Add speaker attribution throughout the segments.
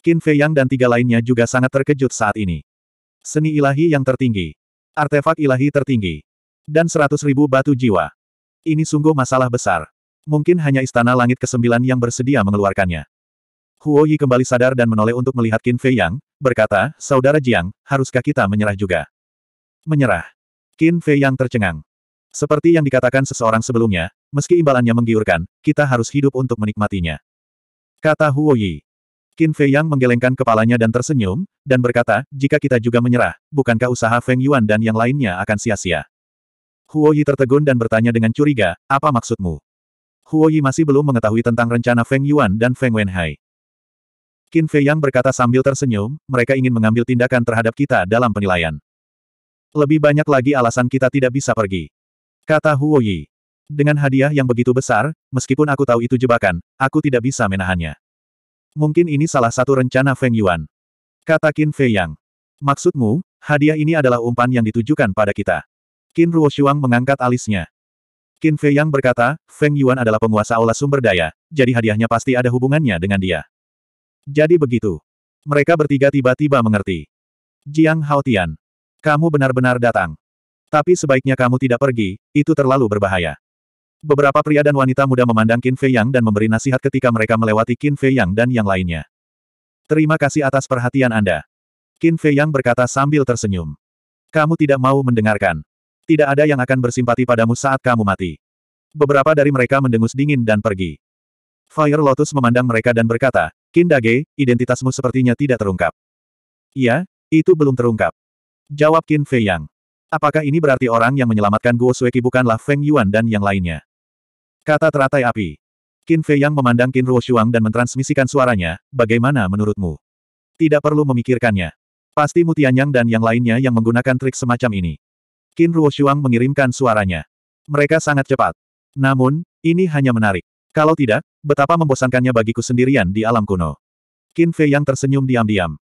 Speaker 1: Qin Fei Yang dan tiga lainnya juga sangat terkejut saat ini. Seni ilahi yang tertinggi. Artefak ilahi tertinggi. Dan seratus ribu batu jiwa. Ini sungguh masalah besar. Mungkin hanya istana langit kesembilan yang bersedia mengeluarkannya. Huo Yi kembali sadar dan menoleh untuk melihat Qin Fei Yang, berkata, Saudara Jiang, haruskah kita menyerah juga? Menyerah. Qin Fei Yang tercengang. Seperti yang dikatakan seseorang sebelumnya, meski imbalannya menggiurkan, kita harus hidup untuk menikmatinya. Kata Huo Yi. Qin Fei Yang menggelengkan kepalanya dan tersenyum, dan berkata, jika kita juga menyerah, bukankah usaha Feng Yuan dan yang lainnya akan sia-sia? Huo Yi tertegun dan bertanya dengan curiga, apa maksudmu? Huo Yi masih belum mengetahui tentang rencana Feng Yuan dan Feng Wenhai. Qin Fei Yang berkata sambil tersenyum, mereka ingin mengambil tindakan terhadap kita dalam penilaian. Lebih banyak lagi alasan kita tidak bisa pergi. Kata Huo Yi. Dengan hadiah yang begitu besar, meskipun aku tahu itu jebakan, aku tidak bisa menahannya. Mungkin ini salah satu rencana Feng Yuan. Kata Qin Fei Yang. Maksudmu, hadiah ini adalah umpan yang ditujukan pada kita. Qin Wang mengangkat alisnya. Qin Fei Yang berkata, Feng Yuan adalah penguasa aula sumber daya, jadi hadiahnya pasti ada hubungannya dengan dia. Jadi begitu. Mereka bertiga tiba-tiba mengerti. Jiang Haotian. Kamu benar-benar datang. Tapi sebaiknya kamu tidak pergi, itu terlalu berbahaya. Beberapa pria dan wanita muda memandang Qin Fei Yang dan memberi nasihat ketika mereka melewati Qin Fei Yang dan yang lainnya. Terima kasih atas perhatian Anda. Qin Fei Yang berkata sambil tersenyum. Kamu tidak mau mendengarkan. Tidak ada yang akan bersimpati padamu saat kamu mati. Beberapa dari mereka mendengus dingin dan pergi. Fire Lotus memandang mereka dan berkata, Dage, identitasmu sepertinya tidak terungkap. Iya, itu belum terungkap. Jawab Qin Fei Yang. Apakah ini berarti orang yang menyelamatkan Guo Sueki bukanlah Feng Yuan dan yang lainnya? Kata teratai api. Qin Fei Yang memandang Qin Ruo Shuang dan mentransmisikan suaranya, bagaimana menurutmu? Tidak perlu memikirkannya. Pasti Mutianyang dan yang lainnya yang menggunakan trik semacam ini. Qin Ruo Shuang mengirimkan suaranya. Mereka sangat cepat. Namun, ini hanya menarik. Kalau tidak, betapa membosankannya bagiku sendirian di alam kuno. Qin Fei Yang tersenyum diam-diam.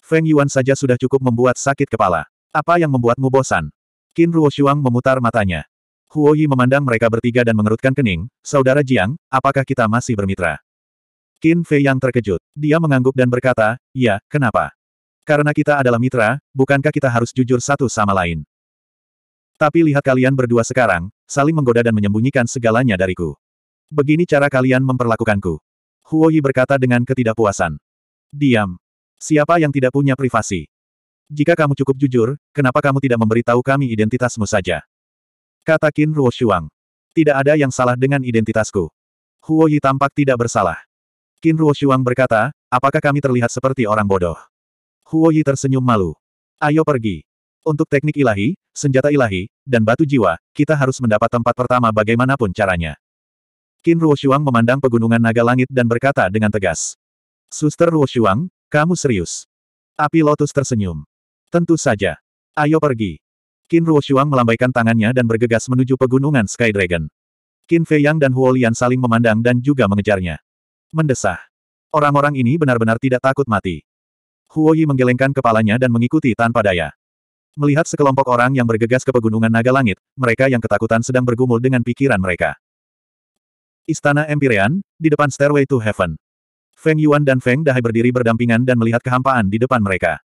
Speaker 1: Feng Yuan saja sudah cukup membuat sakit kepala. Apa yang membuatmu bosan? Qin Ruo Shuang memutar matanya. Huoyi memandang mereka bertiga dan mengerutkan kening, Saudara Jiang, apakah kita masih bermitra? Qin Fei yang terkejut. Dia mengangguk dan berkata, ya, kenapa? Karena kita adalah mitra, bukankah kita harus jujur satu sama lain? Tapi lihat kalian berdua sekarang, saling menggoda dan menyembunyikan segalanya dariku. Begini cara kalian memperlakukanku. Huoyi berkata dengan ketidakpuasan. Diam. Siapa yang tidak punya privasi? Jika kamu cukup jujur, kenapa kamu tidak memberitahu kami identitasmu saja? Kata Qin Ruo Shuang. Tidak ada yang salah dengan identitasku. Huo Yi tampak tidak bersalah. Qin Ruo Shuang berkata, apakah kami terlihat seperti orang bodoh? Huo Yi tersenyum malu. Ayo pergi. Untuk teknik ilahi, senjata ilahi, dan batu jiwa, kita harus mendapat tempat pertama bagaimanapun caranya. Qin Ruo Shuang memandang pegunungan naga langit dan berkata dengan tegas. Suster Ruo Shuang, kamu serius? Api Lotus tersenyum. Tentu saja. Ayo pergi. Qin Shuang melambaikan tangannya dan bergegas menuju pegunungan Sky Dragon. Qin Fei Yang dan Huo Lian saling memandang dan juga mengejarnya. Mendesah. Orang-orang ini benar-benar tidak takut mati. Huo Yi menggelengkan kepalanya dan mengikuti tanpa daya. Melihat sekelompok orang yang bergegas ke pegunungan naga langit, mereka yang ketakutan sedang bergumul dengan pikiran mereka. Istana Empyrean, di depan Stairway to Heaven. Feng Yuan dan Feng Dahai berdiri berdampingan dan melihat kehampaan di depan mereka.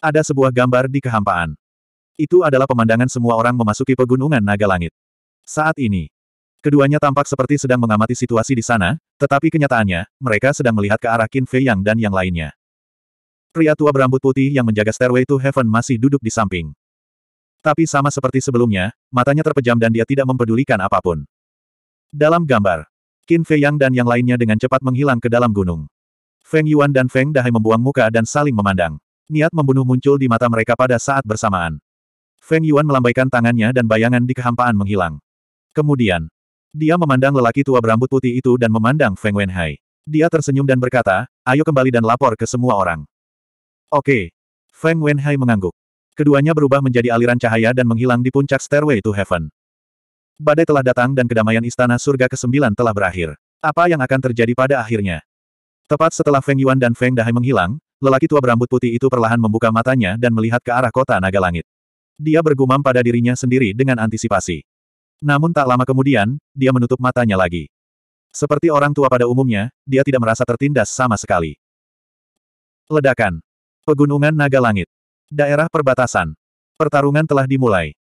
Speaker 1: Ada sebuah gambar di kehampaan. Itu adalah pemandangan semua orang memasuki pegunungan naga langit. Saat ini, keduanya tampak seperti sedang mengamati situasi di sana, tetapi kenyataannya, mereka sedang melihat ke arah Qin Fei Yang dan yang lainnya. Pria tua berambut putih yang menjaga Stairway to Heaven masih duduk di samping. Tapi sama seperti sebelumnya, matanya terpejam dan dia tidak mempedulikan apapun. Dalam gambar, Qin Fei Yang dan yang lainnya dengan cepat menghilang ke dalam gunung. Feng Yuan dan Feng Dahai membuang muka dan saling memandang. Niat membunuh muncul di mata mereka pada saat bersamaan. Feng Yuan melambaikan tangannya dan bayangan di kehampaan menghilang. Kemudian, dia memandang lelaki tua berambut putih itu dan memandang Feng Wenhai. Dia tersenyum dan berkata, ayo kembali dan lapor ke semua orang. Oke. Feng Wenhai mengangguk. Keduanya berubah menjadi aliran cahaya dan menghilang di puncak Stairway to Heaven. Badai telah datang dan kedamaian istana surga ke-9 telah berakhir. Apa yang akan terjadi pada akhirnya? Tepat setelah Feng Yuan dan Feng Dahai menghilang, lelaki tua berambut putih itu perlahan membuka matanya dan melihat ke arah kota naga langit. Dia bergumam pada dirinya sendiri dengan antisipasi. Namun tak lama kemudian, dia menutup matanya lagi. Seperti orang tua pada umumnya, dia tidak merasa tertindas sama sekali. Ledakan. Pegunungan Naga Langit. Daerah perbatasan. Pertarungan telah dimulai.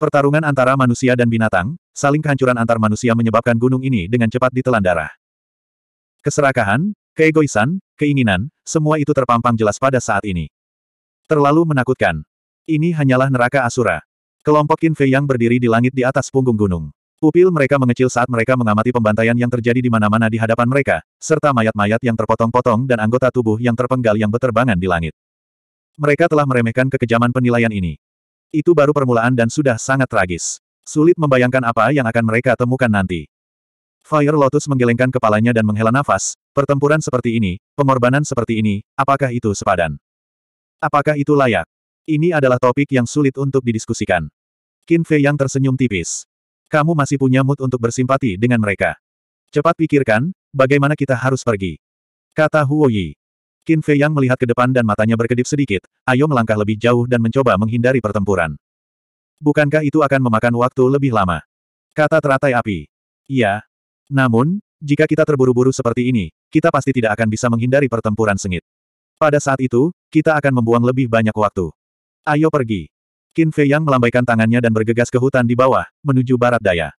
Speaker 1: Pertarungan antara manusia dan binatang, saling kehancuran antar manusia menyebabkan gunung ini dengan cepat ditelan darah. Keserakahan, keegoisan, keinginan, semua itu terpampang jelas pada saat ini. Terlalu menakutkan. Ini hanyalah neraka Asura. Kelompok Qin Fei yang berdiri di langit di atas punggung gunung. Pupil mereka mengecil saat mereka mengamati pembantaian yang terjadi di mana-mana di hadapan mereka, serta mayat-mayat yang terpotong-potong dan anggota tubuh yang terpenggal yang beterbangan di langit. Mereka telah meremehkan kekejaman penilaian ini. Itu baru permulaan dan sudah sangat tragis. Sulit membayangkan apa yang akan mereka temukan nanti. Fire Lotus menggelengkan kepalanya dan menghela nafas, pertempuran seperti ini, pengorbanan seperti ini, apakah itu sepadan? Apakah itu layak? Ini adalah topik yang sulit untuk didiskusikan. Qin Fei yang tersenyum tipis. Kamu masih punya mood untuk bersimpati dengan mereka. Cepat pikirkan, bagaimana kita harus pergi. Kata Huo Yi. Qin Fei yang melihat ke depan dan matanya berkedip sedikit, ayo melangkah lebih jauh dan mencoba menghindari pertempuran. Bukankah itu akan memakan waktu lebih lama? Kata teratai api. Iya. Namun, jika kita terburu-buru seperti ini, kita pasti tidak akan bisa menghindari pertempuran sengit. Pada saat itu, kita akan membuang lebih banyak waktu. Ayo pergi. Qin Fei Yang melambaikan tangannya dan bergegas ke hutan di bawah, menuju barat daya.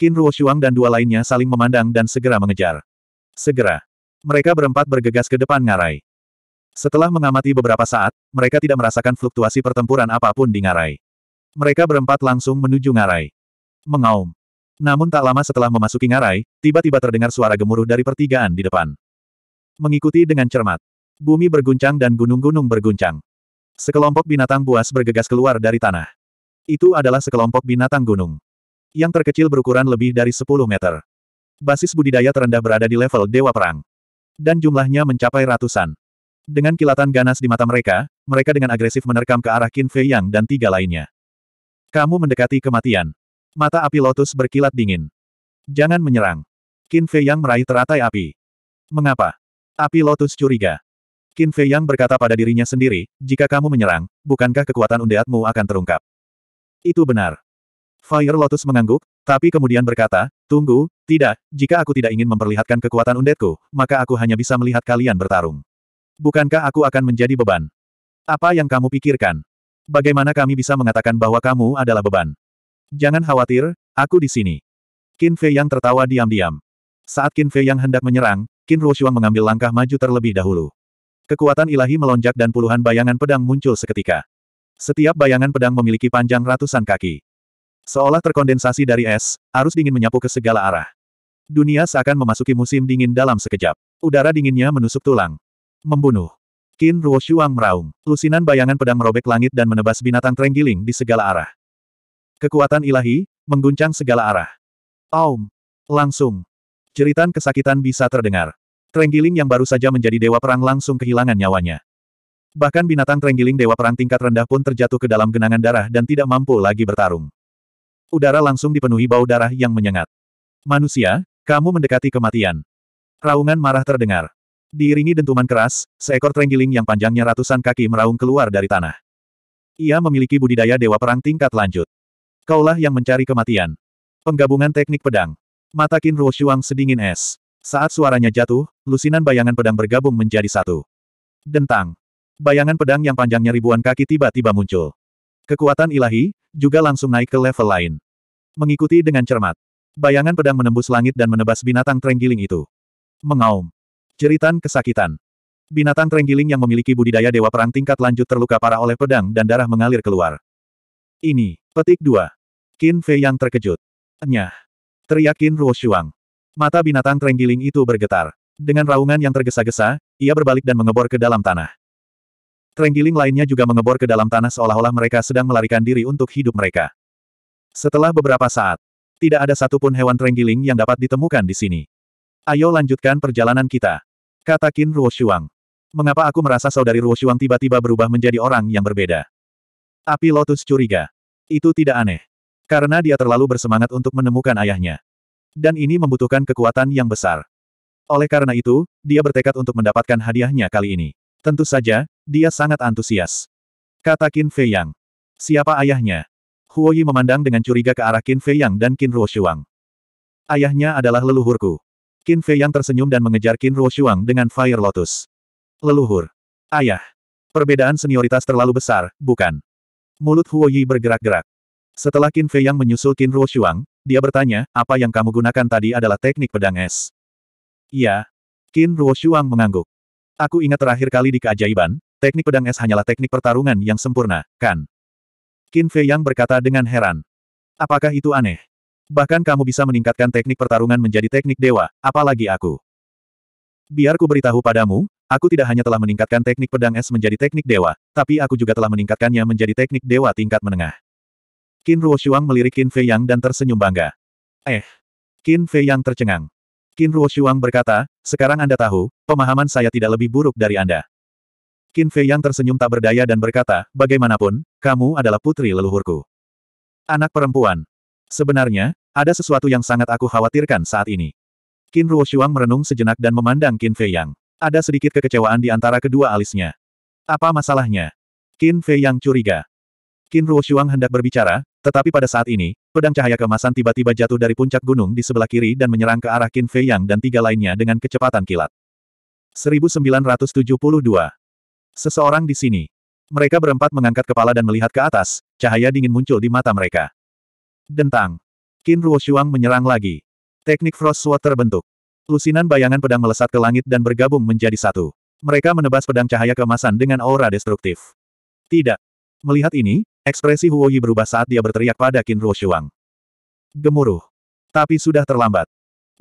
Speaker 1: Qin Shuang dan dua lainnya saling memandang dan segera mengejar. Segera. Mereka berempat bergegas ke depan ngarai. Setelah mengamati beberapa saat, mereka tidak merasakan fluktuasi pertempuran apapun di ngarai. Mereka berempat langsung menuju ngarai. Mengaum. Namun tak lama setelah memasuki ngarai, tiba-tiba terdengar suara gemuruh dari pertigaan di depan. Mengikuti dengan cermat. Bumi berguncang dan gunung-gunung berguncang. Sekelompok binatang buas bergegas keluar dari tanah. Itu adalah sekelompok binatang gunung. Yang terkecil berukuran lebih dari 10 meter. Basis budidaya terendah berada di level Dewa Perang. Dan jumlahnya mencapai ratusan. Dengan kilatan ganas di mata mereka, mereka dengan agresif menerkam ke arah Qin Fei Yang dan tiga lainnya. Kamu mendekati kematian. Mata api lotus berkilat dingin. Jangan menyerang. Qin Fei Yang meraih teratai api. Mengapa? Api lotus curiga. Qin Fei Yang berkata pada dirinya sendiri, jika kamu menyerang, bukankah kekuatan undeatmu akan terungkap? Itu benar. Fire Lotus mengangguk, tapi kemudian berkata, tunggu, tidak, jika aku tidak ingin memperlihatkan kekuatan undetku, maka aku hanya bisa melihat kalian bertarung. Bukankah aku akan menjadi beban? Apa yang kamu pikirkan? Bagaimana kami bisa mengatakan bahwa kamu adalah beban? Jangan khawatir, aku di sini. Qin Fei Yang tertawa diam-diam. Saat Qin Fei Yang hendak menyerang, Qin Shuang mengambil langkah maju terlebih dahulu. Kekuatan ilahi melonjak dan puluhan bayangan pedang muncul seketika. Setiap bayangan pedang memiliki panjang ratusan kaki. Seolah terkondensasi dari es, arus dingin menyapu ke segala arah. Dunia seakan memasuki musim dingin dalam sekejap. Udara dinginnya menusuk tulang. Membunuh. Qin Ruoshuang meraung. Lusinan bayangan pedang merobek langit dan menebas binatang terenggiling di segala arah. Kekuatan ilahi, mengguncang segala arah. Aum. Langsung. Ceritan kesakitan bisa terdengar. Trenggiling yang baru saja menjadi dewa perang langsung kehilangan nyawanya. Bahkan binatang trenggiling dewa perang tingkat rendah pun terjatuh ke dalam genangan darah dan tidak mampu lagi bertarung. Udara langsung dipenuhi bau darah yang menyengat. Manusia, kamu mendekati kematian. Raungan marah terdengar. Diiringi dentuman keras, seekor trenggiling yang panjangnya ratusan kaki meraung keluar dari tanah. Ia memiliki budidaya dewa perang tingkat lanjut. Kaulah yang mencari kematian. Penggabungan teknik pedang. Mata Kin Ruo Shuang sedingin es. Saat suaranya jatuh, lusinan bayangan pedang bergabung menjadi satu. Dentang. Bayangan pedang yang panjangnya ribuan kaki tiba-tiba muncul. Kekuatan ilahi, juga langsung naik ke level lain. Mengikuti dengan cermat. Bayangan pedang menembus langit dan menebas binatang trenggiling itu. Mengaum. Jeritan kesakitan. Binatang trenggiling yang memiliki budidaya dewa perang tingkat lanjut terluka parah oleh pedang dan darah mengalir keluar. Ini, petik dua. Qin Fei yang terkejut. Enyah. Teriak Qin Ruo Shuang. Mata binatang terenggiling itu bergetar. Dengan raungan yang tergesa-gesa, ia berbalik dan mengebor ke dalam tanah. Terenggiling lainnya juga mengebor ke dalam tanah seolah-olah mereka sedang melarikan diri untuk hidup mereka. Setelah beberapa saat, tidak ada satupun hewan terenggiling yang dapat ditemukan di sini. Ayo lanjutkan perjalanan kita. Kata Qin Ruoshuang. Mengapa aku merasa saudari Ruoshuang tiba-tiba berubah menjadi orang yang berbeda? Api Lotus curiga. Itu tidak aneh. Karena dia terlalu bersemangat untuk menemukan ayahnya. Dan ini membutuhkan kekuatan yang besar. Oleh karena itu, dia bertekad untuk mendapatkan hadiahnya kali ini. Tentu saja, dia sangat antusias. Kata Qin Fei Yang. Siapa ayahnya? Huo Yi memandang dengan curiga ke arah Qin Fei Yang dan Qin Ruo Shuang. Ayahnya adalah leluhurku. Qin Fei Yang tersenyum dan mengejar Qin Ruo Shuang dengan Fire Lotus. Leluhur. Ayah. Perbedaan senioritas terlalu besar, bukan? Mulut Huo Yi bergerak-gerak. Setelah Qin Fei Yang menyusul Qin Ruo Shuang, dia bertanya, apa yang kamu gunakan tadi adalah teknik pedang es. Iya. Qin Ruo Shuang mengangguk. Aku ingat terakhir kali di keajaiban, teknik pedang es hanyalah teknik pertarungan yang sempurna, kan? Qin Fei Yang berkata dengan heran. Apakah itu aneh? Bahkan kamu bisa meningkatkan teknik pertarungan menjadi teknik dewa, apalagi aku. Biar ku beritahu padamu, aku tidak hanya telah meningkatkan teknik pedang es menjadi teknik dewa, tapi aku juga telah meningkatkannya menjadi teknik dewa tingkat menengah. Qin Ruoshuang melirik Qin Fei Yang dan tersenyum bangga. Eh! Qin Fei Yang tercengang. Qin Ruoshuang berkata, sekarang Anda tahu, pemahaman saya tidak lebih buruk dari Anda. Qin Fei Yang tersenyum tak berdaya dan berkata, bagaimanapun, kamu adalah putri leluhurku. Anak perempuan. Sebenarnya, ada sesuatu yang sangat aku khawatirkan saat ini. Qin Ruoshuang merenung sejenak dan memandang Qin Fei Yang. Ada sedikit kekecewaan di antara kedua alisnya. Apa masalahnya? Qin Fei Yang curiga. Qin Shuang hendak berbicara, tetapi pada saat ini, pedang cahaya kemasan tiba-tiba jatuh dari puncak gunung di sebelah kiri dan menyerang ke arah Qin Fei Yang dan tiga lainnya dengan kecepatan kilat. 1972. Seseorang di sini. Mereka berempat mengangkat kepala dan melihat ke atas, cahaya dingin muncul di mata mereka. Dentang. Qin Shuang menyerang lagi. Teknik Frost Sword terbentuk. Lusinan bayangan pedang melesat ke langit dan bergabung menjadi satu. Mereka menebas pedang cahaya kemasan dengan aura destruktif. Tidak. Melihat ini, Ekspresi Huo Yi berubah saat dia berteriak pada Qin Ruo Shuang. Gemuruh. Tapi sudah terlambat.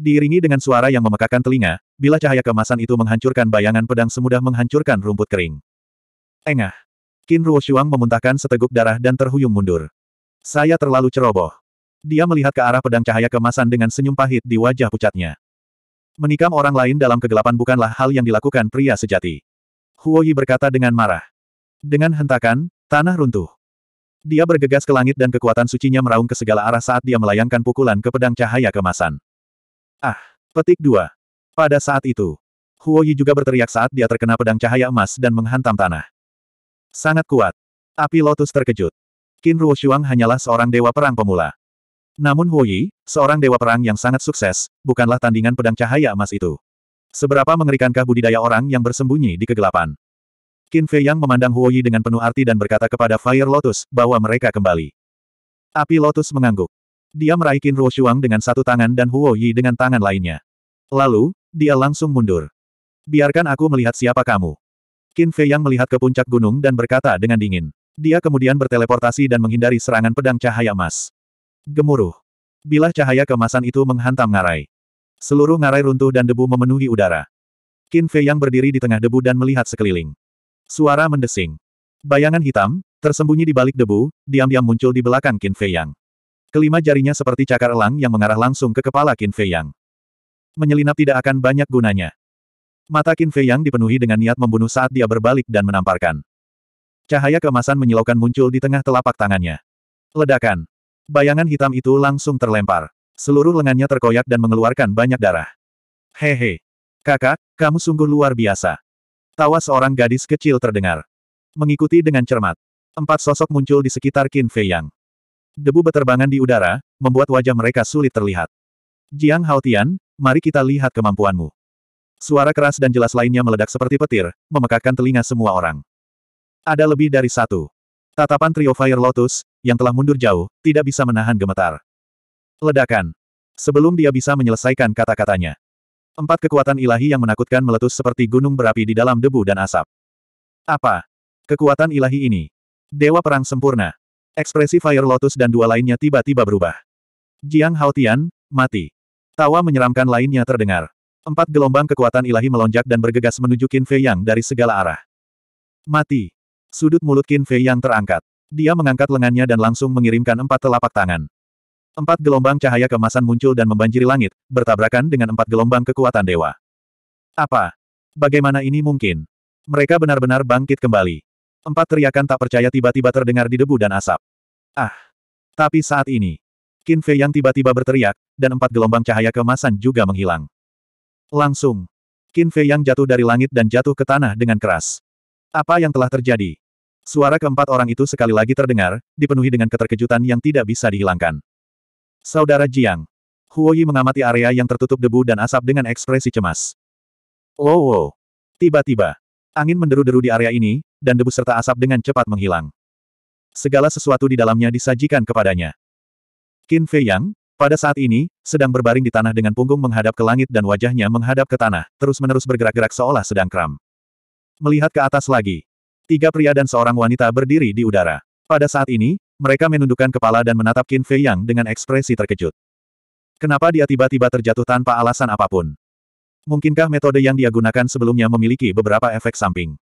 Speaker 1: Diiringi dengan suara yang memekakan telinga, bila cahaya kemasan itu menghancurkan bayangan pedang semudah menghancurkan rumput kering. Engah. Qin Ruo Shuang memuntahkan seteguk darah dan terhuyung mundur. Saya terlalu ceroboh. Dia melihat ke arah pedang cahaya kemasan dengan senyum pahit di wajah pucatnya. Menikam orang lain dalam kegelapan bukanlah hal yang dilakukan pria sejati. Huo Yi berkata dengan marah. Dengan hentakan, tanah runtuh. Dia bergegas ke langit dan kekuatan sucinya meraung ke segala arah saat dia melayangkan pukulan ke pedang cahaya kemasan. Ah! Petik dua. Pada saat itu, Huo Yi juga berteriak saat dia terkena pedang cahaya emas dan menghantam tanah. Sangat kuat. Api Lotus terkejut. Qin Ruo Shuang hanyalah seorang dewa perang pemula. Namun Huo Yi, seorang dewa perang yang sangat sukses, bukanlah tandingan pedang cahaya emas itu. Seberapa mengerikankah budidaya orang yang bersembunyi di kegelapan? Qin Fei Yang memandang Huo Yi dengan penuh arti dan berkata kepada Fire Lotus, bahwa mereka kembali. Api Lotus mengangguk. Dia meraih Qin Shuang dengan satu tangan dan Huo Yi dengan tangan lainnya. Lalu, dia langsung mundur. Biarkan aku melihat siapa kamu. Qin Fei Yang melihat ke puncak gunung dan berkata dengan dingin. Dia kemudian berteleportasi dan menghindari serangan pedang cahaya emas. Gemuruh. Bilah cahaya kemasan itu menghantam ngarai. Seluruh ngarai runtuh dan debu memenuhi udara. Qin Fei Yang berdiri di tengah debu dan melihat sekeliling. Suara mendesing. Bayangan hitam, tersembunyi di balik debu, diam-diam muncul di belakang Qin Fei Yang. Kelima jarinya seperti cakar elang yang mengarah langsung ke kepala Qin Fei Yang. Menyelinap tidak akan banyak gunanya. Mata Qin Fei Yang dipenuhi dengan niat membunuh saat dia berbalik dan menamparkan. Cahaya kemasan menyilaukan muncul di tengah telapak tangannya. Ledakan. Bayangan hitam itu langsung terlempar. Seluruh lengannya terkoyak dan mengeluarkan banyak darah. Hehe. Kakak, kamu sungguh luar biasa. Tawa seorang gadis kecil terdengar. Mengikuti dengan cermat. Empat sosok muncul di sekitar Qin Fei Yang. Debu beterbangan di udara, membuat wajah mereka sulit terlihat. Jiang Haotian, mari kita lihat kemampuanmu. Suara keras dan jelas lainnya meledak seperti petir, memekakkan telinga semua orang. Ada lebih dari satu. Tatapan trio Fire Lotus, yang telah mundur jauh, tidak bisa menahan gemetar. Ledakan. Sebelum dia bisa menyelesaikan kata-katanya. Empat kekuatan ilahi yang menakutkan meletus seperti gunung berapi di dalam debu dan asap. Apa? Kekuatan ilahi ini. Dewa Perang Sempurna. Ekspresi Fire Lotus dan dua lainnya tiba-tiba berubah. Jiang Haotian, mati. Tawa menyeramkan lainnya terdengar. Empat gelombang kekuatan ilahi melonjak dan bergegas menuju Qin Fei Yang dari segala arah. Mati. Sudut mulut Qin Fei Yang terangkat. Dia mengangkat lengannya dan langsung mengirimkan empat telapak tangan. Empat gelombang cahaya kemasan muncul dan membanjiri langit, bertabrakan dengan empat gelombang kekuatan dewa. Apa? Bagaimana ini mungkin? Mereka benar-benar bangkit kembali. Empat teriakan tak percaya tiba-tiba terdengar di debu dan asap. Ah! Tapi saat ini, Qin Fei yang tiba-tiba berteriak, dan empat gelombang cahaya kemasan juga menghilang. Langsung, Qin Fei yang jatuh dari langit dan jatuh ke tanah dengan keras. Apa yang telah terjadi? Suara keempat orang itu sekali lagi terdengar, dipenuhi dengan keterkejutan yang tidak bisa dihilangkan. Saudara Jiang. Huoyi mengamati area yang tertutup debu dan asap dengan ekspresi cemas. Wow oh, wow. Tiba-tiba, angin menderu-deru di area ini, dan debu serta asap dengan cepat menghilang. Segala sesuatu di dalamnya disajikan kepadanya. Qin Fei Yang, pada saat ini, sedang berbaring di tanah dengan punggung menghadap ke langit dan wajahnya menghadap ke tanah, terus-menerus bergerak-gerak seolah sedang kram. Melihat ke atas lagi. Tiga pria dan seorang wanita berdiri di udara. Pada saat ini, mereka menundukkan kepala dan menatap Qin Fei Yang dengan ekspresi terkejut. Kenapa dia tiba-tiba terjatuh tanpa alasan apapun? Mungkinkah metode yang dia gunakan sebelumnya memiliki beberapa efek samping?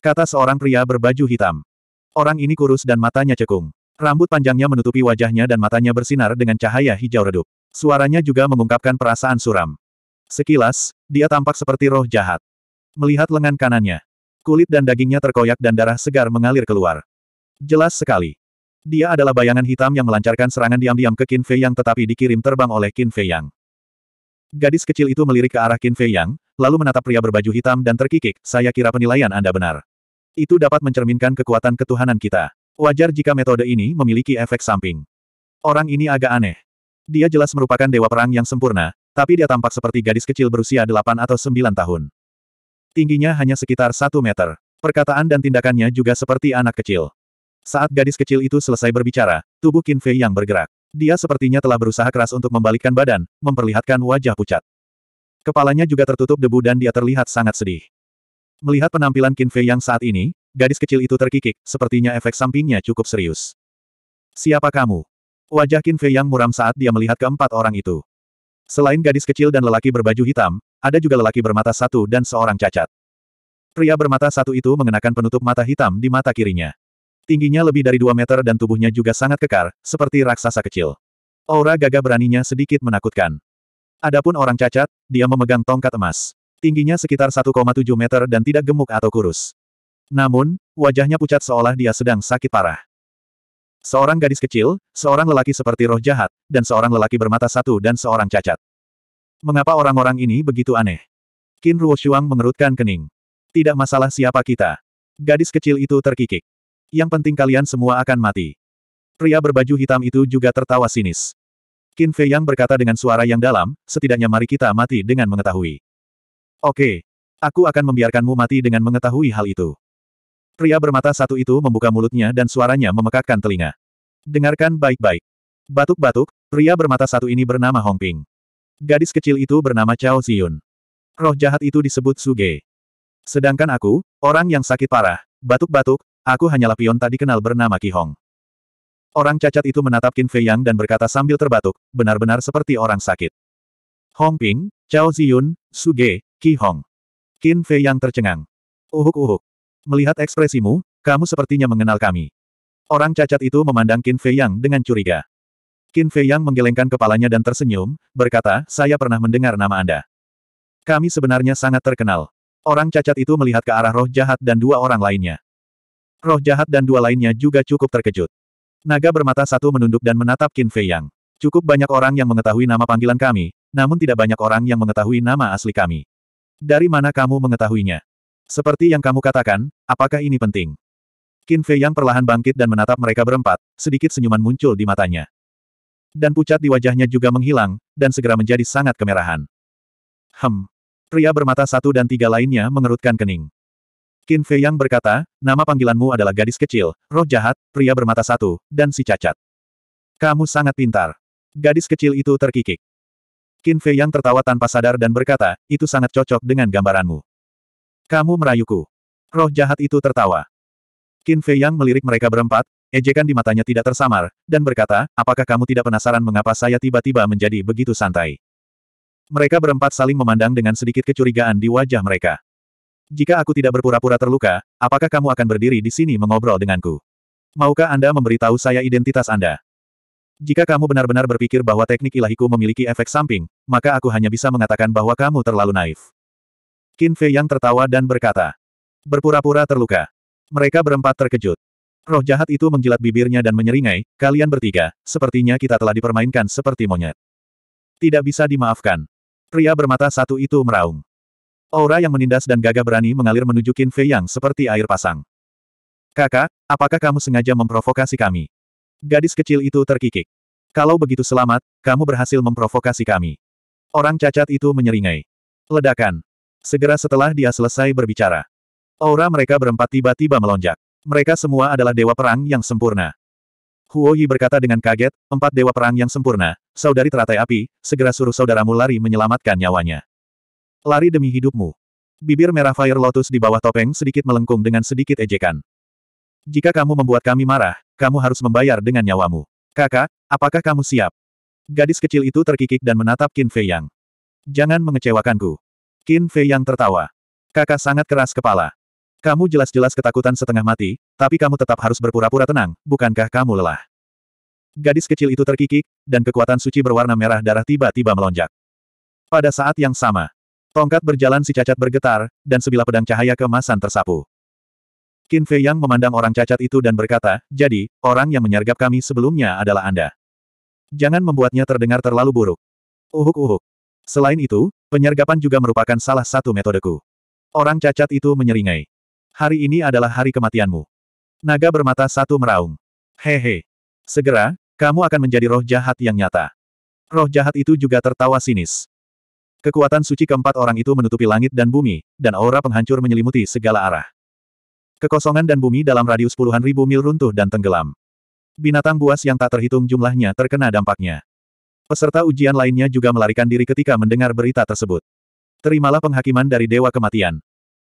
Speaker 1: Kata seorang pria berbaju hitam. Orang ini kurus dan matanya cekung. Rambut panjangnya menutupi wajahnya dan matanya bersinar dengan cahaya hijau redup. Suaranya juga mengungkapkan perasaan suram. Sekilas, dia tampak seperti roh jahat. Melihat lengan kanannya. Kulit dan dagingnya terkoyak dan darah segar mengalir keluar. Jelas sekali. Dia adalah bayangan hitam yang melancarkan serangan diam-diam ke Qin Fei Yang tetapi dikirim terbang oleh Qin Fei Yang. Gadis kecil itu melirik ke arah Qin Fei Yang, lalu menatap pria berbaju hitam dan terkikik, saya kira penilaian Anda benar. Itu dapat mencerminkan kekuatan ketuhanan kita. Wajar jika metode ini memiliki efek samping. Orang ini agak aneh. Dia jelas merupakan dewa perang yang sempurna, tapi dia tampak seperti gadis kecil berusia 8 atau 9 tahun. Tingginya hanya sekitar 1 meter. Perkataan dan tindakannya juga seperti anak kecil. Saat gadis kecil itu selesai berbicara, tubuh Qin Fei yang bergerak. Dia sepertinya telah berusaha keras untuk membalikkan badan, memperlihatkan wajah pucat. Kepalanya juga tertutup debu dan dia terlihat sangat sedih. Melihat penampilan Qin Fei yang saat ini, gadis kecil itu terkikik, sepertinya efek sampingnya cukup serius. Siapa kamu? Wajah Qin Fei yang muram saat dia melihat keempat orang itu. Selain gadis kecil dan lelaki berbaju hitam, ada juga lelaki bermata satu dan seorang cacat. Pria bermata satu itu mengenakan penutup mata hitam di mata kirinya. Tingginya lebih dari 2 meter dan tubuhnya juga sangat kekar, seperti raksasa kecil. Aura gagah beraninya sedikit menakutkan. Adapun orang cacat, dia memegang tongkat emas. Tingginya sekitar 1,7 meter dan tidak gemuk atau kurus. Namun, wajahnya pucat seolah dia sedang sakit parah. Seorang gadis kecil, seorang lelaki seperti roh jahat, dan seorang lelaki bermata satu dan seorang cacat. Mengapa orang-orang ini begitu aneh? Qin Ruo Shuang mengerutkan kening. Tidak masalah siapa kita. Gadis kecil itu terkikik yang penting kalian semua akan mati. Pria berbaju hitam itu juga tertawa sinis. Qin Fei Yang berkata dengan suara yang dalam, setidaknya mari kita mati dengan mengetahui. Oke. Aku akan membiarkanmu mati dengan mengetahui hal itu. Pria bermata satu itu membuka mulutnya dan suaranya memekakkan telinga. Dengarkan baik-baik. Batuk-batuk, pria bermata satu ini bernama Hong Ping. Gadis kecil itu bernama Chao Ziyun. Roh jahat itu disebut Suge. Sedangkan aku, orang yang sakit parah, batuk-batuk, Aku hanyalah pion tak dikenal bernama Ki Hong. Orang cacat itu menatap Qin Fei Yang dan berkata sambil terbatuk, benar-benar seperti orang sakit. Hong Ping, Chao Ziyun, Su Ge, Ki Hong. Qin Fei Yang tercengang. Uhuk-uhuk. Melihat ekspresimu, kamu sepertinya mengenal kami. Orang cacat itu memandang Qin Fei Yang dengan curiga. Qin Fei Yang menggelengkan kepalanya dan tersenyum, berkata, saya pernah mendengar nama Anda. Kami sebenarnya sangat terkenal. Orang cacat itu melihat ke arah roh jahat dan dua orang lainnya. Roh jahat dan dua lainnya juga cukup terkejut. Naga bermata satu menunduk dan menatap Qin Fei Yang. Cukup banyak orang yang mengetahui nama panggilan kami, namun tidak banyak orang yang mengetahui nama asli kami. Dari mana kamu mengetahuinya? Seperti yang kamu katakan, apakah ini penting? Qin Fei Yang perlahan bangkit dan menatap mereka berempat, sedikit senyuman muncul di matanya. Dan pucat di wajahnya juga menghilang, dan segera menjadi sangat kemerahan. Hem. Pria bermata satu dan tiga lainnya mengerutkan kening. Qin Fei Yang berkata, nama panggilanmu adalah gadis kecil, roh jahat, pria bermata satu, dan si cacat. Kamu sangat pintar. Gadis kecil itu terkikik. Qin Fei Yang tertawa tanpa sadar dan berkata, itu sangat cocok dengan gambaranmu. Kamu merayuku. Roh jahat itu tertawa. Qin Fei Yang melirik mereka berempat, ejekan di matanya tidak tersamar, dan berkata, apakah kamu tidak penasaran mengapa saya tiba-tiba menjadi begitu santai? Mereka berempat saling memandang dengan sedikit kecurigaan di wajah mereka. Jika aku tidak berpura-pura terluka, apakah kamu akan berdiri di sini mengobrol denganku? Maukah Anda memberitahu saya identitas Anda? Jika kamu benar-benar berpikir bahwa teknik ilahiku memiliki efek samping, maka aku hanya bisa mengatakan bahwa kamu terlalu naif. Qin Fei yang tertawa dan berkata, berpura-pura terluka. Mereka berempat terkejut. Roh jahat itu menjilat bibirnya dan menyeringai, kalian bertiga, sepertinya kita telah dipermainkan seperti monyet. Tidak bisa dimaafkan. Pria bermata satu itu meraung. Aura yang menindas dan gagah berani mengalir menuju Qin Fei yang seperti air pasang. Kakak, apakah kamu sengaja memprovokasi kami? Gadis kecil itu terkikik. Kalau begitu selamat, kamu berhasil memprovokasi kami. Orang cacat itu menyeringai. Ledakan. Segera setelah dia selesai berbicara. Aura mereka berempat tiba-tiba melonjak. Mereka semua adalah dewa perang yang sempurna. Huo Yi berkata dengan kaget, empat dewa perang yang sempurna, saudari teratai api, segera suruh saudaramu lari menyelamatkan nyawanya. Lari demi hidupmu. Bibir merah Fire Lotus di bawah topeng sedikit melengkung dengan sedikit ejekan. Jika kamu membuat kami marah, kamu harus membayar dengan nyawamu. Kakak, apakah kamu siap? Gadis kecil itu terkikik dan menatap Qin Fei Yang. Jangan mengecewakanku. Qin Fei Yang tertawa. Kakak sangat keras kepala. Kamu jelas-jelas ketakutan setengah mati, tapi kamu tetap harus berpura-pura tenang, bukankah kamu lelah? Gadis kecil itu terkikik, dan kekuatan suci berwarna merah darah tiba-tiba melonjak. Pada saat yang sama, Tongkat berjalan si cacat bergetar, dan sebilah pedang cahaya kemasan tersapu. Qin Fei Yang memandang orang cacat itu dan berkata, jadi, orang yang menyergap kami sebelumnya adalah Anda. Jangan membuatnya terdengar terlalu buruk. Uhuk-uhuk. Selain itu, penyergapan juga merupakan salah satu metodeku. Orang cacat itu menyeringai. Hari ini adalah hari kematianmu. Naga bermata satu meraung. Hehe. Segera, kamu akan menjadi roh jahat yang nyata. Roh jahat itu juga tertawa sinis. Kekuatan suci keempat orang itu menutupi langit dan bumi, dan aura penghancur menyelimuti segala arah. Kekosongan dan bumi dalam radius puluhan ribu mil runtuh dan tenggelam. Binatang buas yang tak terhitung jumlahnya terkena dampaknya. Peserta ujian lainnya juga melarikan diri ketika mendengar berita tersebut. Terimalah penghakiman dari Dewa Kematian.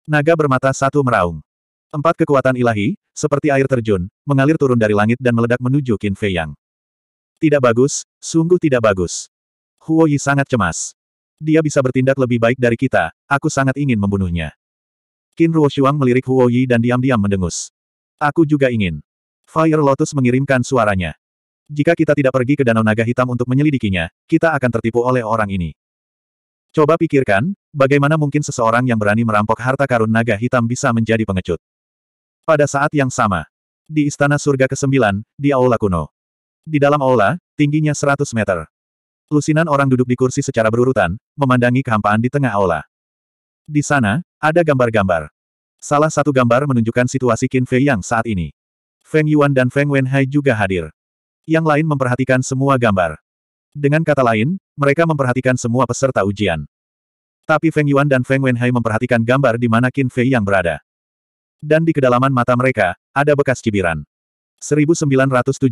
Speaker 1: Naga bermata satu meraung. Empat kekuatan ilahi, seperti air terjun, mengalir turun dari langit dan meledak menuju Qin Fei Yang. Tidak bagus, sungguh tidak bagus. Huo Yi sangat cemas. Dia bisa bertindak lebih baik dari kita, aku sangat ingin membunuhnya. Qin Ruoshuang melirik Huo Yi dan diam-diam mendengus. Aku juga ingin. Fire Lotus mengirimkan suaranya. Jika kita tidak pergi ke Danau Naga Hitam untuk menyelidikinya, kita akan tertipu oleh orang ini. Coba pikirkan, bagaimana mungkin seseorang yang berani merampok harta karun naga hitam bisa menjadi pengecut. Pada saat yang sama, di Istana Surga ke-9, di Aula Kuno. Di dalam aula, tingginya 100 meter. Lusinan orang duduk di kursi secara berurutan, memandangi kehampaan di tengah aula. Di sana, ada gambar-gambar. Salah satu gambar menunjukkan situasi Qin Fei yang saat ini. Feng Yuan dan Feng Wenhai juga hadir. Yang lain memperhatikan semua gambar. Dengan kata lain, mereka memperhatikan semua peserta ujian. Tapi Feng Yuan dan Feng Wenhai memperhatikan gambar di mana Qin Fei yang berada. Dan di kedalaman mata mereka, ada bekas cibiran. 1973.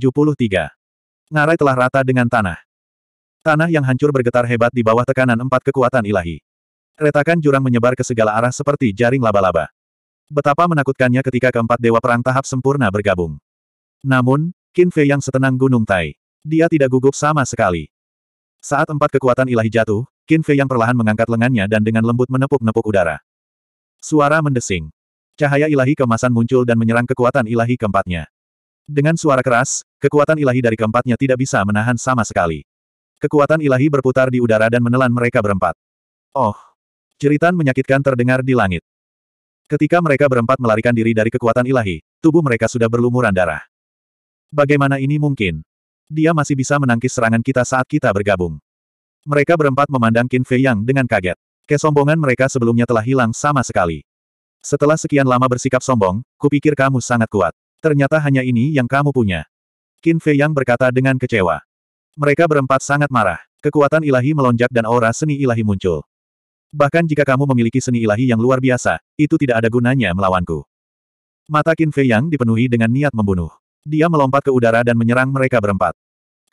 Speaker 1: Ngarai telah rata dengan tanah. Tanah yang hancur bergetar hebat di bawah tekanan empat kekuatan ilahi. Retakan jurang menyebar ke segala arah seperti jaring laba-laba. Betapa menakutkannya ketika keempat dewa perang tahap sempurna bergabung. Namun, Qin Fei yang setenang gunung Tai. Dia tidak gugup sama sekali. Saat empat kekuatan ilahi jatuh, Qin Fei yang perlahan mengangkat lengannya dan dengan lembut menepuk-nepuk udara. Suara mendesing. Cahaya ilahi kemasan muncul dan menyerang kekuatan ilahi keempatnya. Dengan suara keras, kekuatan ilahi dari keempatnya tidak bisa menahan sama sekali. Kekuatan ilahi berputar di udara dan menelan mereka berempat. Oh! Jeritan menyakitkan terdengar di langit. Ketika mereka berempat melarikan diri dari kekuatan ilahi, tubuh mereka sudah berlumuran darah. Bagaimana ini mungkin? Dia masih bisa menangkis serangan kita saat kita bergabung. Mereka berempat memandang Qin Fei Yang dengan kaget. Kesombongan mereka sebelumnya telah hilang sama sekali. Setelah sekian lama bersikap sombong, kupikir kamu sangat kuat. Ternyata hanya ini yang kamu punya. Qin Fei Yang berkata dengan kecewa. Mereka berempat sangat marah. Kekuatan ilahi melonjak dan aura seni ilahi muncul. Bahkan jika kamu memiliki seni ilahi yang luar biasa, itu tidak ada gunanya melawanku. Mata Qin Fei Yang dipenuhi dengan niat membunuh. Dia melompat ke udara dan menyerang mereka berempat.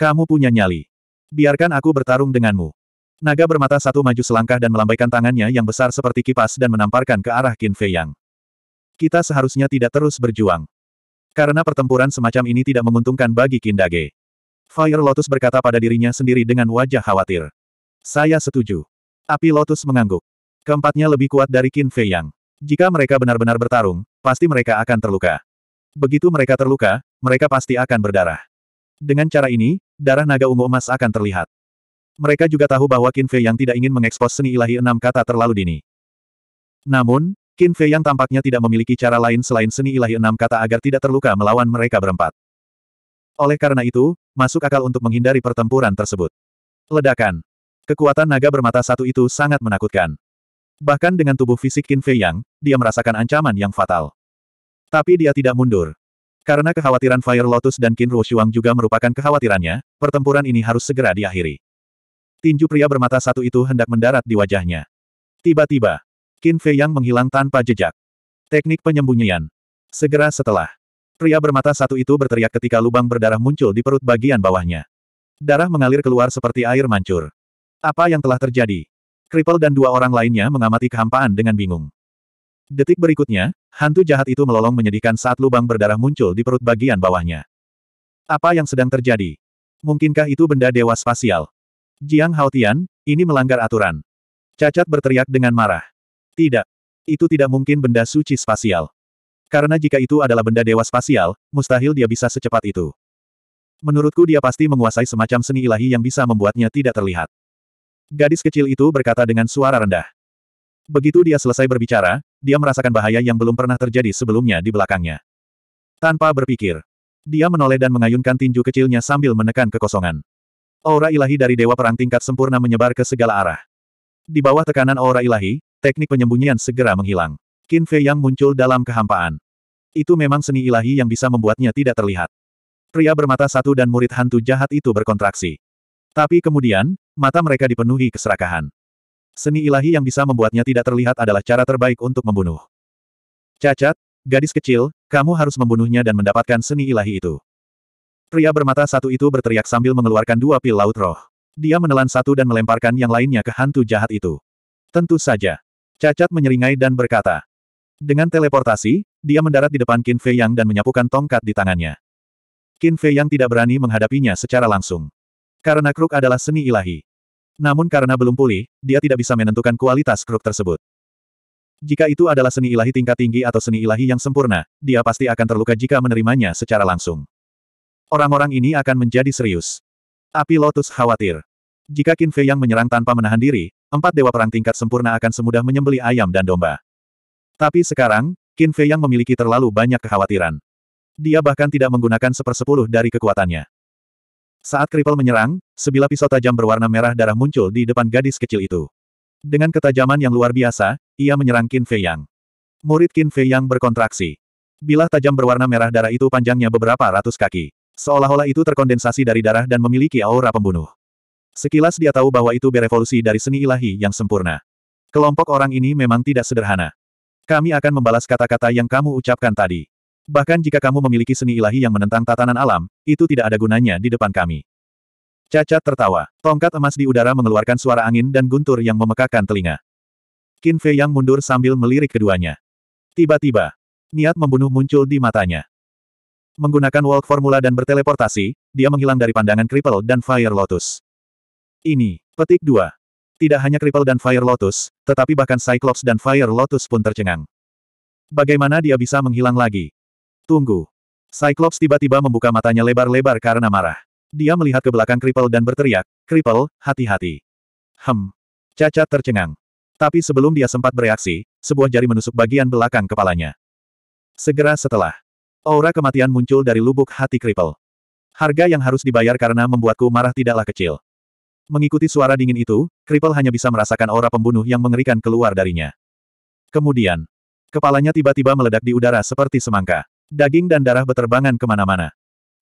Speaker 1: Kamu punya nyali. Biarkan aku bertarung denganmu. Naga bermata satu maju selangkah dan melambaikan tangannya yang besar seperti kipas dan menamparkan ke arah Qin Fei Yang. Kita seharusnya tidak terus berjuang. Karena pertempuran semacam ini tidak menguntungkan bagi Dage. Fire Lotus berkata pada dirinya sendiri dengan wajah khawatir. Saya setuju. Api Lotus mengangguk. Keempatnya lebih kuat dari Qin Fei Yang. Jika mereka benar-benar bertarung, pasti mereka akan terluka. Begitu mereka terluka, mereka pasti akan berdarah. Dengan cara ini, darah naga ungu emas akan terlihat. Mereka juga tahu bahwa Qin Fei Yang tidak ingin mengekspos seni ilahi enam kata terlalu dini. Namun, Qin Fei Yang tampaknya tidak memiliki cara lain selain seni ilahi enam kata agar tidak terluka melawan mereka berempat. Oleh karena itu, masuk akal untuk menghindari pertempuran tersebut. Ledakan. Kekuatan naga bermata satu itu sangat menakutkan. Bahkan dengan tubuh fisik Qin Fei Yang, dia merasakan ancaman yang fatal. Tapi dia tidak mundur. Karena kekhawatiran Fire Lotus dan Qin Shuang juga merupakan kekhawatirannya, pertempuran ini harus segera diakhiri. Tinju pria bermata satu itu hendak mendarat di wajahnya. Tiba-tiba, Qin Fei Yang menghilang tanpa jejak. Teknik penyembunyian. Segera setelah, Pria bermata satu itu berteriak ketika lubang berdarah muncul di perut bagian bawahnya. Darah mengalir keluar seperti air mancur. Apa yang telah terjadi? Kripel dan dua orang lainnya mengamati kehampaan dengan bingung. Detik berikutnya, hantu jahat itu melolong menyedihkan saat lubang berdarah muncul di perut bagian bawahnya. Apa yang sedang terjadi? Mungkinkah itu benda dewa spasial? Jiang Haotian, ini melanggar aturan. Cacat berteriak dengan marah. Tidak. Itu tidak mungkin benda suci spasial. Karena jika itu adalah benda dewa spasial, mustahil dia bisa secepat itu. Menurutku dia pasti menguasai semacam seni ilahi yang bisa membuatnya tidak terlihat. Gadis kecil itu berkata dengan suara rendah. Begitu dia selesai berbicara, dia merasakan bahaya yang belum pernah terjadi sebelumnya di belakangnya. Tanpa berpikir, dia menoleh dan mengayunkan tinju kecilnya sambil menekan kekosongan. Aura ilahi dari Dewa Perang tingkat sempurna menyebar ke segala arah. Di bawah tekanan aura ilahi, teknik penyembunyian segera menghilang. Qin Fei yang muncul dalam kehampaan. Itu memang seni ilahi yang bisa membuatnya tidak terlihat. Pria bermata satu dan murid hantu jahat itu berkontraksi. Tapi kemudian, mata mereka dipenuhi keserakahan. Seni ilahi yang bisa membuatnya tidak terlihat adalah cara terbaik untuk membunuh. Cacat, gadis kecil, kamu harus membunuhnya dan mendapatkan seni ilahi itu. Pria bermata satu itu berteriak sambil mengeluarkan dua pil laut roh. Dia menelan satu dan melemparkan yang lainnya ke hantu jahat itu. Tentu saja. Cacat menyeringai dan berkata, dengan teleportasi, dia mendarat di depan Qin Fei Yang dan menyapukan tongkat di tangannya. Qin Fei Yang tidak berani menghadapinya secara langsung. Karena kruk adalah seni ilahi. Namun karena belum pulih, dia tidak bisa menentukan kualitas kruk tersebut. Jika itu adalah seni ilahi tingkat tinggi atau seni ilahi yang sempurna, dia pasti akan terluka jika menerimanya secara langsung. Orang-orang ini akan menjadi serius. Api Lotus khawatir. Jika Qin Fei yang menyerang tanpa menahan diri, empat dewa perang tingkat sempurna akan semudah menyembeli ayam dan domba. Tapi sekarang, Qin Fei yang memiliki terlalu banyak kekhawatiran. Dia bahkan tidak menggunakan sepersepuluh dari kekuatannya. Saat Kripel menyerang, sebilah pisau tajam berwarna merah darah muncul di depan gadis kecil itu. Dengan ketajaman yang luar biasa, ia menyerang Qin Fei Yang. Murid Qin Fei Yang berkontraksi. Bilah tajam berwarna merah darah itu panjangnya beberapa ratus kaki. Seolah-olah itu terkondensasi dari darah dan memiliki aura pembunuh. Sekilas dia tahu bahwa itu berevolusi dari seni ilahi yang sempurna. Kelompok orang ini memang tidak sederhana. Kami akan membalas kata-kata yang kamu ucapkan tadi. Bahkan jika kamu memiliki seni ilahi yang menentang tatanan alam, itu tidak ada gunanya di depan kami. Cacat tertawa. Tongkat emas di udara mengeluarkan suara angin dan guntur yang memekakan telinga. Qin Fei yang mundur sambil melirik keduanya. Tiba-tiba, niat membunuh muncul di matanya. Menggunakan walk formula dan berteleportasi, dia menghilang dari pandangan Cripple dan Fire Lotus. Ini, petik 2. Tidak hanya Cripple dan Fire Lotus, tetapi bahkan Cyclops dan Fire Lotus pun tercengang. Bagaimana dia bisa menghilang lagi? Tunggu. Cyclops tiba-tiba membuka matanya lebar-lebar karena marah. Dia melihat ke belakang Cripple dan berteriak, Cripple, hati-hati. Hem. Cacat tercengang. Tapi sebelum dia sempat bereaksi, sebuah jari menusuk bagian belakang kepalanya. Segera setelah, aura kematian muncul dari lubuk hati Cripple. Harga yang harus dibayar karena membuatku marah tidaklah kecil. Mengikuti suara dingin itu, Kripal hanya bisa merasakan aura pembunuh yang mengerikan keluar darinya. Kemudian, kepalanya tiba-tiba meledak di udara seperti semangka. Daging dan darah beterbangan kemana-mana.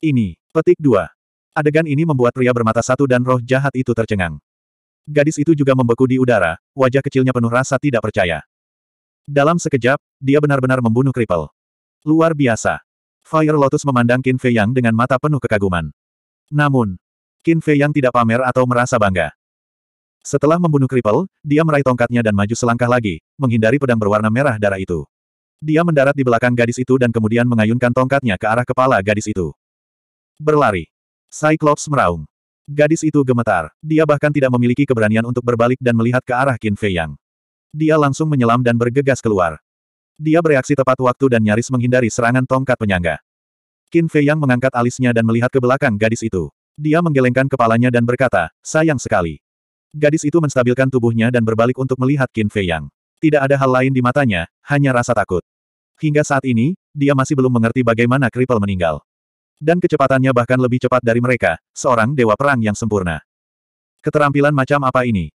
Speaker 1: Ini, petik dua. Adegan ini membuat pria bermata satu dan roh jahat itu tercengang. Gadis itu juga membeku di udara, wajah kecilnya penuh rasa tidak percaya. Dalam sekejap, dia benar-benar membunuh Kripal. Luar biasa. Fire Lotus memandang Qin Fei Yang dengan mata penuh kekaguman. Namun, Qin Fei yang tidak pamer atau merasa bangga. Setelah membunuh Kripel, dia meraih tongkatnya dan maju selangkah lagi, menghindari pedang berwarna merah darah itu. Dia mendarat di belakang gadis itu dan kemudian mengayunkan tongkatnya ke arah kepala gadis itu. Berlari. Cyclops meraung. Gadis itu gemetar. Dia bahkan tidak memiliki keberanian untuk berbalik dan melihat ke arah Qin Fei Yang. Dia langsung menyelam dan bergegas keluar. Dia bereaksi tepat waktu dan nyaris menghindari serangan tongkat penyangga. Qin Fei Yang mengangkat alisnya dan melihat ke belakang gadis itu. Dia menggelengkan kepalanya dan berkata, sayang sekali. Gadis itu menstabilkan tubuhnya dan berbalik untuk melihat Qin Fei Yang. Tidak ada hal lain di matanya, hanya rasa takut. Hingga saat ini, dia masih belum mengerti bagaimana Kripel meninggal. Dan kecepatannya bahkan lebih cepat dari mereka, seorang dewa perang yang sempurna. Keterampilan macam apa ini?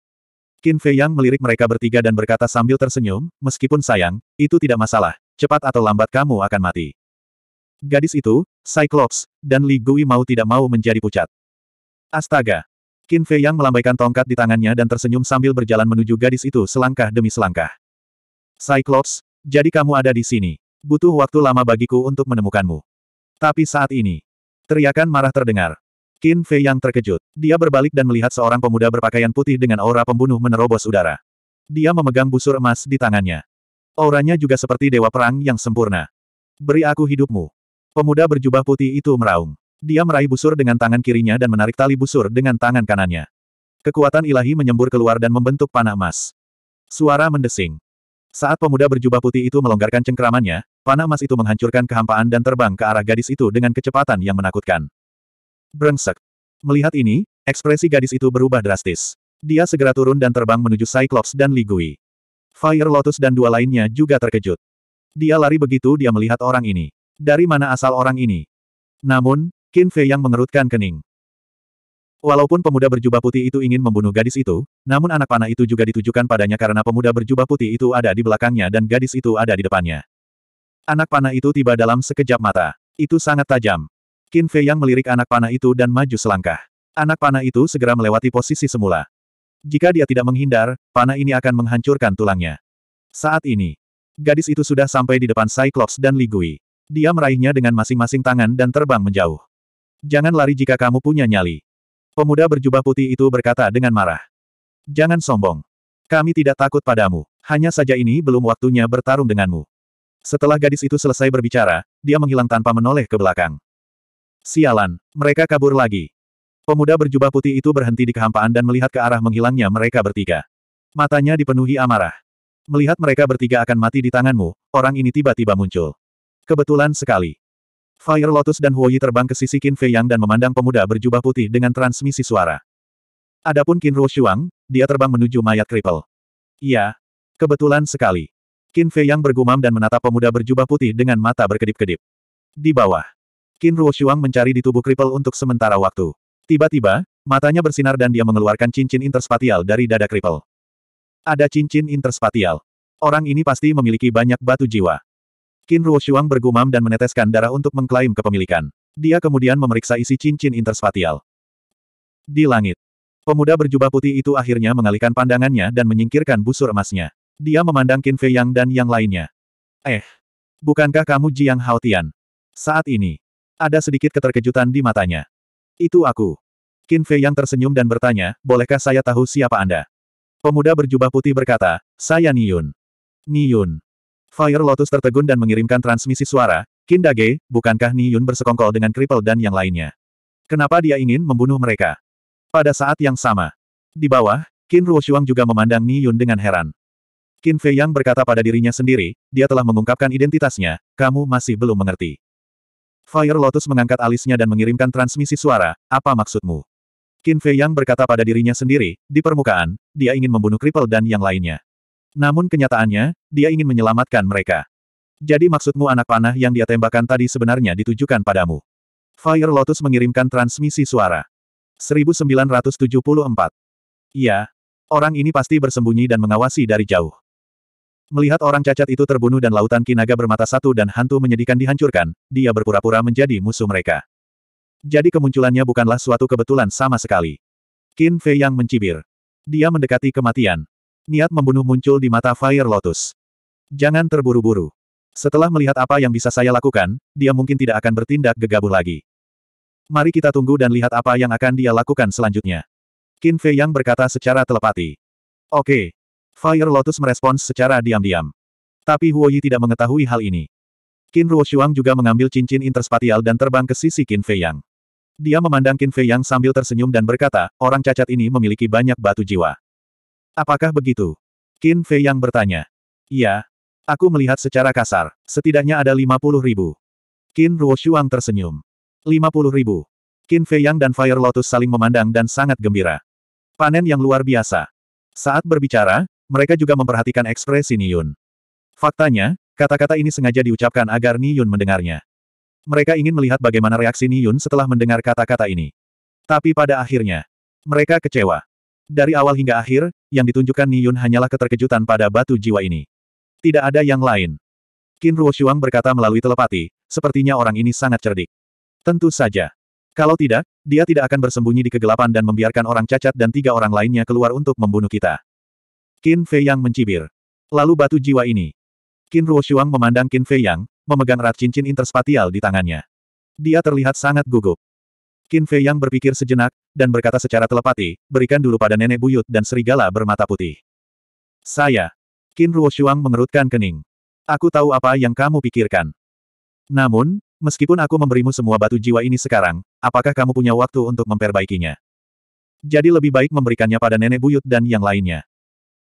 Speaker 1: Qin Fei Yang melirik mereka bertiga dan berkata sambil tersenyum, meskipun sayang, itu tidak masalah, cepat atau lambat kamu akan mati. Gadis itu, Cyclops, dan Li Gui mau tidak mau menjadi pucat. Astaga! Qin Fei Yang melambaikan tongkat di tangannya dan tersenyum sambil berjalan menuju gadis itu selangkah demi selangkah. Cyclops, jadi kamu ada di sini. Butuh waktu lama bagiku untuk menemukanmu. Tapi saat ini, teriakan marah terdengar. Qin Fei Yang terkejut. Dia berbalik dan melihat seorang pemuda berpakaian putih dengan aura pembunuh menerobos udara. Dia memegang busur emas di tangannya. Auranya juga seperti dewa perang yang sempurna. Beri aku hidupmu. Pemuda berjubah putih itu meraung. Dia meraih busur dengan tangan kirinya dan menarik tali busur dengan tangan kanannya. Kekuatan ilahi menyembur keluar dan membentuk panah emas. Suara mendesing. Saat pemuda berjubah putih itu melonggarkan cengkeramannya, panah emas itu menghancurkan kehampaan dan terbang ke arah gadis itu dengan kecepatan yang menakutkan. Brengsek. Melihat ini, ekspresi gadis itu berubah drastis. Dia segera turun dan terbang menuju Cyclops dan Ligui. Fire Lotus dan dua lainnya juga terkejut. Dia lari begitu dia melihat orang ini. Dari mana asal orang ini? Namun, Qin Fei yang mengerutkan kening. Walaupun pemuda berjubah putih itu ingin membunuh gadis itu, namun anak panah itu juga ditujukan padanya karena pemuda berjubah putih itu ada di belakangnya dan gadis itu ada di depannya. Anak panah itu tiba dalam sekejap mata. Itu sangat tajam. Qin Fei yang melirik anak panah itu dan maju selangkah. Anak panah itu segera melewati posisi semula. Jika dia tidak menghindar, panah ini akan menghancurkan tulangnya. Saat ini, gadis itu sudah sampai di depan Cyclops dan Ligui. Dia meraihnya dengan masing-masing tangan dan terbang menjauh. Jangan lari jika kamu punya nyali. Pemuda berjubah putih itu berkata dengan marah. Jangan sombong. Kami tidak takut padamu. Hanya saja ini belum waktunya bertarung denganmu. Setelah gadis itu selesai berbicara, dia menghilang tanpa menoleh ke belakang. Sialan, mereka kabur lagi. Pemuda berjubah putih itu berhenti di kehampaan dan melihat ke arah menghilangnya mereka bertiga. Matanya dipenuhi amarah. Melihat mereka bertiga akan mati di tanganmu, orang ini tiba-tiba muncul. Kebetulan sekali. Fire Lotus dan Huoyi terbang ke sisi Qin Fei Yang dan memandang pemuda berjubah putih dengan transmisi suara. Adapun Qin Ruo Shuang, dia terbang menuju mayat Cripple. Iya. Kebetulan sekali. Qin Fei Yang bergumam dan menatap pemuda berjubah putih dengan mata berkedip-kedip. Di bawah. Qin Ruo Shuang mencari di tubuh Cripple untuk sementara waktu. Tiba-tiba, matanya bersinar dan dia mengeluarkan cincin interspatial dari dada Cripple. Ada cincin interspatial. Orang ini pasti memiliki banyak batu jiwa. Qin Shuang bergumam dan meneteskan darah untuk mengklaim kepemilikan. Dia kemudian memeriksa isi cincin interspatial. Di langit. Pemuda berjubah putih itu akhirnya mengalihkan pandangannya dan menyingkirkan busur emasnya. Dia memandang Qin Fei Yang dan yang lainnya. Eh. Bukankah kamu Jiang Haotian? Saat ini. Ada sedikit keterkejutan di matanya. Itu aku. Qin Fei Yang tersenyum dan bertanya, bolehkah saya tahu siapa Anda? Pemuda berjubah putih berkata, saya Niyun. Niyun. Fire Lotus tertegun dan mengirimkan transmisi suara, Kindage, bukankah Niyun bersekongkol dengan Cripple dan yang lainnya? Kenapa dia ingin membunuh mereka? Pada saat yang sama. Di bawah, Qin Ruoshuang juga memandang Niyun dengan heran. Qin Fei Yang berkata pada dirinya sendiri, dia telah mengungkapkan identitasnya, kamu masih belum mengerti. Fire Lotus mengangkat alisnya dan mengirimkan transmisi suara, apa maksudmu? Qin Fei Yang berkata pada dirinya sendiri, di permukaan, dia ingin membunuh Cripple dan yang lainnya. Namun kenyataannya, dia ingin menyelamatkan mereka. Jadi maksudmu anak panah yang dia tembakan tadi sebenarnya ditujukan padamu. Fire Lotus mengirimkan transmisi suara. 1974. Iya. Orang ini pasti bersembunyi dan mengawasi dari jauh. Melihat orang cacat itu terbunuh dan lautan kinaga bermata satu dan hantu menyedihkan dihancurkan, dia berpura-pura menjadi musuh mereka. Jadi kemunculannya bukanlah suatu kebetulan sama sekali. Qin Fei yang mencibir. Dia mendekati kematian. Niat membunuh muncul di mata Fire Lotus. Jangan terburu-buru. Setelah melihat apa yang bisa saya lakukan, dia mungkin tidak akan bertindak gegabah lagi. Mari kita tunggu dan lihat apa yang akan dia lakukan selanjutnya. Qin Fei Yang berkata secara telepati. Oke. Fire Lotus merespons secara diam-diam. Tapi Huo Yi tidak mengetahui hal ini. Qin Ruoshuang juga mengambil cincin interspatial dan terbang ke sisi Qin Fei Yang. Dia memandang Qin Fei Yang sambil tersenyum dan berkata, orang cacat ini memiliki banyak batu jiwa. Apakah begitu? Qin Fei yang bertanya. Iya. Aku melihat secara kasar, setidaknya ada lima puluh ribu. Qin Ruoshuang tersenyum. Lima puluh ribu. Qin Fei Yang dan Fire Lotus saling memandang dan sangat gembira. Panen yang luar biasa. Saat berbicara, mereka juga memperhatikan ekspresi Ni Yun. Faktanya, kata-kata ini sengaja diucapkan agar Ni Yun mendengarnya. Mereka ingin melihat bagaimana reaksi Ni Yun setelah mendengar kata-kata ini. Tapi pada akhirnya, mereka kecewa. Dari awal hingga akhir, yang ditunjukkan Niyun hanyalah keterkejutan pada batu jiwa ini. Tidak ada yang lain. Qin Ruoshuang berkata melalui telepati, sepertinya orang ini sangat cerdik. Tentu saja. Kalau tidak, dia tidak akan bersembunyi di kegelapan dan membiarkan orang cacat dan tiga orang lainnya keluar untuk membunuh kita. Qin Fei Yang mencibir. Lalu batu jiwa ini. Qin Ruoshuang memandang Qin Fei Yang, memegang erat cincin interspatial di tangannya. Dia terlihat sangat gugup. Qin Fei Yang berpikir sejenak, dan berkata secara telepati, berikan dulu pada nenek buyut dan serigala bermata putih. Saya. Qin Ruoshuang mengerutkan kening. Aku tahu apa yang kamu pikirkan. Namun, meskipun aku memberimu semua batu jiwa ini sekarang, apakah kamu punya waktu untuk memperbaikinya? Jadi lebih baik memberikannya pada nenek buyut dan yang lainnya.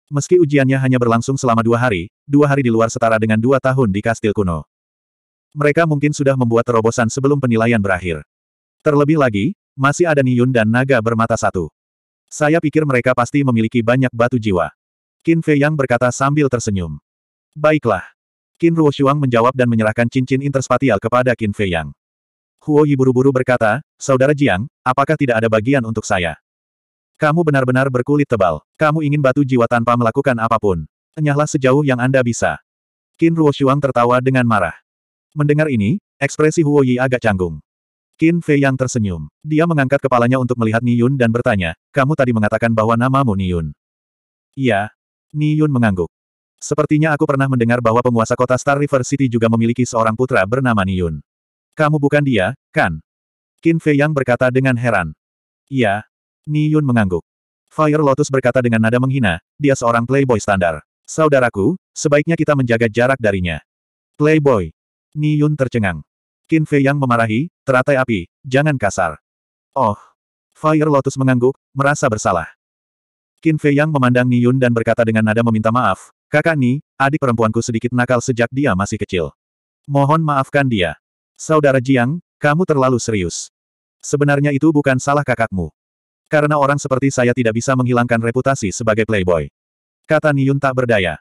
Speaker 1: Meski ujiannya hanya berlangsung selama dua hari, dua hari di luar setara dengan dua tahun di kastil kuno. Mereka mungkin sudah membuat terobosan sebelum penilaian berakhir. Terlebih lagi, masih ada Niyun dan naga bermata satu. Saya pikir mereka pasti memiliki banyak batu jiwa. Qin Fei Yang berkata sambil tersenyum. Baiklah. Qin Ruo Shuang menjawab dan menyerahkan cincin interspatial kepada Qin Fei Yang. Huo Yi buru-buru berkata, Saudara Jiang, apakah tidak ada bagian untuk saya? Kamu benar-benar berkulit tebal. Kamu ingin batu jiwa tanpa melakukan apapun. Enyahlah sejauh yang Anda bisa. Qin Ruo Shuang tertawa dengan marah. Mendengar ini, ekspresi Huo Yi agak canggung. Qin Fei yang tersenyum. Dia mengangkat kepalanya untuk melihat Ni Yun dan bertanya, kamu tadi mengatakan bahwa namamu Niyun. Iya. Yun mengangguk. Sepertinya aku pernah mendengar bahwa penguasa kota Star River City juga memiliki seorang putra bernama Ni Yun. Kamu bukan dia, kan? Qin Fei yang berkata dengan heran. Iya. Yun mengangguk. Fire Lotus berkata dengan nada menghina, dia seorang playboy standar. Saudaraku, sebaiknya kita menjaga jarak darinya. Playboy. Ni Yun tercengang. Qin Fei yang memarahi, teratai api, jangan kasar. Oh. Fire Lotus mengangguk, merasa bersalah. Qin Fei yang memandang Yun dan berkata dengan nada meminta maaf, kakak Ni, adik perempuanku sedikit nakal sejak dia masih kecil. Mohon maafkan dia. Saudara Jiang, kamu terlalu serius. Sebenarnya itu bukan salah kakakmu. Karena orang seperti saya tidak bisa menghilangkan reputasi sebagai playboy. Kata Ni Yun tak berdaya.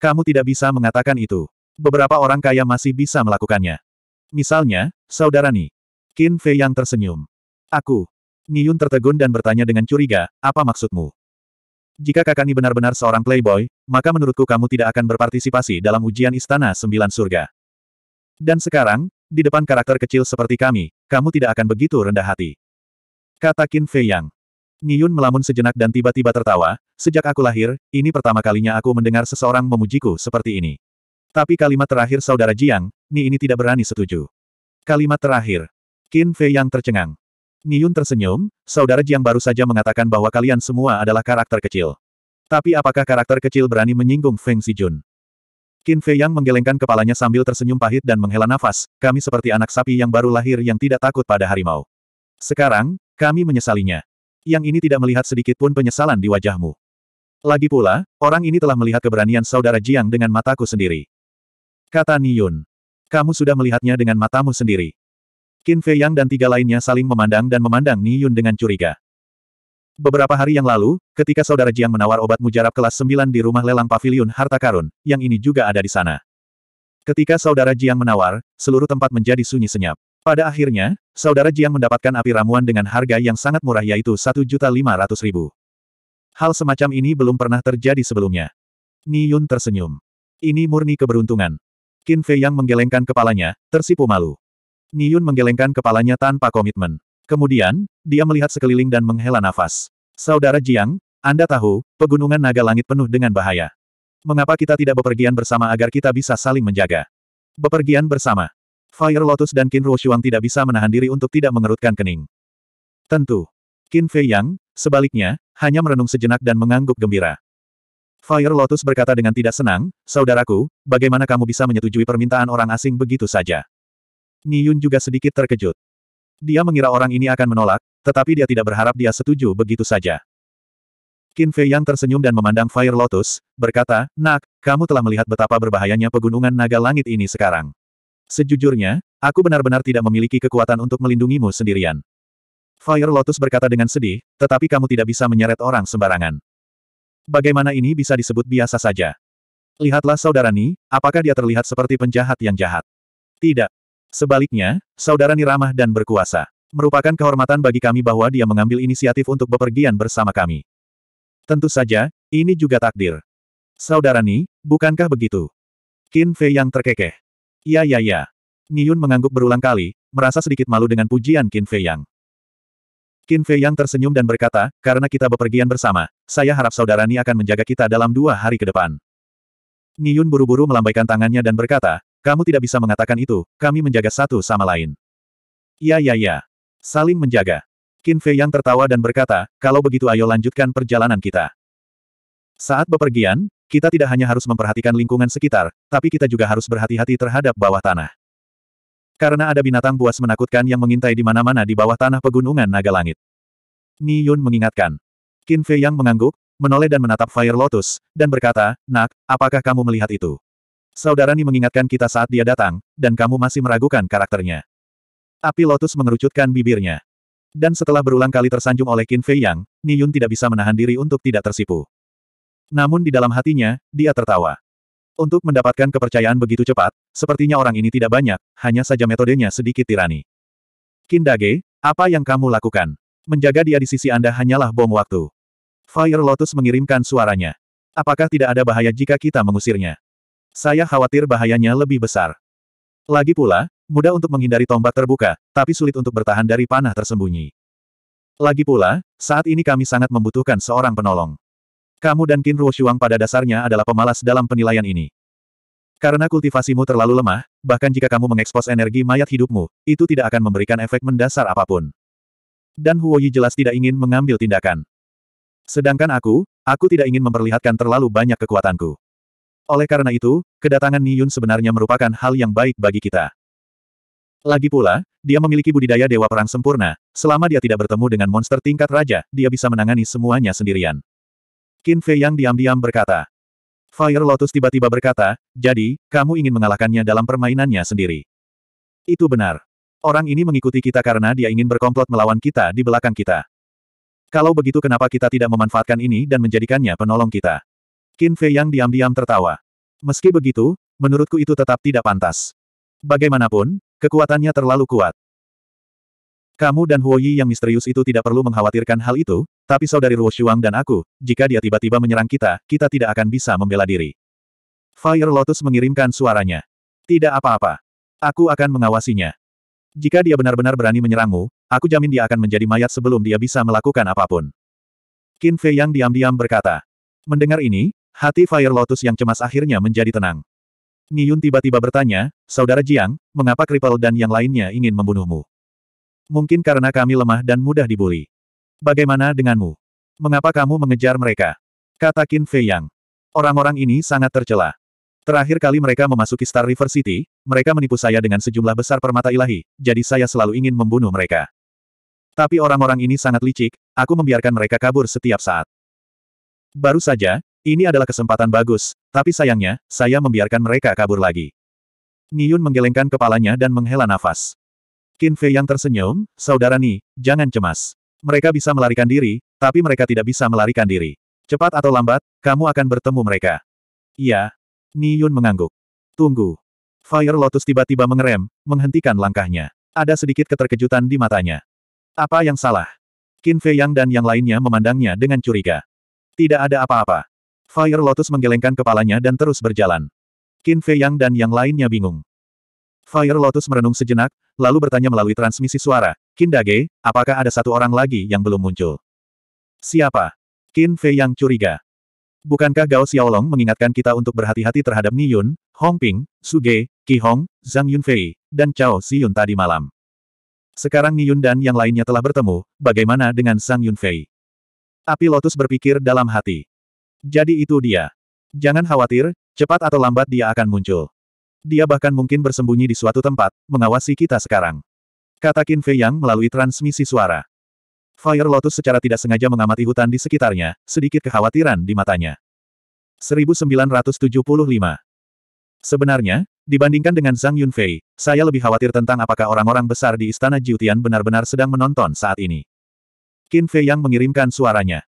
Speaker 1: Kamu tidak bisa mengatakan itu. Beberapa orang kaya masih bisa melakukannya. Misalnya, saudara saudarani. Qin Fei yang tersenyum. Aku. Niyun tertegun dan bertanya dengan curiga, apa maksudmu? Jika kakak Ni benar-benar seorang playboy, maka menurutku kamu tidak akan berpartisipasi dalam ujian Istana Sembilan Surga. Dan sekarang, di depan karakter kecil seperti kami, kamu tidak akan begitu rendah hati. Kata Qin Fei Yang. Niyun melamun sejenak dan tiba-tiba tertawa, sejak aku lahir, ini pertama kalinya aku mendengar seseorang memujiku seperti ini. Tapi kalimat terakhir saudara Jiang, Ni ini tidak berani setuju. Kalimat terakhir. Qin Fei yang tercengang. Niyun tersenyum, saudara Jiang baru saja mengatakan bahwa kalian semua adalah karakter kecil. Tapi apakah karakter kecil berani menyinggung Feng Xijun? Qin Fei yang menggelengkan kepalanya sambil tersenyum pahit dan menghela nafas, kami seperti anak sapi yang baru lahir yang tidak takut pada harimau. Sekarang, kami menyesalinya. Yang ini tidak melihat sedikit pun penyesalan di wajahmu. Lagi pula, orang ini telah melihat keberanian saudara Jiang dengan mataku sendiri. Kata Niyun. Kamu sudah melihatnya dengan matamu sendiri. Qin Fei Yang dan tiga lainnya saling memandang dan memandang Niyun dengan curiga. Beberapa hari yang lalu, ketika saudara Jiang menawar obat mujarab kelas 9 di rumah lelang pavilion harta karun, yang ini juga ada di sana. Ketika saudara Jiang menawar, seluruh tempat menjadi sunyi senyap. Pada akhirnya, saudara Jiang mendapatkan api ramuan dengan harga yang sangat murah yaitu 1.500.000. Hal semacam ini belum pernah terjadi sebelumnya. Ni Yun tersenyum. Ini murni keberuntungan. Qin Fei yang menggelengkan kepalanya, tersipu malu. Niyun menggelengkan kepalanya tanpa komitmen. Kemudian, dia melihat sekeliling dan menghela nafas. Saudara Jiang, Anda tahu, pegunungan naga langit penuh dengan bahaya. Mengapa kita tidak bepergian bersama agar kita bisa saling menjaga? Bepergian bersama. Fire Lotus dan Qin Ruoshuang tidak bisa menahan diri untuk tidak mengerutkan kening. Tentu. Qin Fei Yang, sebaliknya, hanya merenung sejenak dan mengangguk gembira. Fire Lotus berkata dengan tidak senang, Saudaraku, bagaimana kamu bisa menyetujui permintaan orang asing begitu saja? Niyun juga sedikit terkejut. Dia mengira orang ini akan menolak, tetapi dia tidak berharap dia setuju begitu saja. Qin Fei yang tersenyum dan memandang Fire Lotus, berkata, Nak, kamu telah melihat betapa berbahayanya pegunungan naga langit ini sekarang. Sejujurnya, aku benar-benar tidak memiliki kekuatan untuk melindungimu sendirian. Fire Lotus berkata dengan sedih, tetapi kamu tidak bisa menyeret orang sembarangan. Bagaimana ini bisa disebut biasa saja? Lihatlah saudarani, apakah dia terlihat seperti penjahat yang jahat? Tidak. Sebaliknya, saudara Ni ramah dan berkuasa. Merupakan kehormatan bagi kami bahwa dia mengambil inisiatif untuk bepergian bersama kami. Tentu saja, ini juga takdir. Saudara Ni, bukankah begitu? Qin Fei yang terkekeh. Ya ya ya. Niyun mengangguk berulang kali, merasa sedikit malu dengan pujian Qin Fei Yang. Qin Fei yang tersenyum dan berkata, karena kita bepergian bersama, saya harap saudara Ni akan menjaga kita dalam dua hari ke depan. Niyun buru-buru melambaikan tangannya dan berkata, kamu tidak bisa mengatakan itu, kami menjaga satu sama lain. Ya ya ya. Saling menjaga. Qin Fei yang tertawa dan berkata, kalau begitu ayo lanjutkan perjalanan kita. Saat bepergian, kita tidak hanya harus memperhatikan lingkungan sekitar, tapi kita juga harus berhati-hati terhadap bawah tanah. Karena ada binatang buas menakutkan yang mengintai di mana-mana di bawah tanah pegunungan naga langit. Ni Yun mengingatkan. Qin Fei Yang mengangguk, menoleh dan menatap Fire Lotus, dan berkata, Nak, apakah kamu melihat itu? Saudara Ni mengingatkan kita saat dia datang, dan kamu masih meragukan karakternya. Api Lotus mengerucutkan bibirnya. Dan setelah berulang kali tersanjung oleh Qin Fei Yang, Ni Yun tidak bisa menahan diri untuk tidak tersipu. Namun di dalam hatinya, dia tertawa. Untuk mendapatkan kepercayaan begitu cepat, sepertinya orang ini tidak banyak, hanya saja metodenya sedikit tirani. Kindage, apa yang kamu lakukan? Menjaga dia di sisi Anda hanyalah bom waktu. Fire Lotus mengirimkan suaranya. Apakah tidak ada bahaya jika kita mengusirnya? Saya khawatir bahayanya lebih besar. Lagi pula, mudah untuk menghindari tombak terbuka, tapi sulit untuk bertahan dari panah tersembunyi. Lagi pula, saat ini kami sangat membutuhkan seorang penolong. Kamu dan Qin Ruoshuang pada dasarnya adalah pemalas dalam penilaian ini. Karena kultivasimu terlalu lemah, bahkan jika kamu mengekspos energi mayat hidupmu, itu tidak akan memberikan efek mendasar apapun. Dan Huoyi jelas tidak ingin mengambil tindakan. Sedangkan aku, aku tidak ingin memperlihatkan terlalu banyak kekuatanku. Oleh karena itu, kedatangan Niyun sebenarnya merupakan hal yang baik bagi kita. Lagi pula, dia memiliki budidaya Dewa Perang sempurna, selama dia tidak bertemu dengan monster tingkat raja, dia bisa menangani semuanya sendirian. Qin Fei yang diam-diam berkata. Fire Lotus tiba-tiba berkata, jadi, kamu ingin mengalahkannya dalam permainannya sendiri. Itu benar. Orang ini mengikuti kita karena dia ingin berkomplot melawan kita di belakang kita. Kalau begitu kenapa kita tidak memanfaatkan ini dan menjadikannya penolong kita? Qin Fei yang diam-diam tertawa. Meski begitu, menurutku itu tetap tidak pantas. Bagaimanapun, kekuatannya terlalu kuat. Kamu dan Huo Yi yang misterius itu tidak perlu mengkhawatirkan hal itu, tapi saudari Luo Shuang dan aku, jika dia tiba-tiba menyerang kita, kita tidak akan bisa membela diri. Fire Lotus mengirimkan suaranya. Tidak apa-apa. Aku akan mengawasinya. Jika dia benar-benar berani menyerangmu, aku jamin dia akan menjadi mayat sebelum dia bisa melakukan apapun. Qin Fei yang diam-diam berkata. Mendengar ini, hati Fire Lotus yang cemas akhirnya menjadi tenang. Niyun tiba-tiba bertanya, Saudara Jiang, mengapa Kripal dan yang lainnya ingin membunuhmu? Mungkin karena kami lemah dan mudah dibully. Bagaimana denganmu? Mengapa kamu mengejar mereka? Kata Qin Fei Yang. Orang-orang ini sangat tercela. Terakhir kali mereka memasuki Star River City, mereka menipu saya dengan sejumlah besar permata ilahi, jadi saya selalu ingin membunuh mereka. Tapi orang-orang ini sangat licik, aku membiarkan mereka kabur setiap saat. Baru saja, ini adalah kesempatan bagus, tapi sayangnya, saya membiarkan mereka kabur lagi. Niyun menggelengkan kepalanya dan menghela nafas. Qin Fei yang tersenyum, saudara Ni, jangan cemas. Mereka bisa melarikan diri, tapi mereka tidak bisa melarikan diri. Cepat atau lambat, kamu akan bertemu mereka. Iya. Ni Yun mengangguk. Tunggu. Fire Lotus tiba-tiba mengerem, menghentikan langkahnya. Ada sedikit keterkejutan di matanya. Apa yang salah? Qin Fei Yang dan yang lainnya memandangnya dengan curiga. Tidak ada apa-apa. Fire Lotus menggelengkan kepalanya dan terus berjalan. Qin Fei Yang dan yang lainnya bingung. Fire Lotus merenung sejenak, lalu bertanya melalui transmisi suara, Kindage, apakah ada satu orang lagi yang belum muncul? Siapa? Qin Fei yang curiga. Bukankah Gao Xiaolong mengingatkan kita untuk berhati-hati terhadap Ni Yun, Hong Ping, Su Ge, Qi Hong, Zhang Yunfei, dan Cao Xiyun tadi malam? Sekarang Ni Yun dan yang lainnya telah bertemu, bagaimana dengan Zhang Yunfei? Api Lotus berpikir dalam hati. Jadi itu dia. Jangan khawatir, cepat atau lambat dia akan muncul. Dia bahkan mungkin bersembunyi di suatu tempat, mengawasi kita sekarang. Kata Qin Fei Yang melalui transmisi suara. Fire Lotus secara tidak sengaja mengamati hutan di sekitarnya, sedikit kekhawatiran di matanya. 1975 Sebenarnya, dibandingkan dengan Zhang Yunfei, saya lebih khawatir tentang apakah orang-orang besar di Istana Jiutian benar-benar sedang menonton saat ini. Qin Fei Yang mengirimkan suaranya.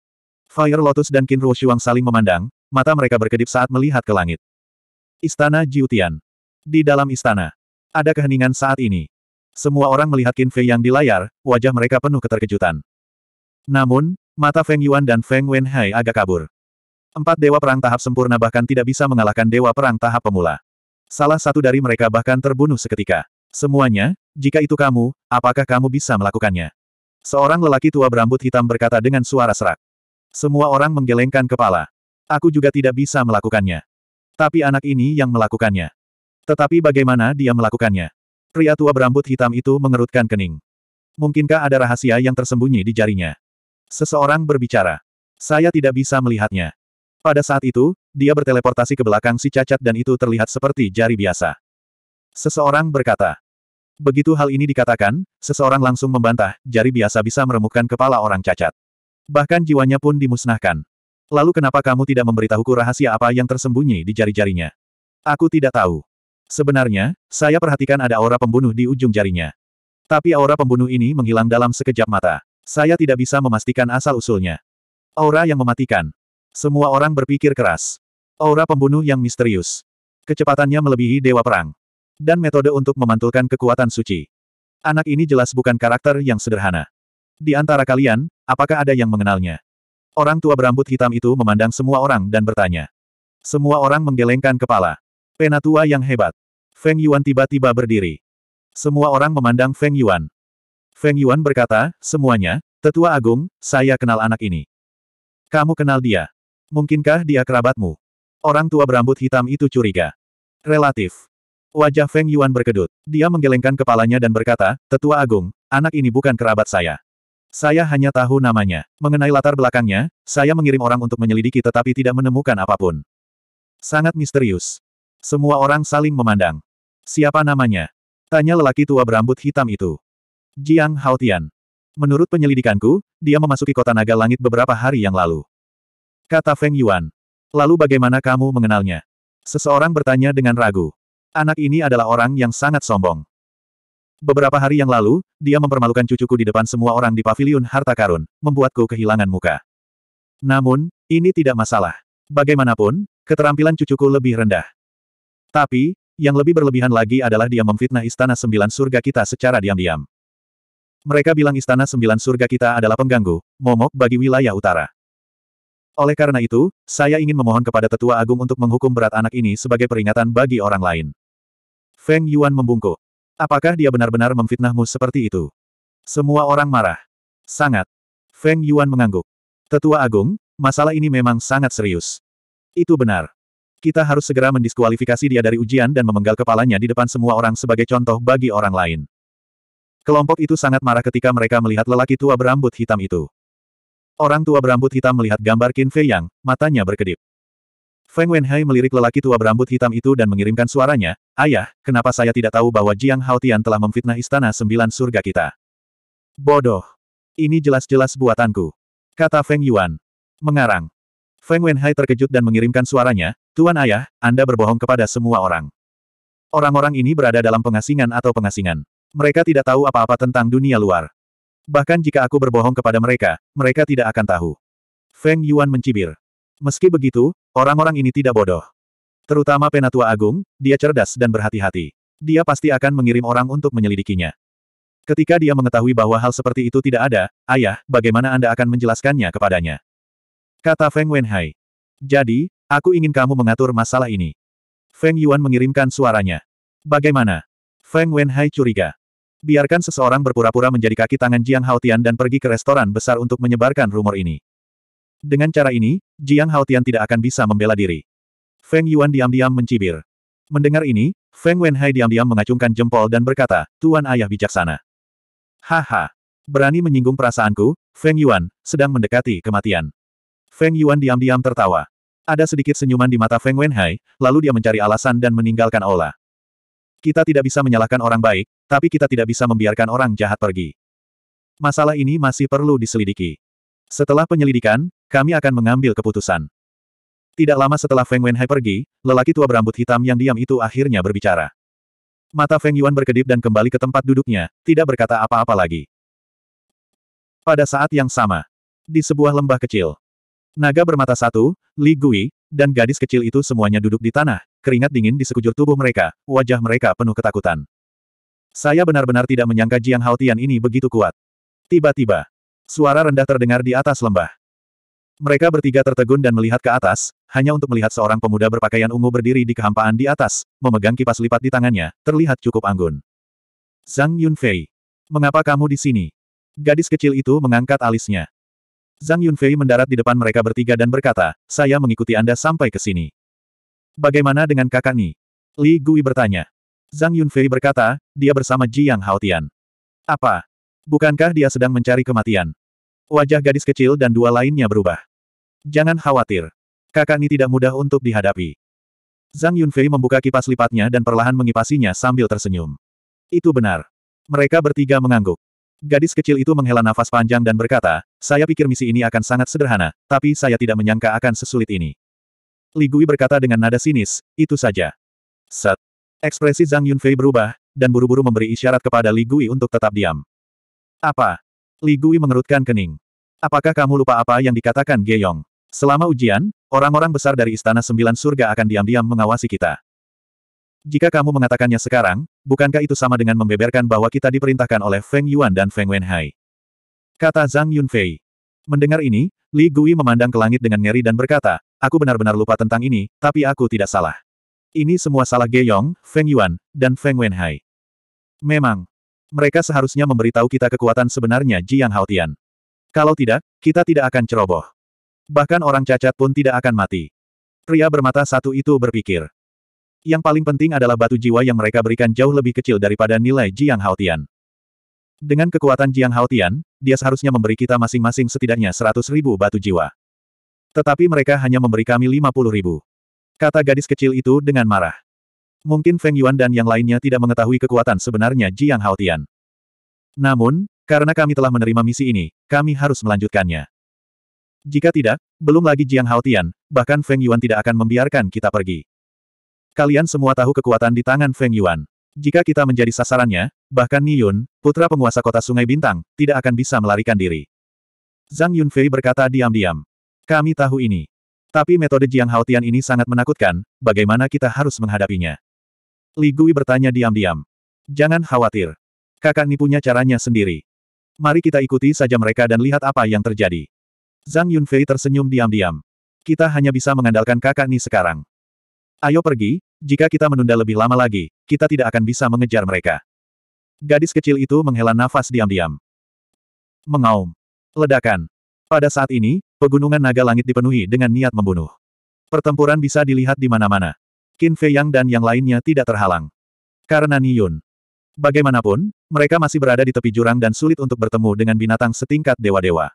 Speaker 1: Fire Lotus dan Qin Ruo Shuang saling memandang, mata mereka berkedip saat melihat ke langit. Istana Jiutian. Di dalam istana. Ada keheningan saat ini. Semua orang melihat Qin Fei yang di layar, wajah mereka penuh keterkejutan. Namun, mata Feng Yuan dan Feng Wenhai agak kabur. Empat dewa perang tahap sempurna bahkan tidak bisa mengalahkan dewa perang tahap pemula. Salah satu dari mereka bahkan terbunuh seketika. Semuanya, jika itu kamu, apakah kamu bisa melakukannya? Seorang lelaki tua berambut hitam berkata dengan suara serak. Semua orang menggelengkan kepala. Aku juga tidak bisa melakukannya. Tapi anak ini yang melakukannya. Tetapi bagaimana dia melakukannya? Pria tua berambut hitam itu mengerutkan kening. Mungkinkah ada rahasia yang tersembunyi di jarinya? Seseorang berbicara. Saya tidak bisa melihatnya. Pada saat itu, dia berteleportasi ke belakang si cacat dan itu terlihat seperti jari biasa. Seseorang berkata. Begitu hal ini dikatakan, seseorang langsung membantah, jari biasa bisa meremukkan kepala orang cacat. Bahkan jiwanya pun dimusnahkan. Lalu kenapa kamu tidak memberitahuku rahasia apa yang tersembunyi di jari-jarinya? Aku tidak tahu. Sebenarnya, saya perhatikan ada aura pembunuh di ujung jarinya. Tapi aura pembunuh ini menghilang dalam sekejap mata. Saya tidak bisa memastikan asal-usulnya. Aura yang mematikan. Semua orang berpikir keras. Aura pembunuh yang misterius. Kecepatannya melebihi Dewa Perang. Dan metode untuk memantulkan kekuatan suci. Anak ini jelas bukan karakter yang sederhana. Di antara kalian, apakah ada yang mengenalnya? Orang tua berambut hitam itu memandang semua orang dan bertanya. Semua orang menggelengkan kepala. Penatua yang hebat. Feng Yuan tiba-tiba berdiri. Semua orang memandang Feng Yuan. Feng Yuan berkata, semuanya, Tetua Agung, saya kenal anak ini. Kamu kenal dia. Mungkinkah dia kerabatmu? Orang tua berambut hitam itu curiga. Relatif. Wajah Feng Yuan berkedut. Dia menggelengkan kepalanya dan berkata, Tetua Agung, anak ini bukan kerabat saya. Saya hanya tahu namanya. Mengenai latar belakangnya, saya mengirim orang untuk menyelidiki tetapi tidak menemukan apapun. Sangat misterius. Semua orang saling memandang. Siapa namanya? Tanya lelaki tua berambut hitam itu. Jiang Haotian. Menurut penyelidikanku, dia memasuki kota naga langit beberapa hari yang lalu. Kata Feng Yuan. Lalu bagaimana kamu mengenalnya? Seseorang bertanya dengan ragu. Anak ini adalah orang yang sangat sombong. Beberapa hari yang lalu, dia mempermalukan cucuku di depan semua orang di paviliun harta karun, membuatku kehilangan muka. Namun, ini tidak masalah. Bagaimanapun, keterampilan cucuku lebih rendah. Tapi, yang lebih berlebihan lagi adalah dia memfitnah istana sembilan surga kita secara diam-diam. Mereka bilang istana sembilan surga kita adalah pengganggu, momok bagi wilayah utara. Oleh karena itu, saya ingin memohon kepada Tetua Agung untuk menghukum berat anak ini sebagai peringatan bagi orang lain. Feng Yuan membungkuk. Apakah dia benar-benar memfitnahmu seperti itu? Semua orang marah. Sangat. Feng Yuan mengangguk. Tetua Agung, masalah ini memang sangat serius. Itu benar. Kita harus segera mendiskualifikasi dia dari ujian dan memenggal kepalanya di depan semua orang sebagai contoh bagi orang lain. Kelompok itu sangat marah ketika mereka melihat lelaki tua berambut hitam itu. Orang tua berambut hitam melihat gambar Qin Fei Yang, matanya berkedip. Feng Wenhai melirik lelaki tua berambut hitam itu dan mengirimkan suaranya, Ayah, kenapa saya tidak tahu bahwa Jiang Haotian telah memfitnah istana sembilan surga kita? Bodoh. Ini jelas-jelas buatanku. Kata Feng Yuan. Mengarang. Feng Wenhai terkejut dan mengirimkan suaranya, Tuan Ayah, Anda berbohong kepada semua orang. Orang-orang ini berada dalam pengasingan atau pengasingan. Mereka tidak tahu apa-apa tentang dunia luar. Bahkan jika aku berbohong kepada mereka, mereka tidak akan tahu. Feng Yuan mencibir. Meski begitu, orang-orang ini tidak bodoh. Terutama Penatua Agung, dia cerdas dan berhati-hati. Dia pasti akan mengirim orang untuk menyelidikinya. Ketika dia mengetahui bahwa hal seperti itu tidak ada, ayah, bagaimana Anda akan menjelaskannya kepadanya? Kata Feng Wenhai. Jadi, aku ingin kamu mengatur masalah ini. Feng Yuan mengirimkan suaranya. Bagaimana? Feng Wenhai curiga. Biarkan seseorang berpura-pura menjadi kaki tangan Jiang Haotian dan pergi ke restoran besar untuk menyebarkan rumor ini. Dengan cara ini, Jiang Haotian tidak akan bisa membela diri. Feng Yuan diam-diam mencibir. Mendengar ini, Feng Wenhai diam-diam mengacungkan jempol dan berkata, Tuan Ayah bijaksana. Haha. Berani menyinggung perasaanku, Feng Yuan, sedang mendekati kematian. Feng Yuan diam-diam tertawa. Ada sedikit senyuman di mata Feng Wenhai, lalu dia mencari alasan dan meninggalkan Ola. Kita tidak bisa menyalahkan orang baik, tapi kita tidak bisa membiarkan orang jahat pergi. Masalah ini masih perlu diselidiki. Setelah penyelidikan, kami akan mengambil keputusan. Tidak lama setelah Feng Wenhai pergi, lelaki tua berambut hitam yang diam itu akhirnya berbicara. Mata Feng Yuan berkedip dan kembali ke tempat duduknya, tidak berkata apa-apa lagi. Pada saat yang sama, di sebuah lembah kecil, Naga bermata satu, Li Gui, dan gadis kecil itu semuanya duduk di tanah, keringat dingin di sekujur tubuh mereka, wajah mereka penuh ketakutan. Saya benar-benar tidak menyangka Jiang Haotian ini begitu kuat. Tiba-tiba, suara rendah terdengar di atas lembah. Mereka bertiga tertegun dan melihat ke atas, hanya untuk melihat seorang pemuda berpakaian ungu berdiri di kehampaan di atas, memegang kipas lipat di tangannya, terlihat cukup anggun. Zhang Yunfei. Mengapa kamu di sini? Gadis kecil itu mengangkat alisnya. Zhang Yunfei mendarat di depan mereka bertiga dan berkata, saya mengikuti Anda sampai ke sini. Bagaimana dengan kakak Ni? Li Gui bertanya. Zhang Yunfei berkata, dia bersama Ji Yang Haotian. Apa? Bukankah dia sedang mencari kematian? Wajah gadis kecil dan dua lainnya berubah. Jangan khawatir. Kakak Ni tidak mudah untuk dihadapi. Zhang Yunfei membuka kipas lipatnya dan perlahan mengipasinya sambil tersenyum. Itu benar. Mereka bertiga mengangguk. Gadis kecil itu menghela nafas panjang dan berkata, saya pikir misi ini akan sangat sederhana, tapi saya tidak menyangka akan sesulit ini. Li Gui berkata dengan nada sinis, itu saja. Set. Ekspresi Zhang Yunfei berubah, dan buru-buru memberi isyarat kepada Li Gui untuk tetap diam. Apa? Li Gui mengerutkan kening. Apakah kamu lupa apa yang dikatakan Ge Yong? Selama ujian, orang-orang besar dari Istana Sembilan Surga akan diam-diam mengawasi kita. Jika kamu mengatakannya sekarang, bukankah itu sama dengan membeberkan bahwa kita diperintahkan oleh Feng Yuan dan Feng Wenhai? Kata Zhang Yunfei. Mendengar ini, Li Gui memandang ke langit dengan ngeri dan berkata, aku benar-benar lupa tentang ini, tapi aku tidak salah. Ini semua salah Ge Yong, Feng Yuan, dan Feng Wenhai. Memang. Mereka seharusnya memberitahu kita kekuatan sebenarnya Jiang Haotian. Kalau tidak, kita tidak akan ceroboh. Bahkan orang cacat pun tidak akan mati. Pria bermata satu itu berpikir. Yang paling penting adalah batu jiwa yang mereka berikan jauh lebih kecil daripada nilai Jiang Haotian. Dengan kekuatan Jiang Haotian, dia seharusnya memberi kita masing-masing setidaknya seratus ribu batu jiwa. Tetapi mereka hanya memberi kami lima puluh ribu. Kata gadis kecil itu dengan marah. Mungkin Feng Yuan dan yang lainnya tidak mengetahui kekuatan sebenarnya Jiang Haotian. Namun, karena kami telah menerima misi ini, kami harus melanjutkannya. Jika tidak, belum lagi Jiang Haotian, bahkan Feng Yuan tidak akan membiarkan kita pergi. Kalian semua tahu kekuatan di tangan Feng Yuan. Jika kita menjadi sasarannya, bahkan Ni Yun, putra penguasa kota Sungai Bintang, tidak akan bisa melarikan diri. Zhang Yunfei berkata diam-diam. Kami tahu ini. Tapi metode Jiang Haotian ini sangat menakutkan, bagaimana kita harus menghadapinya? Li Gui bertanya diam-diam. Jangan khawatir. Kakak Ni punya caranya sendiri. Mari kita ikuti saja mereka dan lihat apa yang terjadi. Zhang Yunfei tersenyum diam-diam. Kita hanya bisa mengandalkan kakak Ni sekarang. Ayo pergi, jika kita menunda lebih lama lagi, kita tidak akan bisa mengejar mereka. Gadis kecil itu menghela nafas diam-diam. Mengaum. Ledakan. Pada saat ini, pegunungan naga langit dipenuhi dengan niat membunuh. Pertempuran bisa dilihat di mana-mana. Qin Fei Yang dan yang lainnya tidak terhalang. Karena Niyun. Bagaimanapun, mereka masih berada di tepi jurang dan sulit untuk bertemu dengan binatang setingkat dewa-dewa.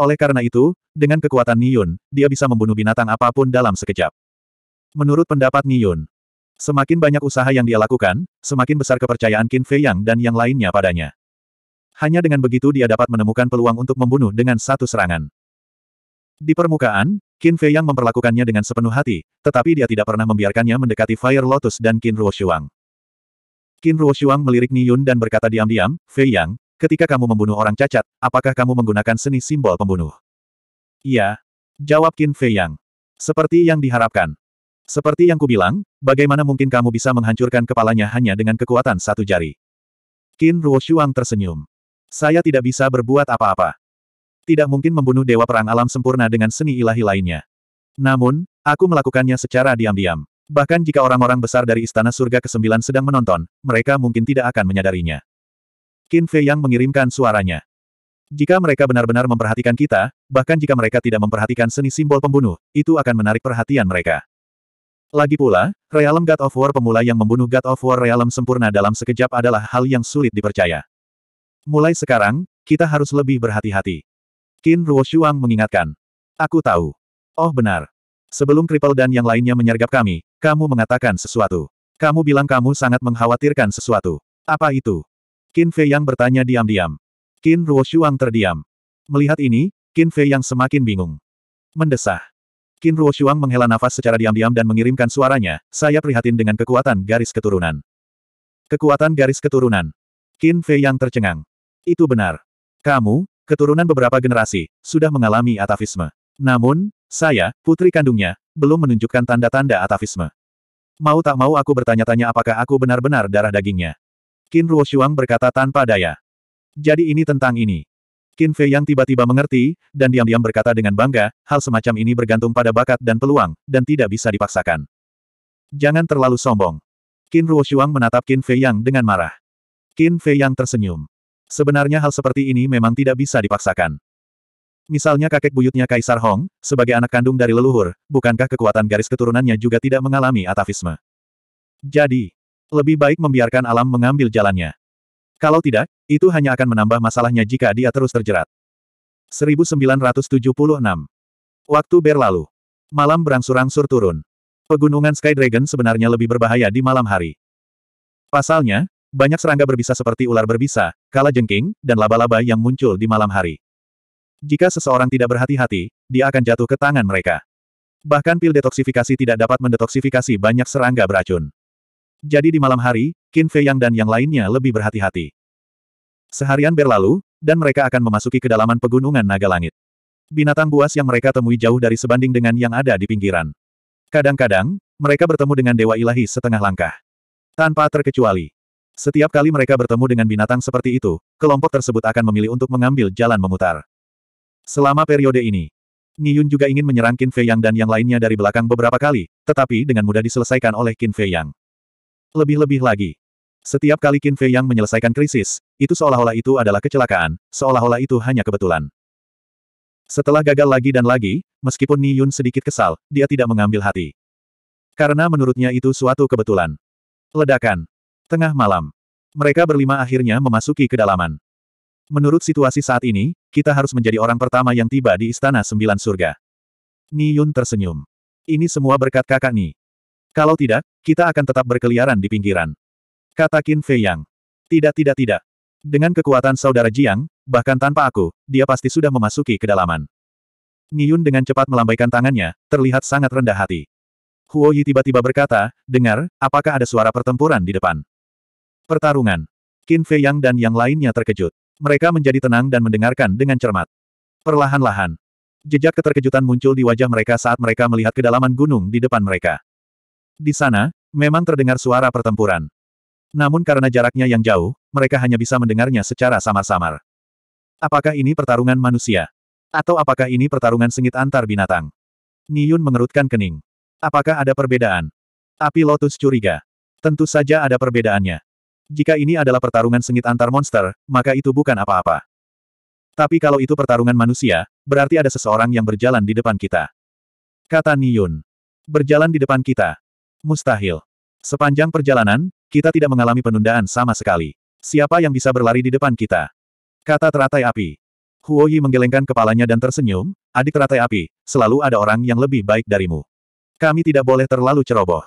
Speaker 1: Oleh karena itu, dengan kekuatan Niyun, dia bisa membunuh binatang apapun dalam sekejap. Menurut pendapat Niyun, semakin banyak usaha yang dia lakukan, semakin besar kepercayaan Qin Fei Yang dan yang lainnya padanya. Hanya dengan begitu dia dapat menemukan peluang untuk membunuh dengan satu serangan. Di permukaan, Qin Fei Yang memperlakukannya dengan sepenuh hati, tetapi dia tidak pernah membiarkannya mendekati Fire Lotus dan Qin Ruoshuang. Qin Ruoshuang melirik Niyun dan berkata diam-diam, Fei Yang, ketika kamu membunuh orang cacat, apakah kamu menggunakan seni simbol pembunuh? Iya. Jawab Qin Fei Yang. Seperti yang diharapkan, seperti yang kubilang, bagaimana mungkin kamu bisa menghancurkan kepalanya hanya dengan kekuatan satu jari? Qin Shuang tersenyum. Saya tidak bisa berbuat apa-apa. Tidak mungkin membunuh Dewa Perang Alam sempurna dengan seni ilahi lainnya. Namun, aku melakukannya secara diam-diam. Bahkan jika orang-orang besar dari Istana Surga ke-9 sedang menonton, mereka mungkin tidak akan menyadarinya. Qin Fei yang mengirimkan suaranya. Jika mereka benar-benar memperhatikan kita, bahkan jika mereka tidak memperhatikan seni simbol pembunuh, itu akan menarik perhatian mereka. Lagi pula, Realm God of War pemula yang membunuh God of War Realm sempurna dalam sekejap adalah hal yang sulit dipercaya. Mulai sekarang, kita harus lebih berhati-hati. Qin Ruoshuang mengingatkan. Aku tahu. Oh benar. Sebelum Kripal dan yang lainnya menyergap kami, kamu mengatakan sesuatu. Kamu bilang kamu sangat mengkhawatirkan sesuatu. Apa itu? Qin Fei yang bertanya diam-diam. Qin Ruoshuang terdiam. Melihat ini, Qin Fei yang semakin bingung. Mendesah. Qin Shuang menghela nafas secara diam-diam dan mengirimkan suaranya, saya prihatin dengan kekuatan garis keturunan. Kekuatan garis keturunan. Qin Fei yang tercengang. Itu benar. Kamu, keturunan beberapa generasi, sudah mengalami atavisme. Namun, saya, putri kandungnya, belum menunjukkan tanda-tanda atavisme. Mau tak mau aku bertanya-tanya apakah aku benar-benar darah dagingnya. Qin Shuang berkata tanpa daya. Jadi ini tentang ini. Qin Fei yang tiba-tiba mengerti, dan diam-diam berkata dengan bangga, hal semacam ini bergantung pada bakat dan peluang, dan tidak bisa dipaksakan. Jangan terlalu sombong. Qin Ruoshuang menatap Qin Fei Yang dengan marah. Qin Fei Yang tersenyum. Sebenarnya hal seperti ini memang tidak bisa dipaksakan. Misalnya kakek buyutnya Kaisar Hong, sebagai anak kandung dari leluhur, bukankah kekuatan garis keturunannya juga tidak mengalami atavisme? Jadi, lebih baik membiarkan alam mengambil jalannya. Kalau tidak, itu hanya akan menambah masalahnya jika dia terus terjerat. 1976. Waktu berlalu. Malam berangsur-angsur turun. Pegunungan Sky Dragon sebenarnya lebih berbahaya di malam hari. Pasalnya, banyak serangga berbisa seperti ular berbisa, kala jengking, dan laba-laba yang muncul di malam hari. Jika seseorang tidak berhati-hati, dia akan jatuh ke tangan mereka. Bahkan pil detoksifikasi tidak dapat mendetoksifikasi banyak serangga beracun. Jadi di malam hari, Qin Fei Yang dan yang lainnya lebih berhati-hati. Seharian berlalu, dan mereka akan memasuki kedalaman pegunungan naga langit. Binatang buas yang mereka temui jauh dari sebanding dengan yang ada di pinggiran. Kadang-kadang, mereka bertemu dengan dewa ilahi setengah langkah. Tanpa terkecuali. Setiap kali mereka bertemu dengan binatang seperti itu, kelompok tersebut akan memilih untuk mengambil jalan memutar. Selama periode ini, Niyun juga ingin menyerang Qin Fei Yang dan yang lainnya dari belakang beberapa kali, tetapi dengan mudah diselesaikan oleh Qin Fei Yang. Lebih-lebih lagi, setiap kali Qin Fei Yang menyelesaikan krisis, itu seolah-olah itu adalah kecelakaan, seolah-olah itu hanya kebetulan. Setelah gagal lagi dan lagi, meskipun Ni Yun sedikit kesal, dia tidak mengambil hati. Karena menurutnya itu suatu kebetulan. Ledakan. Tengah malam. Mereka berlima akhirnya memasuki kedalaman. Menurut situasi saat ini, kita harus menjadi orang pertama yang tiba di Istana Sembilan Surga. Ni Yun tersenyum. Ini semua berkat kakak Ni. Kalau tidak, kita akan tetap berkeliaran di pinggiran. Kata Qin Fei Yang. Tidak tidak tidak. Dengan kekuatan saudara Jiang, bahkan tanpa aku, dia pasti sudah memasuki kedalaman. Niyun dengan cepat melambaikan tangannya, terlihat sangat rendah hati. Huo Yi tiba-tiba berkata, dengar, apakah ada suara pertempuran di depan? Pertarungan. Qin Fei Yang dan yang lainnya terkejut. Mereka menjadi tenang dan mendengarkan dengan cermat. Perlahan-lahan. Jejak keterkejutan muncul di wajah mereka saat mereka melihat kedalaman gunung di depan mereka. Di sana, memang terdengar suara pertempuran. Namun karena jaraknya yang jauh, mereka hanya bisa mendengarnya secara samar-samar. Apakah ini pertarungan manusia? Atau apakah ini pertarungan sengit antar binatang? Niyun mengerutkan kening. Apakah ada perbedaan? Api Lotus curiga. Tentu saja ada perbedaannya. Jika ini adalah pertarungan sengit antar monster, maka itu bukan apa-apa. Tapi kalau itu pertarungan manusia, berarti ada seseorang yang berjalan di depan kita. Kata Niyun. Berjalan di depan kita. Mustahil. Sepanjang perjalanan, kita tidak mengalami penundaan sama sekali. Siapa yang bisa berlari di depan kita? Kata teratai api. Huo Yi menggelengkan kepalanya dan tersenyum, adik teratai api, selalu ada orang yang lebih baik darimu. Kami tidak boleh terlalu ceroboh.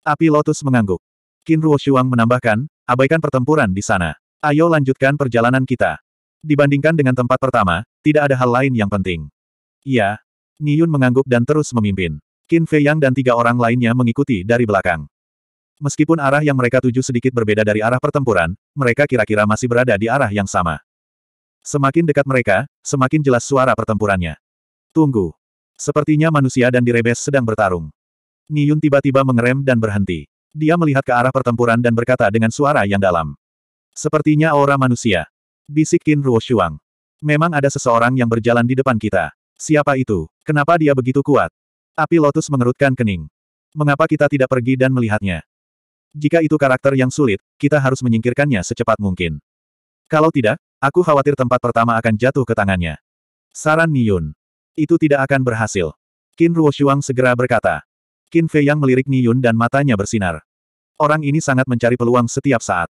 Speaker 1: Api Lotus mengangguk. Qin Shuang menambahkan, abaikan pertempuran di sana. Ayo lanjutkan perjalanan kita. Dibandingkan dengan tempat pertama, tidak ada hal lain yang penting. Iya. Niyun mengangguk dan terus memimpin. Qin Fei Yang dan tiga orang lainnya mengikuti dari belakang. Meskipun arah yang mereka tuju sedikit berbeda dari arah pertempuran, mereka kira-kira masih berada di arah yang sama. Semakin dekat mereka, semakin jelas suara pertempurannya. Tunggu. Sepertinya manusia dan direbes sedang bertarung. Niyun tiba-tiba mengerem dan berhenti. Dia melihat ke arah pertempuran dan berkata dengan suara yang dalam. Sepertinya aura manusia. Bisik Qin Ruo Shuang. Memang ada seseorang yang berjalan di depan kita. Siapa itu? Kenapa dia begitu kuat? Api Lotus mengerutkan kening. Mengapa kita tidak pergi dan melihatnya? Jika itu karakter yang sulit, kita harus menyingkirkannya secepat mungkin. Kalau tidak, aku khawatir tempat pertama akan jatuh ke tangannya. Saran Niyun. Itu tidak akan berhasil. Qin Ruoshuang segera berkata. Qin Fei yang melirik Niyun dan matanya bersinar. Orang ini sangat mencari peluang setiap saat.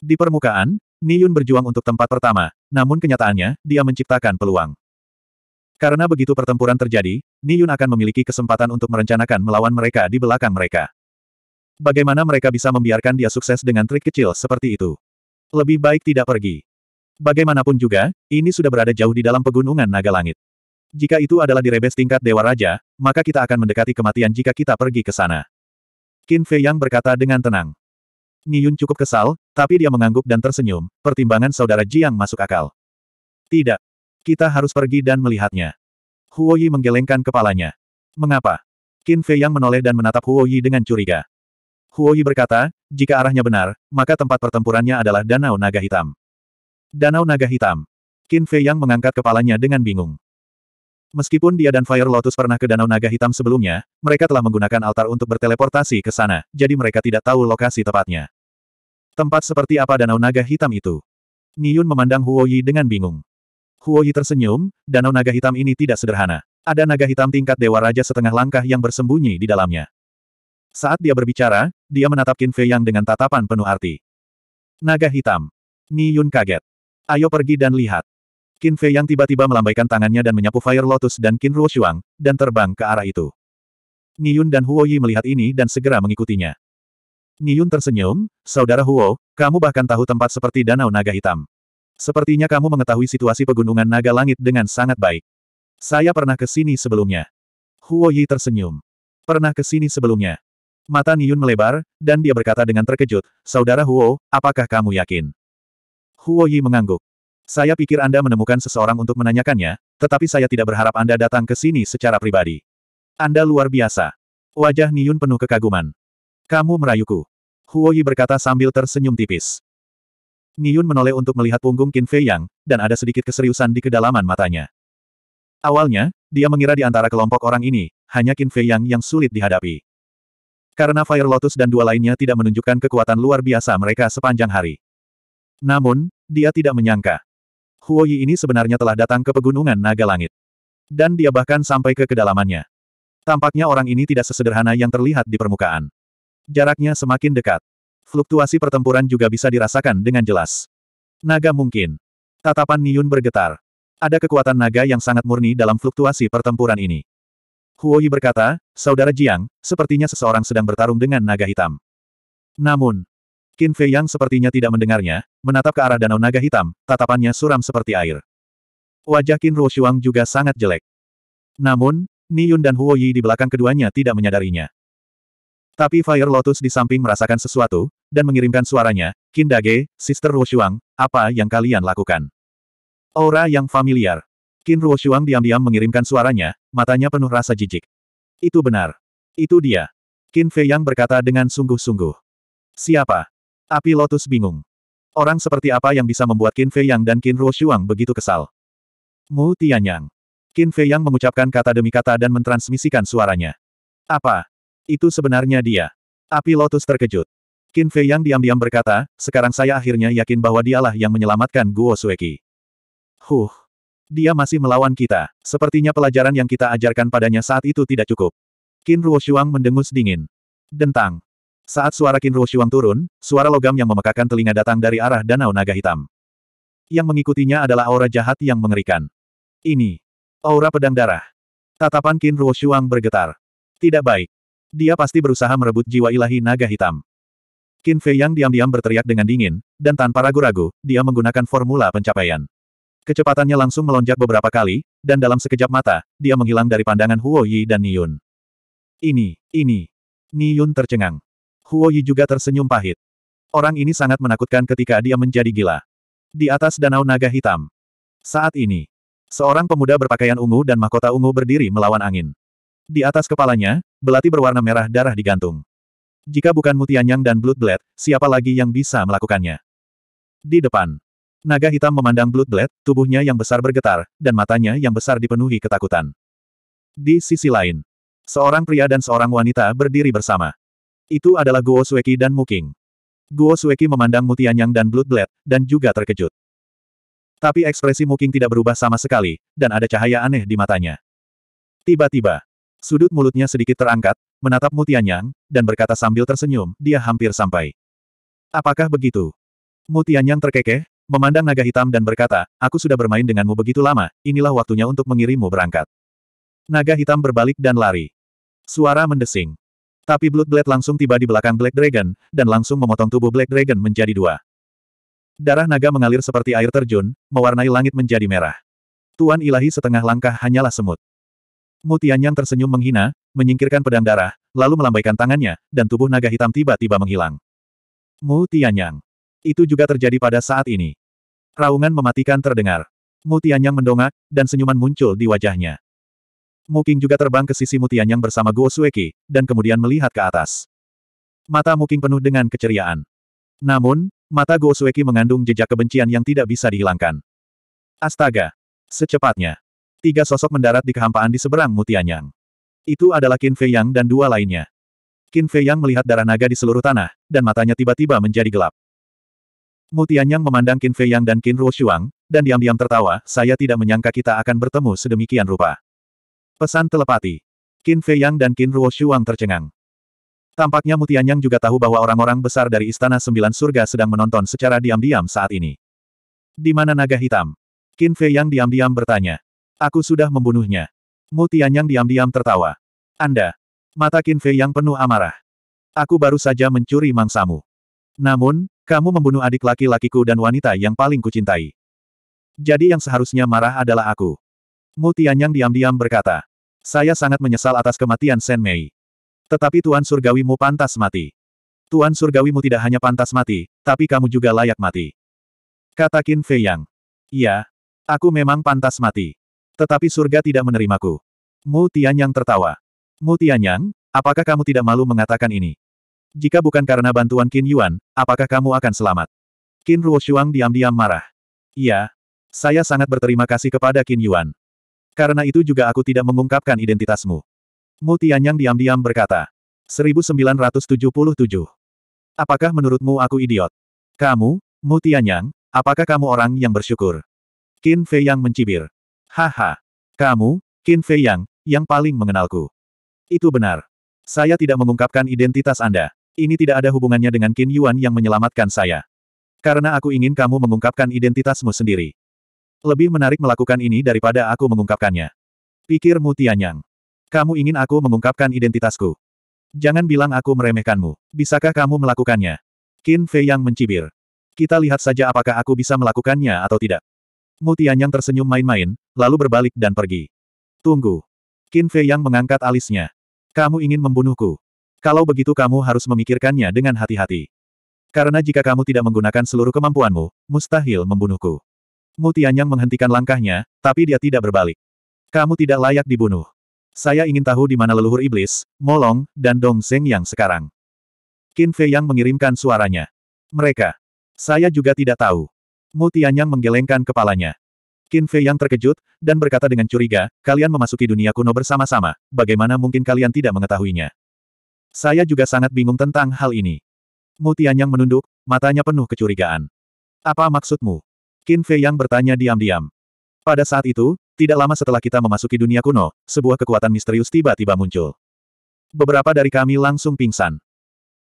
Speaker 1: Di permukaan, Niyun berjuang untuk tempat pertama, namun kenyataannya, dia menciptakan peluang. Karena begitu pertempuran terjadi, Niyun akan memiliki kesempatan untuk merencanakan melawan mereka di belakang mereka. Bagaimana mereka bisa membiarkan dia sukses dengan trik kecil seperti itu? Lebih baik tidak pergi. Bagaimanapun juga, ini sudah berada jauh di dalam pegunungan naga langit. Jika itu adalah direbes tingkat Dewa Raja, maka kita akan mendekati kematian jika kita pergi ke sana. Qin Fei Yang berkata dengan tenang. Niyun cukup kesal, tapi dia mengangguk dan tersenyum, pertimbangan saudara Jiang masuk akal. Tidak. Kita harus pergi dan melihatnya. Huo Yi menggelengkan kepalanya. Mengapa? Qin Fei Yang menoleh dan menatap Huo Yi dengan curiga. Huoyi berkata, jika arahnya benar, maka tempat pertempurannya adalah Danau Naga Hitam. Danau Naga Hitam. Qin Fei Yang mengangkat kepalanya dengan bingung. Meskipun dia dan Fire Lotus pernah ke Danau Naga Hitam sebelumnya, mereka telah menggunakan altar untuk berteleportasi ke sana, jadi mereka tidak tahu lokasi tepatnya. Tempat seperti apa Danau Naga Hitam itu? Niyun memandang Huoyi dengan bingung. Huoyi tersenyum, Danau Naga Hitam ini tidak sederhana. Ada naga hitam tingkat Dewa Raja setengah langkah yang bersembunyi di dalamnya. Saat dia berbicara, dia menatap Qin Fei Yang dengan tatapan penuh arti. Naga hitam. Ni Yun kaget. Ayo pergi dan lihat. Qin Fei Yang tiba-tiba melambaikan tangannya dan menyapu Fire Lotus dan Qin Shuang dan terbang ke arah itu. Ni Yun dan Huo Yi melihat ini dan segera mengikutinya. Ni Yun tersenyum, Saudara Huo, kamu bahkan tahu tempat seperti Danau Naga Hitam. Sepertinya kamu mengetahui situasi pegunungan Naga Langit dengan sangat baik. Saya pernah ke sini sebelumnya. Huo Yi tersenyum. Pernah ke sini sebelumnya. Mata Niyun melebar, dan dia berkata dengan terkejut, Saudara Huo, apakah kamu yakin? Huo Yi mengangguk. Saya pikir Anda menemukan seseorang untuk menanyakannya, tetapi saya tidak berharap Anda datang ke sini secara pribadi. Anda luar biasa. Wajah Niyun penuh kekaguman. Kamu merayuku. Huo Yi berkata sambil tersenyum tipis. Niyun menoleh untuk melihat punggung Qin Fei Yang, dan ada sedikit keseriusan di kedalaman matanya. Awalnya, dia mengira di antara kelompok orang ini, hanya Qin Fei Yang yang sulit dihadapi. Karena Fire Lotus dan dua lainnya tidak menunjukkan kekuatan luar biasa mereka sepanjang hari. Namun, dia tidak menyangka. Huo Yi ini sebenarnya telah datang ke pegunungan Naga Langit. Dan dia bahkan sampai ke kedalamannya. Tampaknya orang ini tidak sesederhana yang terlihat di permukaan. Jaraknya semakin dekat. Fluktuasi pertempuran juga bisa dirasakan dengan jelas. Naga mungkin. Tatapan Niyun bergetar. Ada kekuatan naga yang sangat murni dalam fluktuasi pertempuran ini. Huoyi berkata, Saudara Jiang, sepertinya seseorang sedang bertarung dengan naga hitam. Namun, Qin Fei Yang sepertinya tidak mendengarnya, menatap ke arah danau naga hitam, tatapannya suram seperti air. Wajah Qin Ruo Shuang juga sangat jelek. Namun, Ni Yun dan Huoyi di belakang keduanya tidak menyadarinya. Tapi Fire Lotus di samping merasakan sesuatu, dan mengirimkan suaranya, Qin Dage, Sister Ruo Shuang, apa yang kalian lakukan? Aura yang familiar. Qin Shuang diam-diam mengirimkan suaranya, matanya penuh rasa jijik. Itu benar. Itu dia. Qin Fei Yang berkata dengan sungguh-sungguh. Siapa? Api Lotus bingung. Orang seperti apa yang bisa membuat Qin Fei Yang dan Qin Shuang begitu kesal? Mu Tianyang. Qin Fei Yang mengucapkan kata demi kata dan mentransmisikan suaranya. Apa? Itu sebenarnya dia. Api Lotus terkejut. Qin Fei Yang diam-diam berkata, sekarang saya akhirnya yakin bahwa dialah yang menyelamatkan Guo Sueki. Huh. Dia masih melawan kita. Sepertinya pelajaran yang kita ajarkan padanya saat itu tidak cukup. Qin Ruoshuang mendengus dingin. Dentang. Saat suara Qin Ruoshuang turun, suara logam yang memekakan telinga datang dari arah danau naga hitam. Yang mengikutinya adalah aura jahat yang mengerikan. Ini. Aura pedang darah. Tatapan Qin Ruoshuang bergetar. Tidak baik. Dia pasti berusaha merebut jiwa ilahi naga hitam. Qin Fei yang diam-diam berteriak dengan dingin, dan tanpa ragu-ragu, dia menggunakan formula pencapaian. Kecepatannya langsung melonjak beberapa kali, dan dalam sekejap mata, dia menghilang dari pandangan Huo Yi dan Niyun. Ini, ini. Niyun tercengang. Huo Yi juga tersenyum pahit. Orang ini sangat menakutkan ketika dia menjadi gila. Di atas danau naga hitam. Saat ini, seorang pemuda berpakaian ungu dan mahkota ungu berdiri melawan angin. Di atas kepalanya, belati berwarna merah darah digantung. Jika bukan Mutianyang dan Bloodblade, siapa lagi yang bisa melakukannya? Di depan, Naga hitam memandang Bloodlet, tubuhnya yang besar bergetar, dan matanya yang besar dipenuhi ketakutan. Di sisi lain, seorang pria dan seorang wanita berdiri bersama. Itu adalah Guo Sueki dan Muking. Guo Sueki memandang Mutianyang dan Bloodlet, dan juga terkejut. Tapi ekspresi Muking tidak berubah sama sekali, dan ada cahaya aneh di matanya. Tiba-tiba, sudut mulutnya sedikit terangkat, menatap Mutianyang, dan berkata sambil tersenyum, dia hampir sampai. Apakah begitu? Mutianyang terkekeh, memandang naga hitam dan berkata, aku sudah bermain denganmu begitu lama, inilah waktunya untuk mengirimmu berangkat. Naga hitam berbalik dan lari. Suara mendesing. Tapi Blood Blade langsung tiba di belakang Black Dragon, dan langsung memotong tubuh Black Dragon menjadi dua. Darah naga mengalir seperti air terjun, mewarnai langit menjadi merah. Tuan ilahi setengah langkah hanyalah semut. Mutianyang tersenyum menghina, menyingkirkan pedang darah, lalu melambaikan tangannya, dan tubuh naga hitam tiba-tiba menghilang. Mu Tianyang. Itu juga terjadi pada saat ini. Raungan mematikan terdengar. Mutianyang mendongak, dan senyuman muncul di wajahnya. Muking juga terbang ke sisi Mutianyang bersama Guo Sueki, dan kemudian melihat ke atas. Mata Muking penuh dengan keceriaan. Namun, mata Guo Sueki mengandung jejak kebencian yang tidak bisa dihilangkan. Astaga! Secepatnya. Tiga sosok mendarat di kehampaan di seberang Mutianyang. Itu adalah Qin Fei Yang dan dua lainnya. Qin Fei Yang melihat darah naga di seluruh tanah, dan matanya tiba-tiba menjadi gelap. Mu Tianyang memandang Qin Fei dan Qin Ruoshuang, dan diam-diam tertawa, saya tidak menyangka kita akan bertemu sedemikian rupa. Pesan telepati. Qin Fei dan Qin Ruoshuang tercengang. Tampaknya Mutianyang juga tahu bahwa orang-orang besar dari Istana Sembilan Surga sedang menonton secara diam-diam saat ini. Di mana naga hitam? Qin Fei diam-diam bertanya. Aku sudah membunuhnya. Mutianyang diam-diam tertawa. Anda. Mata Qin Fei penuh amarah. Aku baru saja mencuri mangsamu. Namun, kamu membunuh adik laki-lakiku dan wanita yang paling kucintai. Jadi yang seharusnya marah adalah aku. Mu Tianyang diam-diam berkata. Saya sangat menyesal atas kematian Sen Mei. Tetapi Tuan Surgawi mu pantas mati. Tuan Surgawi mu tidak hanya pantas mati, tapi kamu juga layak mati. Kata Qin Fei Yang. Iya, aku memang pantas mati. Tetapi surga tidak menerimaku. Mu Tianyang tertawa. Mu Tianyang, apakah kamu tidak malu mengatakan ini? Jika bukan karena bantuan Qin Yuan, apakah kamu akan selamat? Qin Ruoshuang diam-diam marah. Iya. Saya sangat berterima kasih kepada Qin Yuan. Karena itu juga aku tidak mengungkapkan identitasmu. Mu Tianyang diam-diam berkata. 1977. Apakah menurutmu aku idiot? Kamu, Mu Tianyang, apakah kamu orang yang bersyukur? Qin Fei Yang mencibir. Haha. Kamu, Qin Fei Yang, yang paling mengenalku. Itu benar. Saya tidak mengungkapkan identitas Anda. Ini tidak ada hubungannya dengan Qin Yuan yang menyelamatkan saya. Karena aku ingin kamu mengungkapkan identitasmu sendiri. Lebih menarik melakukan ini daripada aku mengungkapkannya. Pikir Mu Tianyang. Kamu ingin aku mengungkapkan identitasku. Jangan bilang aku meremehkanmu. Bisakah kamu melakukannya? Qin Fei yang mencibir. Kita lihat saja apakah aku bisa melakukannya atau tidak. Mu Tianyang tersenyum main-main, lalu berbalik dan pergi. Tunggu. Qin Fei yang mengangkat alisnya. Kamu ingin membunuhku. Kalau begitu kamu harus memikirkannya dengan hati-hati. Karena jika kamu tidak menggunakan seluruh kemampuanmu, mustahil membunuhku. Mutianyang menghentikan langkahnya, tapi dia tidak berbalik. Kamu tidak layak dibunuh. Saya ingin tahu di mana leluhur iblis, Molong, dan Dong Zeng yang sekarang. Qin Fei yang mengirimkan suaranya. Mereka. Saya juga tidak tahu. Mutianyang menggelengkan kepalanya. Qin Fei yang terkejut, dan berkata dengan curiga, kalian memasuki dunia kuno bersama-sama, bagaimana mungkin kalian tidak mengetahuinya? Saya juga sangat bingung tentang hal ini. Mutianyang menunduk, matanya penuh kecurigaan. Apa maksudmu? Qin Fei Yang bertanya diam-diam. Pada saat itu, tidak lama setelah kita memasuki dunia kuno, sebuah kekuatan misterius tiba-tiba muncul. Beberapa dari kami langsung pingsan.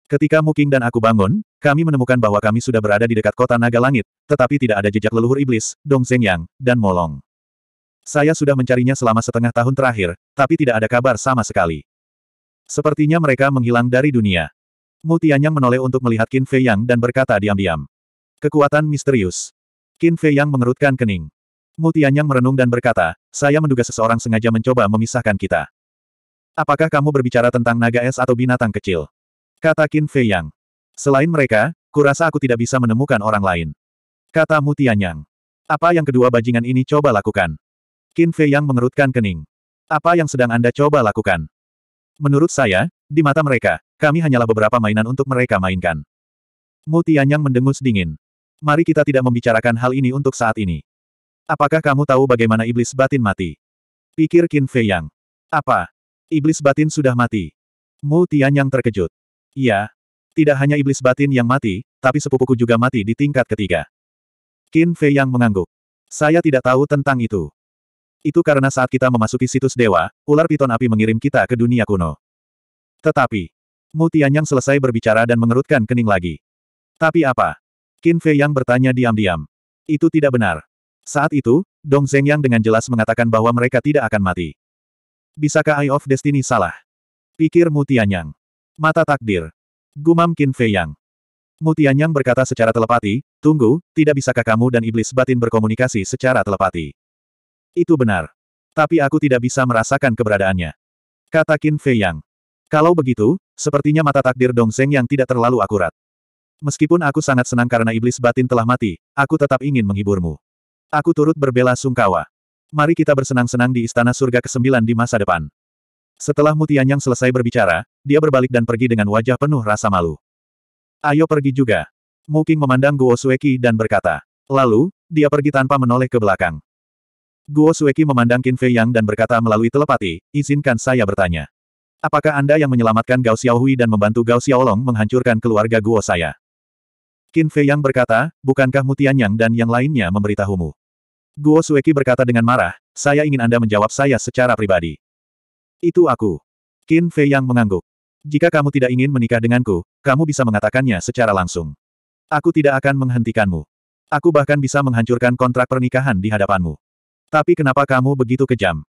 Speaker 1: Ketika Muking dan aku bangun, kami menemukan bahwa kami sudah berada di dekat kota Naga Langit, tetapi tidak ada jejak leluhur iblis, Dong Zeng Yang, dan Molong. Saya sudah mencarinya selama setengah tahun terakhir, tapi tidak ada kabar sama sekali. Sepertinya mereka menghilang dari dunia. Mu Tianyang menoleh untuk melihat Qin Fei Yang dan berkata diam-diam. Kekuatan misterius. Qin Fei Yang mengerutkan kening. Mu Tianyang merenung dan berkata, saya menduga seseorang sengaja mencoba memisahkan kita. Apakah kamu berbicara tentang naga es atau binatang kecil? Kata Qin Fei Yang. Selain mereka, kurasa aku tidak bisa menemukan orang lain. Kata Mu Tianyang. Apa yang kedua bajingan ini coba lakukan? Qin Fei Yang mengerutkan kening. Apa yang sedang Anda coba lakukan? Menurut saya, di mata mereka, kami hanyalah beberapa mainan untuk mereka mainkan. Mu Tianyang mendengus dingin. Mari kita tidak membicarakan hal ini untuk saat ini. Apakah kamu tahu bagaimana iblis batin mati? Pikir Qin Fei Yang. Apa? Iblis batin sudah mati. Mu Tianyang terkejut. Iya. Tidak hanya iblis batin yang mati, tapi sepupuku juga mati di tingkat ketiga. Qin Fei Yang mengangguk. Saya tidak tahu tentang itu. Itu karena saat kita memasuki situs dewa, ular piton api mengirim kita ke dunia kuno. Tetapi, Mu Tianyang selesai berbicara dan mengerutkan kening lagi. Tapi apa? Qin Fei Yang bertanya diam-diam. Itu tidak benar. Saat itu, Dong Yang dengan jelas mengatakan bahwa mereka tidak akan mati. Bisakah Eye of Destiny salah? Pikir Mu Tianyang. Mata takdir. Gumam Qin Fei Yang. Mu Tianyang berkata secara telepati, Tunggu, tidak bisakah kamu dan iblis batin berkomunikasi secara telepati? Itu benar. Tapi aku tidak bisa merasakan keberadaannya. Kata Qin Fei Yang. Kalau begitu, sepertinya mata takdir Dong Zeng yang tidak terlalu akurat. Meskipun aku sangat senang karena iblis batin telah mati, aku tetap ingin menghiburmu. Aku turut berbela sungkawa. Mari kita bersenang-senang di istana surga ke-9 di masa depan. Setelah Mutianyang selesai berbicara, dia berbalik dan pergi dengan wajah penuh rasa malu. Ayo pergi juga. Muking memandang Guo Sueki dan berkata. Lalu, dia pergi tanpa menoleh ke belakang. Guo Sueki memandang Qin Fei Yang dan berkata melalui telepati, izinkan saya bertanya. Apakah Anda yang menyelamatkan Gao Xiaohui dan membantu Gao Xiaolong menghancurkan keluarga Guo saya? Qin Fei Yang berkata, bukankah Mutian Yang dan yang lainnya memberitahumu? Guo Sueki berkata dengan marah, saya ingin Anda menjawab saya secara pribadi. Itu aku. Qin Fei Yang mengangguk. Jika kamu tidak ingin menikah denganku, kamu bisa mengatakannya secara langsung. Aku tidak akan menghentikanmu. Aku bahkan bisa menghancurkan kontrak pernikahan di hadapanmu. Tapi kenapa kamu begitu kejam?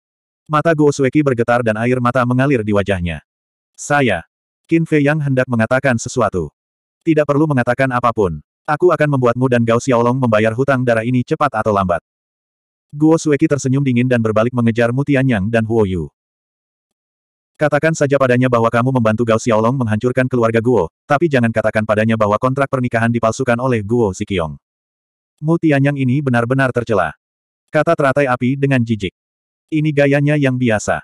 Speaker 1: Mata Guo Sueki bergetar dan air mata mengalir di wajahnya. Saya. Qin Fei yang hendak mengatakan sesuatu. Tidak perlu mengatakan apapun. Aku akan membuatmu dan Gao Xiaolong membayar hutang darah ini cepat atau lambat. Guo Sueki tersenyum dingin dan berbalik mengejar Mu Tianyang dan Huo Yu. Katakan saja padanya bahwa kamu membantu Gao Xiaolong menghancurkan keluarga Guo, tapi jangan katakan padanya bahwa kontrak pernikahan dipalsukan oleh Guo Zikiong. Mu Tianyang ini benar-benar tercela. Kata teratai api dengan jijik. Ini gayanya yang biasa.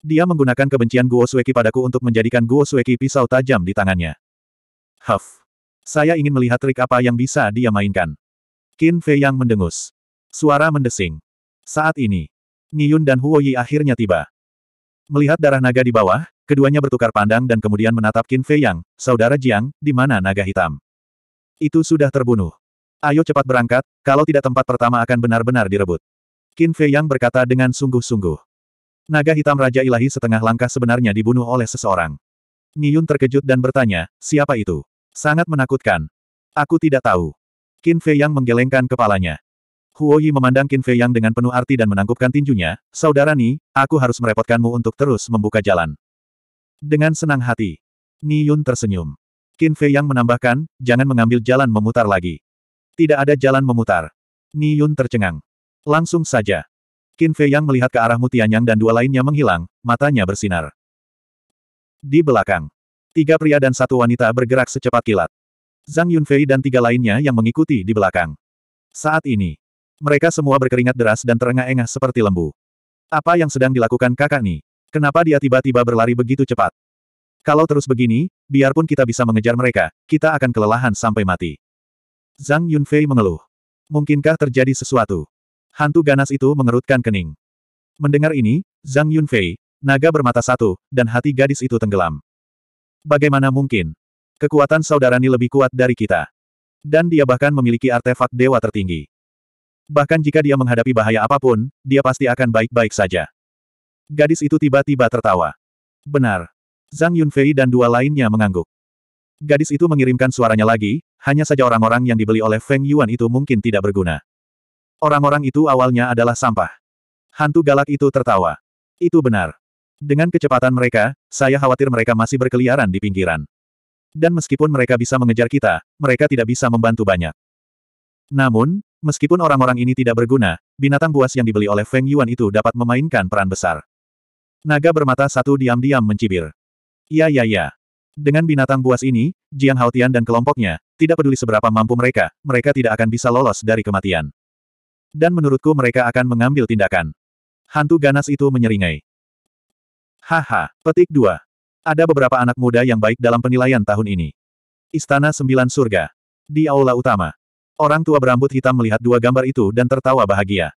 Speaker 1: Dia menggunakan kebencian Guo Sueki padaku untuk menjadikan Guo Sueki pisau tajam di tangannya. Huff. Saya ingin melihat trik apa yang bisa dia mainkan. Qin Fei yang mendengus. Suara mendesing. Saat ini, niyun dan Huo Yi akhirnya tiba. Melihat darah naga di bawah, keduanya bertukar pandang dan kemudian menatap Qin Fei Yang, saudara Jiang, di mana naga hitam. Itu sudah terbunuh. Ayo cepat berangkat, kalau tidak tempat pertama akan benar-benar direbut. Qin Fei Yang berkata dengan sungguh-sungguh. Naga hitam Raja Ilahi setengah langkah sebenarnya dibunuh oleh seseorang. Niyun terkejut dan bertanya, siapa itu? Sangat menakutkan. Aku tidak tahu. Qin Fei Yang menggelengkan kepalanya. Huo Yi memandang Qin Fei Yang dengan penuh arti dan menangkupkan tinjunya, Saudara Ni, aku harus merepotkanmu untuk terus membuka jalan. Dengan senang hati. Niyun tersenyum. Qin Fei Yang menambahkan, jangan mengambil jalan memutar lagi. Tidak ada jalan memutar. Ni Yun tercengang. Langsung saja. Qin Fei yang melihat ke arah Mutianyang dan dua lainnya menghilang, matanya bersinar. Di belakang. Tiga pria dan satu wanita bergerak secepat kilat. Zhang Yunfei dan tiga lainnya yang mengikuti di belakang. Saat ini. Mereka semua berkeringat deras dan terengah-engah seperti lembu. Apa yang sedang dilakukan kakak Ni? Kenapa dia tiba-tiba berlari begitu cepat? Kalau terus begini, biarpun kita bisa mengejar mereka, kita akan kelelahan sampai mati. Zhang Yunfei mengeluh. Mungkinkah terjadi sesuatu? Hantu ganas itu mengerutkan kening. Mendengar ini, Zhang Yunfei, naga bermata satu, dan hati gadis itu tenggelam. Bagaimana mungkin? Kekuatan saudarani lebih kuat dari kita. Dan dia bahkan memiliki artefak dewa tertinggi. Bahkan jika dia menghadapi bahaya apapun, dia pasti akan baik-baik saja. Gadis itu tiba-tiba tertawa. Benar. Zhang Yunfei dan dua lainnya mengangguk. Gadis itu mengirimkan suaranya lagi, hanya saja orang-orang yang dibeli oleh Feng Yuan itu mungkin tidak berguna. Orang-orang itu awalnya adalah sampah. Hantu galak itu tertawa. Itu benar. Dengan kecepatan mereka, saya khawatir mereka masih berkeliaran di pinggiran. Dan meskipun mereka bisa mengejar kita, mereka tidak bisa membantu banyak. Namun, meskipun orang-orang ini tidak berguna, binatang buas yang dibeli oleh Feng Yuan itu dapat memainkan peran besar. Naga bermata satu diam-diam mencibir. Ya ya ya. Dengan binatang buas ini, Jiang Haotian dan kelompoknya, tidak peduli seberapa mampu mereka, mereka tidak akan bisa lolos dari kematian. Dan menurutku mereka akan mengambil tindakan. Hantu ganas itu menyeringai. Haha, petik 2. Ada beberapa anak muda yang baik dalam penilaian tahun ini. Istana Sembilan Surga. Di aula utama. Orang tua berambut hitam melihat dua gambar itu dan tertawa bahagia.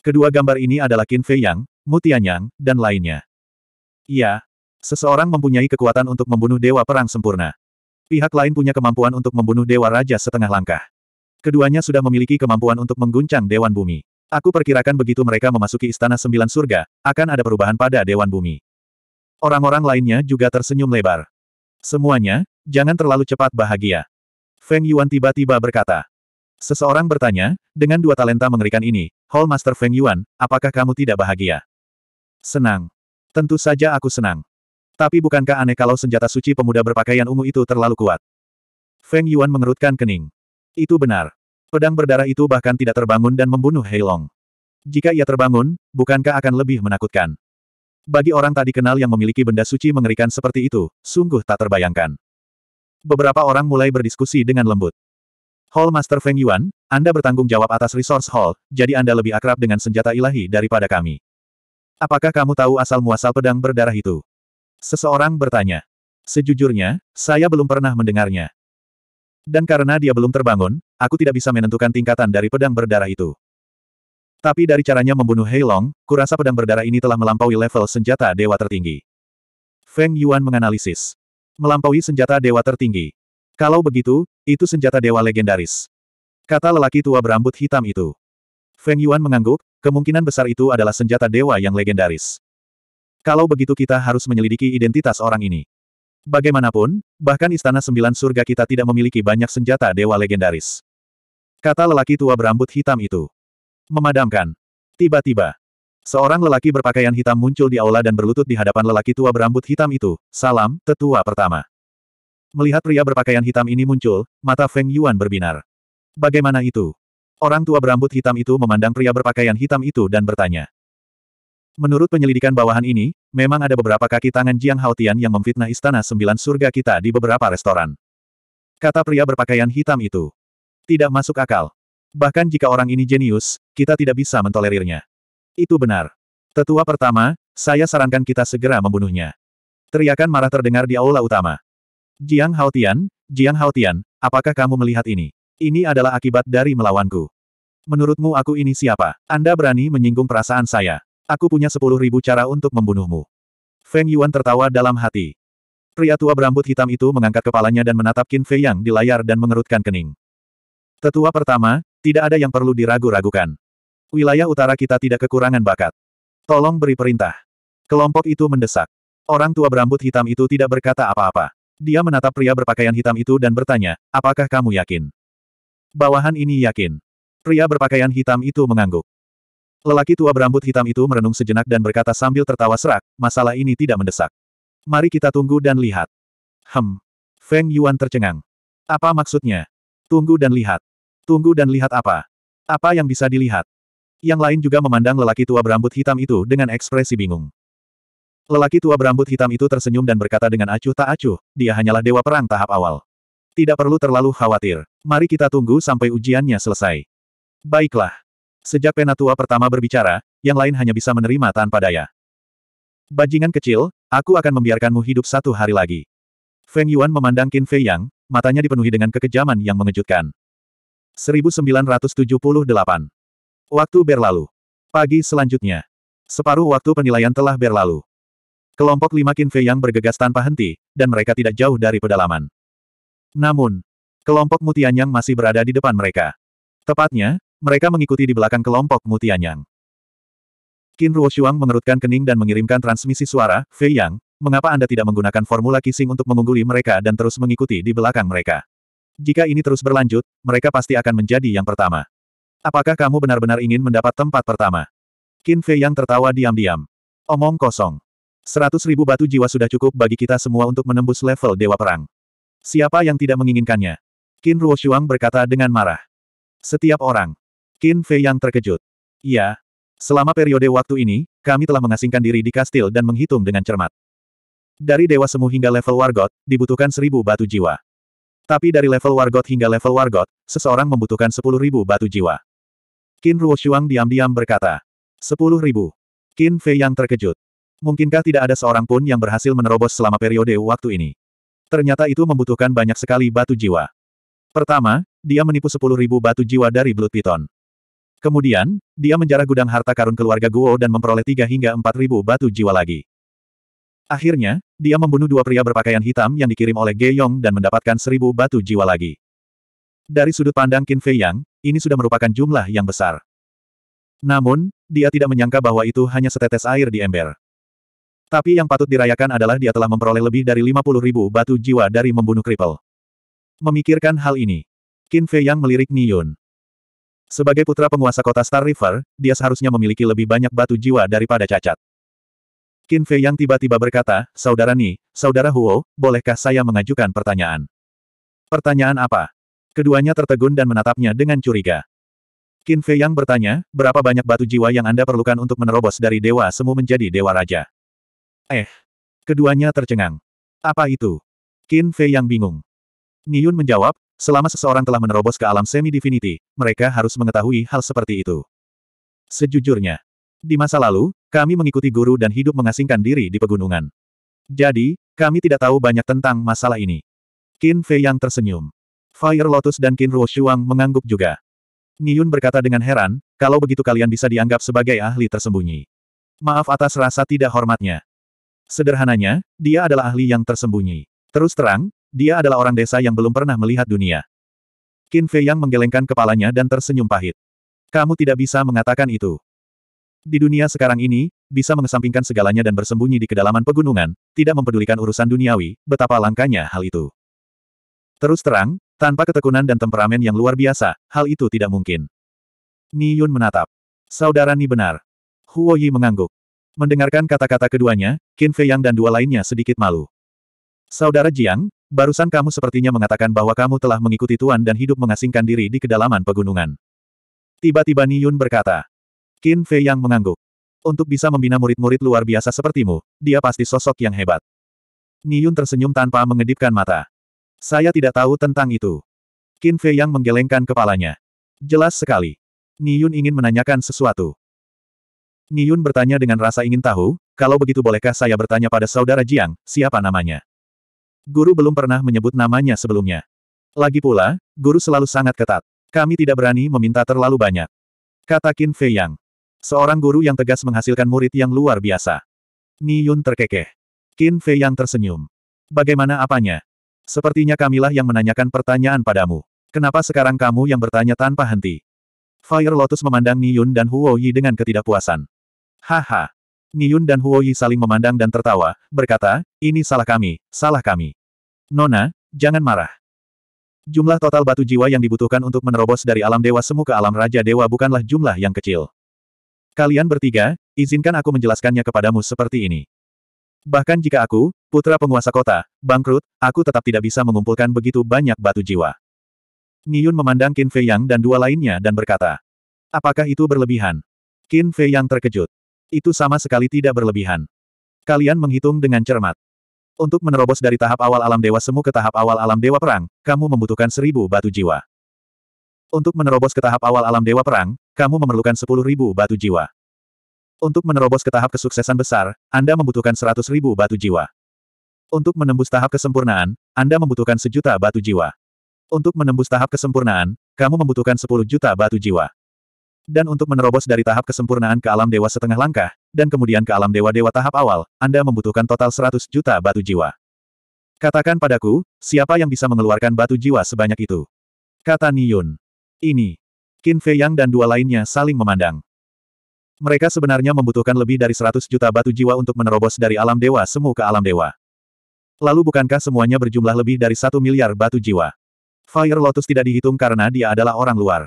Speaker 1: Kedua gambar ini adalah Qin Fei Yang, Mutianyang, Tianyang, dan lainnya. Iya. Seseorang mempunyai kekuatan untuk membunuh Dewa Perang Sempurna. Pihak lain punya kemampuan untuk membunuh Dewa Raja setengah langkah. Keduanya sudah memiliki kemampuan untuk mengguncang Dewan Bumi. Aku perkirakan begitu mereka memasuki Istana Sembilan Surga, akan ada perubahan pada Dewan Bumi. Orang-orang lainnya juga tersenyum lebar. Semuanya, jangan terlalu cepat bahagia. Feng Yuan tiba-tiba berkata. Seseorang bertanya, dengan dua talenta mengerikan ini, Hall Master Feng Yuan, apakah kamu tidak bahagia? Senang. Tentu saja aku senang. Tapi bukankah aneh kalau senjata suci pemuda berpakaian ungu itu terlalu kuat? Feng Yuan mengerutkan kening. Itu benar. Pedang berdarah itu bahkan tidak terbangun dan membunuh Heilong. Jika ia terbangun, bukankah akan lebih menakutkan? Bagi orang tak dikenal yang memiliki benda suci mengerikan seperti itu, sungguh tak terbayangkan. Beberapa orang mulai berdiskusi dengan lembut. Hall Master Feng Yuan, Anda bertanggung jawab atas resource hall, jadi Anda lebih akrab dengan senjata ilahi daripada kami. Apakah kamu tahu asal-muasal pedang berdarah itu? Seseorang bertanya. Sejujurnya, saya belum pernah mendengarnya. Dan karena dia belum terbangun, aku tidak bisa menentukan tingkatan dari pedang berdarah itu. Tapi dari caranya membunuh Heilong, kurasa pedang berdarah ini telah melampaui level senjata dewa tertinggi. Feng Yuan menganalisis. Melampaui senjata dewa tertinggi. Kalau begitu, itu senjata dewa legendaris. Kata lelaki tua berambut hitam itu. Feng Yuan mengangguk, kemungkinan besar itu adalah senjata dewa yang legendaris. Kalau begitu kita harus menyelidiki identitas orang ini. Bagaimanapun, bahkan Istana Sembilan Surga kita tidak memiliki banyak senjata dewa legendaris. Kata lelaki tua berambut hitam itu. Memadamkan. Tiba-tiba, seorang lelaki berpakaian hitam muncul di aula dan berlutut di hadapan lelaki tua berambut hitam itu, salam, tetua pertama. Melihat pria berpakaian hitam ini muncul, mata Feng Yuan berbinar. Bagaimana itu? Orang tua berambut hitam itu memandang pria berpakaian hitam itu dan bertanya. Menurut penyelidikan bawahan ini, memang ada beberapa kaki tangan Jiang Haotian yang memfitnah Istana Sembilan Surga kita di beberapa restoran. Kata pria berpakaian hitam itu. Tidak masuk akal. Bahkan jika orang ini jenius, kita tidak bisa mentolerirnya. Itu benar. Tetua pertama, saya sarankan kita segera membunuhnya. Teriakan marah terdengar di aula utama. Jiang Haotian, Jiang Haotian, apakah kamu melihat ini? Ini adalah akibat dari melawanku. Menurutmu aku ini siapa? Anda berani menyinggung perasaan saya. Aku punya sepuluh ribu cara untuk membunuhmu. Feng Yuan tertawa dalam hati. Pria tua berambut hitam itu mengangkat kepalanya dan menatap Qin Fei Yang di layar dan mengerutkan kening. Tetua pertama, tidak ada yang perlu diragu-ragukan. Wilayah utara kita tidak kekurangan bakat. Tolong beri perintah. Kelompok itu mendesak. Orang tua berambut hitam itu tidak berkata apa-apa. Dia menatap pria berpakaian hitam itu dan bertanya, apakah kamu yakin? Bawahan ini yakin. Pria berpakaian hitam itu mengangguk. Lelaki tua berambut hitam itu merenung sejenak dan berkata sambil tertawa serak, masalah ini tidak mendesak. Mari kita tunggu dan lihat. Hem. Feng Yuan tercengang. Apa maksudnya? Tunggu dan lihat. Tunggu dan lihat apa? Apa yang bisa dilihat? Yang lain juga memandang lelaki tua berambut hitam itu dengan ekspresi bingung. Lelaki tua berambut hitam itu tersenyum dan berkata dengan acuh tak acuh, dia hanyalah dewa perang tahap awal. Tidak perlu terlalu khawatir. Mari kita tunggu sampai ujiannya selesai. Baiklah. Sejak penatua pertama berbicara, yang lain hanya bisa menerima tanpa daya. Bajingan kecil, aku akan membiarkanmu hidup satu hari lagi. Feng Yuan memandang Qin Fei Yang, matanya dipenuhi dengan kekejaman yang mengejutkan. 1978. Waktu berlalu. Pagi selanjutnya. Separuh waktu penilaian telah berlalu. Kelompok lima Qin Fei Yang bergegas tanpa henti, dan mereka tidak jauh dari pedalaman. Namun, kelompok Mutian Yang masih berada di depan mereka. Tepatnya, mereka mengikuti di belakang kelompok Mutianyang. Qin Ruoshuang mengerutkan kening dan mengirimkan transmisi suara, Fei Yang, mengapa Anda tidak menggunakan formula kissing untuk mengungguli mereka dan terus mengikuti di belakang mereka? Jika ini terus berlanjut, mereka pasti akan menjadi yang pertama. Apakah kamu benar-benar ingin mendapat tempat pertama? Qin Fei Yang tertawa diam-diam. Omong kosong. Seratus ribu batu jiwa sudah cukup bagi kita semua untuk menembus level Dewa Perang. Siapa yang tidak menginginkannya? Qin Ruoshuang berkata dengan marah. Setiap orang, Qin Fei yang terkejut. Ya, Selama periode waktu ini, kami telah mengasingkan diri di kastil dan menghitung dengan cermat. Dari Dewa Semu hingga level Wargot, dibutuhkan seribu batu jiwa. Tapi dari level Wargot hingga level Wargot, seseorang membutuhkan sepuluh ribu batu jiwa. Qin Shuang diam-diam berkata. Sepuluh ribu. Qin Fei yang terkejut. Mungkinkah tidak ada seorang pun yang berhasil menerobos selama periode waktu ini? Ternyata itu membutuhkan banyak sekali batu jiwa. Pertama, dia menipu sepuluh ribu batu jiwa dari Blood Python. Kemudian, dia menjarah gudang harta karun keluarga Guo dan memperoleh 3 hingga 4 ribu batu jiwa lagi. Akhirnya, dia membunuh dua pria berpakaian hitam yang dikirim oleh Ge Yong dan mendapatkan seribu batu jiwa lagi. Dari sudut pandang Qin Fei Yang, ini sudah merupakan jumlah yang besar. Namun, dia tidak menyangka bahwa itu hanya setetes air di ember. Tapi yang patut dirayakan adalah dia telah memperoleh lebih dari 50 ribu batu jiwa dari membunuh kripel. Memikirkan hal ini, Qin Fei Yang melirik Niyun. Sebagai putra penguasa kota Star River, dia seharusnya memiliki lebih banyak batu jiwa daripada cacat. Qin Fei yang tiba-tiba berkata, Saudara Ni, Saudara Huo, bolehkah saya mengajukan pertanyaan? Pertanyaan apa? Keduanya tertegun dan menatapnya dengan curiga. Qin Fei yang bertanya, berapa banyak batu jiwa yang Anda perlukan untuk menerobos dari Dewa Semu menjadi Dewa Raja? Eh. Keduanya tercengang. Apa itu? Qin Fei yang bingung. Niyun menjawab, Selama seseorang telah menerobos ke alam semi-divinity, mereka harus mengetahui hal seperti itu. Sejujurnya, di masa lalu, kami mengikuti guru dan hidup mengasingkan diri di pegunungan. Jadi, kami tidak tahu banyak tentang masalah ini. Qin Fei yang tersenyum. Fire Lotus dan Qin Ruo Shuang mengangguk juga. Niyun berkata dengan heran, kalau begitu kalian bisa dianggap sebagai ahli tersembunyi. Maaf atas rasa tidak hormatnya. Sederhananya, dia adalah ahli yang tersembunyi. Terus terang, dia adalah orang desa yang belum pernah melihat dunia. Qin Fei Yang menggelengkan kepalanya dan tersenyum pahit. Kamu tidak bisa mengatakan itu. Di dunia sekarang ini, bisa mengesampingkan segalanya dan bersembunyi di kedalaman pegunungan, tidak mempedulikan urusan duniawi, betapa langkanya hal itu. Terus terang, tanpa ketekunan dan temperamen yang luar biasa, hal itu tidak mungkin. Ni Yun menatap. Saudara Ni benar. Huo Yi mengangguk. Mendengarkan kata-kata keduanya, Qin Fei Yang dan dua lainnya sedikit malu. Saudara Jiang, Barusan kamu sepertinya mengatakan bahwa kamu telah mengikuti Tuan dan hidup mengasingkan diri di kedalaman pegunungan. Tiba-tiba Niyun berkata. Qin Fei yang mengangguk. Untuk bisa membina murid-murid luar biasa sepertimu, dia pasti sosok yang hebat. Niyun tersenyum tanpa mengedipkan mata. Saya tidak tahu tentang itu. Qin Fei yang menggelengkan kepalanya. Jelas sekali. Niyun ingin menanyakan sesuatu. Niyun bertanya dengan rasa ingin tahu, kalau begitu bolehkah saya bertanya pada saudara Jiang, siapa namanya? Guru belum pernah menyebut namanya sebelumnya. Lagi pula, guru selalu sangat ketat. Kami tidak berani meminta terlalu banyak. Kata Qin Fei Yang. Seorang guru yang tegas menghasilkan murid yang luar biasa. Ni Yun terkekeh. Qin Fei Yang tersenyum. Bagaimana apanya? Sepertinya kamilah yang menanyakan pertanyaan padamu. Kenapa sekarang kamu yang bertanya tanpa henti? Fire Lotus memandang Ni Yun dan Huo Yi dengan ketidakpuasan. Haha, Niyun dan Huo Yi saling memandang dan tertawa, berkata, ini salah kami, salah kami. Nona, jangan marah. Jumlah total batu jiwa yang dibutuhkan untuk menerobos dari alam dewa semu ke alam raja dewa bukanlah jumlah yang kecil. Kalian bertiga, izinkan aku menjelaskannya kepadamu seperti ini. Bahkan jika aku, putra penguasa kota, bangkrut, aku tetap tidak bisa mengumpulkan begitu banyak batu jiwa. Niyun memandang Qin Fei Yang dan dua lainnya dan berkata, Apakah itu berlebihan? Qin Fei Yang terkejut itu sama sekali tidak berlebihan. Kalian menghitung dengan cermat. Untuk menerobos dari tahap awal alam dewa semu ke tahap awal alam dewa perang, kamu membutuhkan seribu batu jiwa. Untuk menerobos ke tahap awal alam dewa perang, kamu memerlukan sepuluh ribu batu jiwa. Untuk menerobos ke tahap kesuksesan besar, Anda membutuhkan seratus ribu batu jiwa. Untuk menembus tahap kesempurnaan, Anda membutuhkan sejuta batu jiwa. Untuk menembus tahap kesempurnaan, kamu membutuhkan sepuluh juta batu jiwa. Dan untuk menerobos dari tahap kesempurnaan ke alam dewa setengah langkah, dan kemudian ke alam dewa-dewa tahap awal, Anda membutuhkan total 100 juta batu jiwa. Katakan padaku, siapa yang bisa mengeluarkan batu jiwa sebanyak itu? Kata Niyun. Ini. Qin Fei Yang dan dua lainnya saling memandang. Mereka sebenarnya membutuhkan lebih dari 100 juta batu jiwa untuk menerobos dari alam dewa semu ke alam dewa. Lalu bukankah semuanya berjumlah lebih dari satu miliar batu jiwa? Fire Lotus tidak dihitung karena dia adalah orang luar.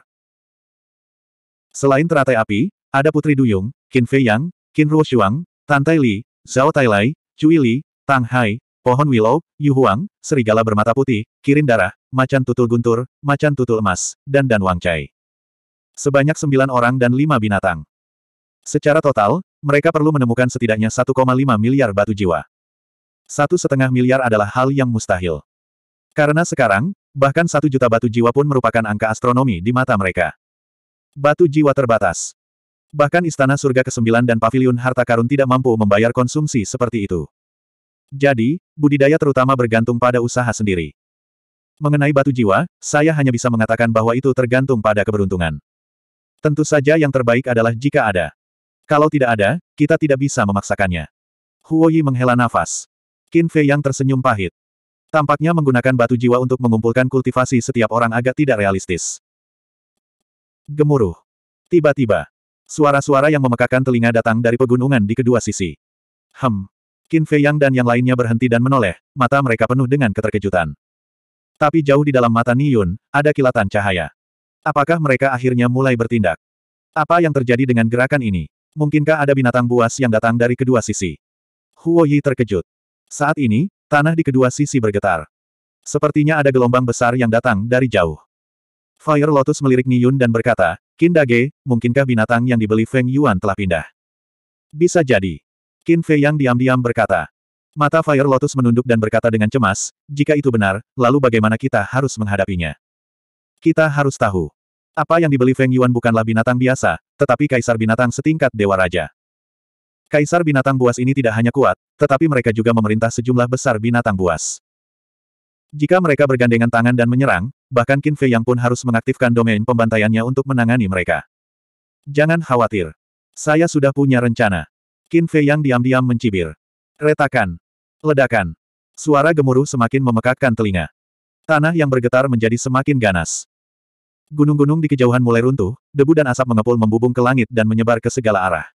Speaker 1: Selain teratai api, ada Putri Duyung, Qin Fei Yang, Qin Ruo Shuang, Tan Tai Li, Zhao Tai Lai, Cui Li, Tang Hai, Pohon Willow, Yu Huang, Serigala Bermata Putih, Kirin Darah, Macan Tutul Guntur, Macan Tutul Emas, dan Dan Wang Chai. Sebanyak sembilan orang dan lima binatang. Secara total, mereka perlu menemukan setidaknya 1,5 miliar batu jiwa. Satu setengah miliar adalah hal yang mustahil. Karena sekarang, bahkan satu juta batu jiwa pun merupakan angka astronomi di mata mereka. Batu jiwa terbatas. Bahkan Istana Surga ke-9 dan Paviliun Harta Karun tidak mampu membayar konsumsi seperti itu. Jadi, budidaya terutama bergantung pada usaha sendiri. Mengenai batu jiwa, saya hanya bisa mengatakan bahwa itu tergantung pada keberuntungan. Tentu saja yang terbaik adalah jika ada. Kalau tidak ada, kita tidak bisa memaksakannya. Huoyi menghela nafas. Qin Fei yang tersenyum pahit. Tampaknya menggunakan batu jiwa untuk mengumpulkan kultivasi setiap orang agak tidak realistis. Gemuruh. Tiba-tiba, suara-suara yang memekakan telinga datang dari pegunungan di kedua sisi. Hem. Qin Fei Yang dan yang lainnya berhenti dan menoleh, mata mereka penuh dengan keterkejutan. Tapi jauh di dalam mata Niyun, ada kilatan cahaya. Apakah mereka akhirnya mulai bertindak? Apa yang terjadi dengan gerakan ini? Mungkinkah ada binatang buas yang datang dari kedua sisi? Huo Yi terkejut. Saat ini, tanah di kedua sisi bergetar. Sepertinya ada gelombang besar yang datang dari jauh. Fire Lotus melirik Niyun dan berkata, Kindage, mungkinkah binatang yang dibeli Feng Yuan telah pindah? Bisa jadi. Qin Fei yang diam-diam berkata. Mata Fire Lotus menunduk dan berkata dengan cemas, jika itu benar, lalu bagaimana kita harus menghadapinya? Kita harus tahu. Apa yang dibeli Feng Yuan bukanlah binatang biasa, tetapi kaisar binatang setingkat Dewa Raja. Kaisar binatang buas ini tidak hanya kuat, tetapi mereka juga memerintah sejumlah besar binatang buas. Jika mereka bergandengan tangan dan menyerang, bahkan Qin Fei yang pun harus mengaktifkan domain pembantaiannya untuk menangani mereka. Jangan khawatir. Saya sudah punya rencana. Qin Fei yang diam-diam mencibir. Retakan. Ledakan. Suara gemuruh semakin memekakkan telinga. Tanah yang bergetar menjadi semakin ganas. Gunung-gunung di kejauhan mulai runtuh, debu dan asap mengepul membubung ke langit dan menyebar ke segala arah.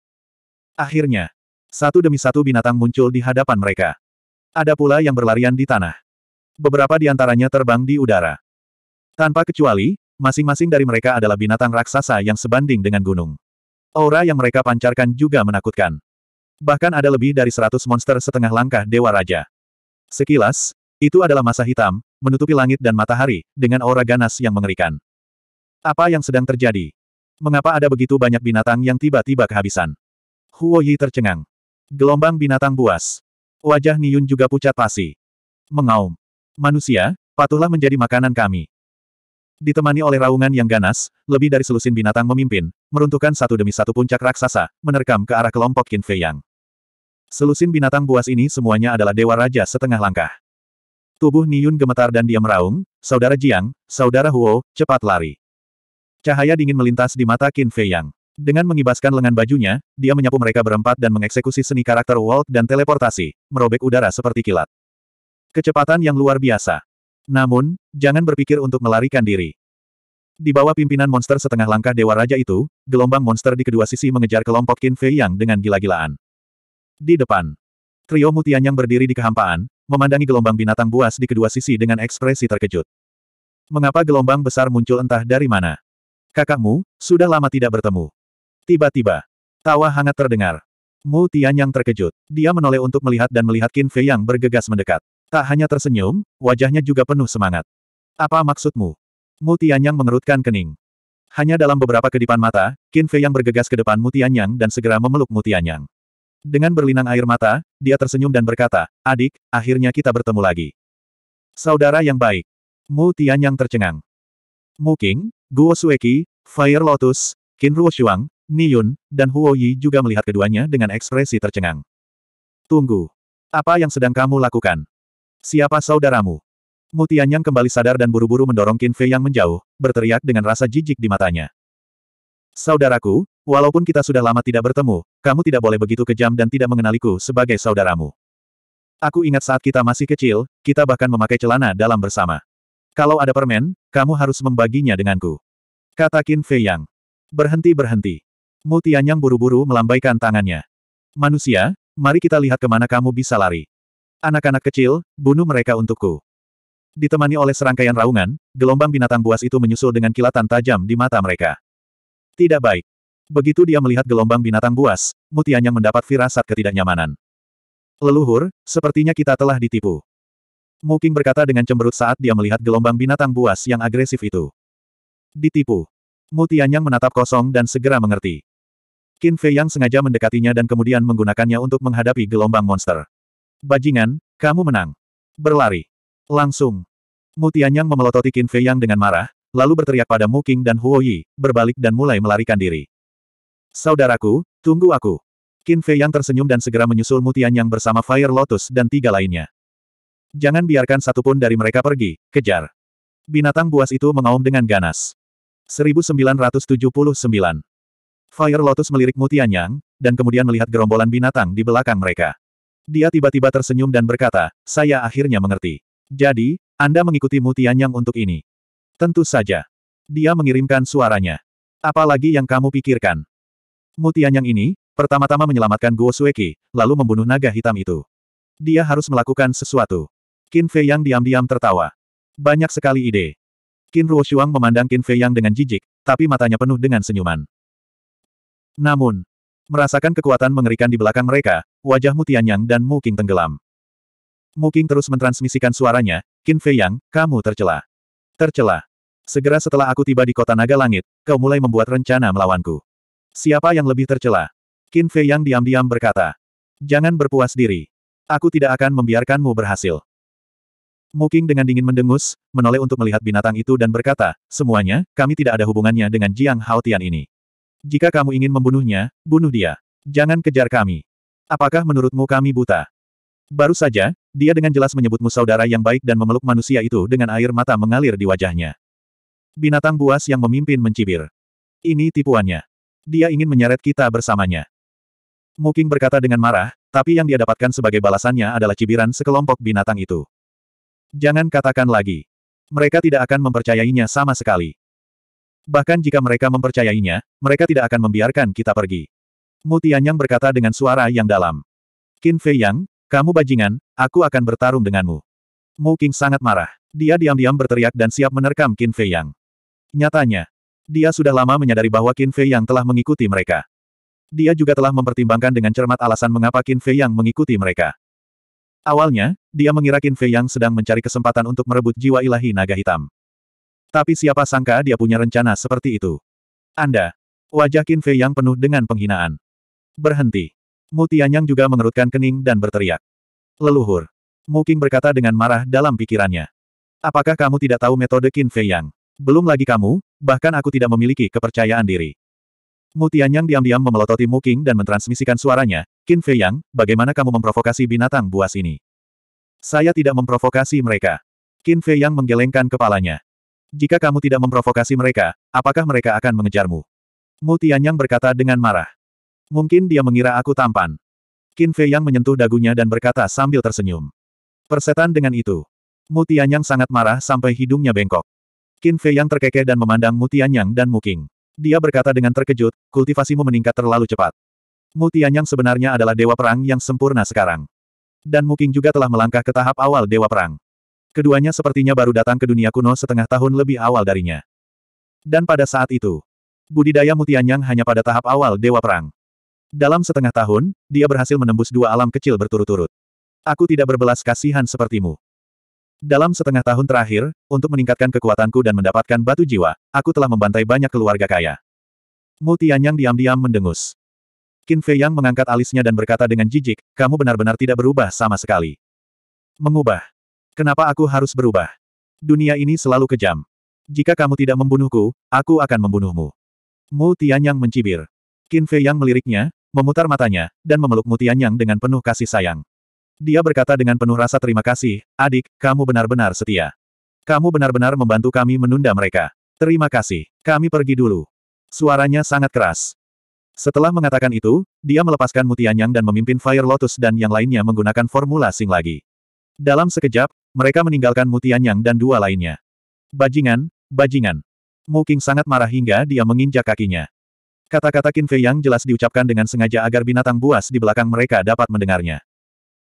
Speaker 1: Akhirnya, satu demi satu binatang muncul di hadapan mereka. Ada pula yang berlarian di tanah. Beberapa di antaranya terbang di udara. Tanpa kecuali, masing-masing dari mereka adalah binatang raksasa yang sebanding dengan gunung. Aura yang mereka pancarkan juga menakutkan. Bahkan ada lebih dari seratus monster setengah langkah Dewa Raja. Sekilas, itu adalah masa hitam, menutupi langit dan matahari, dengan aura ganas yang mengerikan. Apa yang sedang terjadi? Mengapa ada begitu banyak binatang yang tiba-tiba kehabisan? Huo Yi tercengang. Gelombang binatang buas. Wajah Niyun juga pucat pasi. Mengaum. Manusia, patuhlah menjadi makanan kami. Ditemani oleh raungan yang ganas, lebih dari selusin binatang memimpin, meruntuhkan satu demi satu puncak raksasa, menerkam ke arah kelompok Qin Fei Yang. Selusin binatang buas ini semuanya adalah dewa raja setengah langkah. Tubuh Niyun gemetar dan dia meraung, saudara Jiang, saudara Huo, cepat lari. Cahaya dingin melintas di mata Qin Fei Yang. Dengan mengibaskan lengan bajunya, dia menyapu mereka berempat dan mengeksekusi seni karakter walk dan teleportasi, merobek udara seperti kilat. Kecepatan yang luar biasa. Namun, jangan berpikir untuk melarikan diri. Di bawah pimpinan monster setengah langkah Dewa Raja itu, gelombang monster di kedua sisi mengejar kelompok Qin Fei Yang dengan gila-gilaan. Di depan, trio mutian yang berdiri di kehampaan, memandangi gelombang binatang buas di kedua sisi dengan ekspresi terkejut. Mengapa gelombang besar muncul entah dari mana? Kakakmu, sudah lama tidak bertemu. Tiba-tiba, tawa hangat terdengar. Mu Tianyang terkejut. Dia menoleh untuk melihat dan melihat Qin Fei Yang bergegas mendekat. Tak hanya tersenyum, wajahnya juga penuh semangat. Apa maksudmu? Mu mengerutkan kening. Hanya dalam beberapa kedipan mata, Qin Fei yang bergegas ke depan Mu dan segera memeluk Mu Dengan berlinang air mata, dia tersenyum dan berkata, Adik, akhirnya kita bertemu lagi. Saudara yang baik. Mu Tianyang tercengang. Mu Qing, Guo Sueki, Fire Lotus, Qin Ruo Shuang, Niyun, dan Huo Yi juga melihat keduanya dengan ekspresi tercengang. Tunggu. Apa yang sedang kamu lakukan? Siapa saudaramu? Mutianyang kembali sadar dan buru-buru mendorong Qin Fei yang menjauh, berteriak dengan rasa jijik di matanya. Saudaraku, walaupun kita sudah lama tidak bertemu, kamu tidak boleh begitu kejam dan tidak mengenaliku sebagai saudaramu. Aku ingat saat kita masih kecil, kita bahkan memakai celana dalam bersama. Kalau ada permen, kamu harus membaginya denganku. Kata Qin Fei Yang. Berhenti-berhenti. Mutianyang buru-buru melambaikan tangannya. Manusia, mari kita lihat kemana kamu bisa lari. Anak-anak kecil, bunuh mereka untukku. Ditemani oleh serangkaian raungan, gelombang binatang buas itu menyusul dengan kilatan tajam di mata mereka. Tidak baik. Begitu dia melihat gelombang binatang buas, mutianya mendapat firasat ketidaknyamanan. Leluhur, sepertinya kita telah ditipu. Muking berkata dengan cemberut saat dia melihat gelombang binatang buas yang agresif itu. Ditipu. Mutianyang menatap kosong dan segera mengerti. Qin Fei yang sengaja mendekatinya dan kemudian menggunakannya untuk menghadapi gelombang monster. Bajingan, kamu menang. Berlari. Langsung. Mutianyang memelototi Qin Fei Yang dengan marah, lalu berteriak pada Mu Qing dan Huo Yi, berbalik dan mulai melarikan diri. Saudaraku, tunggu aku. Qin Fei Yang tersenyum dan segera menyusul Mutianyang bersama Fire Lotus dan tiga lainnya. Jangan biarkan satupun dari mereka pergi, kejar. Binatang buas itu mengaum dengan ganas. 1979 Fire Lotus melirik Mutianyang, dan kemudian melihat gerombolan binatang di belakang mereka. Dia tiba-tiba tersenyum dan berkata, saya akhirnya mengerti. Jadi, Anda mengikuti Mutianyang untuk ini. Tentu saja. Dia mengirimkan suaranya. Apalagi yang kamu pikirkan? Mutianyang ini, pertama-tama menyelamatkan Guo Sueki, lalu membunuh naga hitam itu. Dia harus melakukan sesuatu. Qin Fei Yang diam-diam tertawa. Banyak sekali ide. Qin Ruo Shuang memandang Qin Fei Yang dengan jijik, tapi matanya penuh dengan senyuman. Namun, Merasakan kekuatan mengerikan di belakang mereka, wajah Mu Tianyang dan Muking tenggelam. Muking terus mentransmisikan suaranya, Qin Fei Yang, kamu tercela. Tercela. Segera setelah aku tiba di kota naga langit, kau mulai membuat rencana melawanku. Siapa yang lebih tercela? Qin Fei Yang diam-diam berkata. Jangan berpuas diri. Aku tidak akan membiarkanmu berhasil. Muking dengan dingin mendengus, menoleh untuk melihat binatang itu dan berkata, semuanya, kami tidak ada hubungannya dengan Jiang Hao Tian ini. Jika kamu ingin membunuhnya, bunuh dia. Jangan kejar kami. Apakah menurutmu kami buta? Baru saja, dia dengan jelas menyebutmu saudara yang baik dan memeluk manusia itu dengan air mata mengalir di wajahnya. Binatang buas yang memimpin mencibir. Ini tipuannya. Dia ingin menyeret kita bersamanya. Muking berkata dengan marah, tapi yang dia dapatkan sebagai balasannya adalah cibiran sekelompok binatang itu. Jangan katakan lagi. Mereka tidak akan mempercayainya sama sekali. Bahkan jika mereka mempercayainya, mereka tidak akan membiarkan kita pergi. Mu Tianyang berkata dengan suara yang dalam. Qin Fei Yang, kamu bajingan, aku akan bertarung denganmu. Mu King sangat marah. Dia diam-diam berteriak dan siap menerkam Qin Fei Yang. Nyatanya, dia sudah lama menyadari bahwa Qin Fei Yang telah mengikuti mereka. Dia juga telah mempertimbangkan dengan cermat alasan mengapa Qin Fei Yang mengikuti mereka. Awalnya, dia mengira Qin Fei Yang sedang mencari kesempatan untuk merebut jiwa ilahi naga hitam. Tapi siapa sangka dia punya rencana seperti itu. Anda. Wajah Qin Fei yang penuh dengan penghinaan. Berhenti. Mu Tianyang juga mengerutkan kening dan berteriak. Leluhur. Mu Qing berkata dengan marah dalam pikirannya. Apakah kamu tidak tahu metode Qin Fei Yang? Belum lagi kamu, bahkan aku tidak memiliki kepercayaan diri. Mu Tianyang diam-diam memelototi Mu Qing dan mentransmisikan suaranya, Qin Fei Yang, bagaimana kamu memprovokasi binatang buas ini? Saya tidak memprovokasi mereka. Qin Fei Yang menggelengkan kepalanya. Jika kamu tidak memprovokasi mereka, apakah mereka akan mengejarmu? Mu Tianyang berkata dengan marah. Mungkin dia mengira aku tampan. Qin Fei Yang menyentuh dagunya dan berkata sambil tersenyum. Persetan dengan itu. Mu Tianyang sangat marah sampai hidungnya bengkok. Qin Fei Yang terkekeh dan memandang Mu Tianyang dan Muking. Dia berkata dengan terkejut, kultivasimu meningkat terlalu cepat. Mu Tianyang sebenarnya adalah dewa perang yang sempurna sekarang. Dan Muking juga telah melangkah ke tahap awal dewa perang. Keduanya sepertinya baru datang ke dunia kuno setengah tahun lebih awal darinya. Dan pada saat itu, budidaya Mutianyang hanya pada tahap awal Dewa Perang. Dalam setengah tahun, dia berhasil menembus dua alam kecil berturut-turut. Aku tidak berbelas kasihan sepertimu. Dalam setengah tahun terakhir, untuk meningkatkan kekuatanku dan mendapatkan batu jiwa, aku telah membantai banyak keluarga kaya. Mutianyang diam-diam mendengus. Qin Fei Yang mengangkat alisnya dan berkata dengan jijik, kamu benar-benar tidak berubah sama sekali. Mengubah. Kenapa aku harus berubah? Dunia ini selalu kejam. Jika kamu tidak membunuhku, aku akan membunuhmu. Mu Tianyang mencibir. Qin Fei Yang meliriknya, memutar matanya, dan memeluk Mu Tianyang dengan penuh kasih sayang. Dia berkata dengan penuh rasa terima kasih, adik, kamu benar-benar setia. Kamu benar-benar membantu kami menunda mereka. Terima kasih. Kami pergi dulu. Suaranya sangat keras. Setelah mengatakan itu, dia melepaskan Mutianyang dan memimpin Fire Lotus dan yang lainnya menggunakan formula sing lagi. Dalam sekejap, mereka meninggalkan Mutianyang dan dua lainnya. Bajingan, bajingan. Mu sangat marah hingga dia menginjak kakinya. Kata-kata Qin Fei yang jelas diucapkan dengan sengaja agar binatang buas di belakang mereka dapat mendengarnya.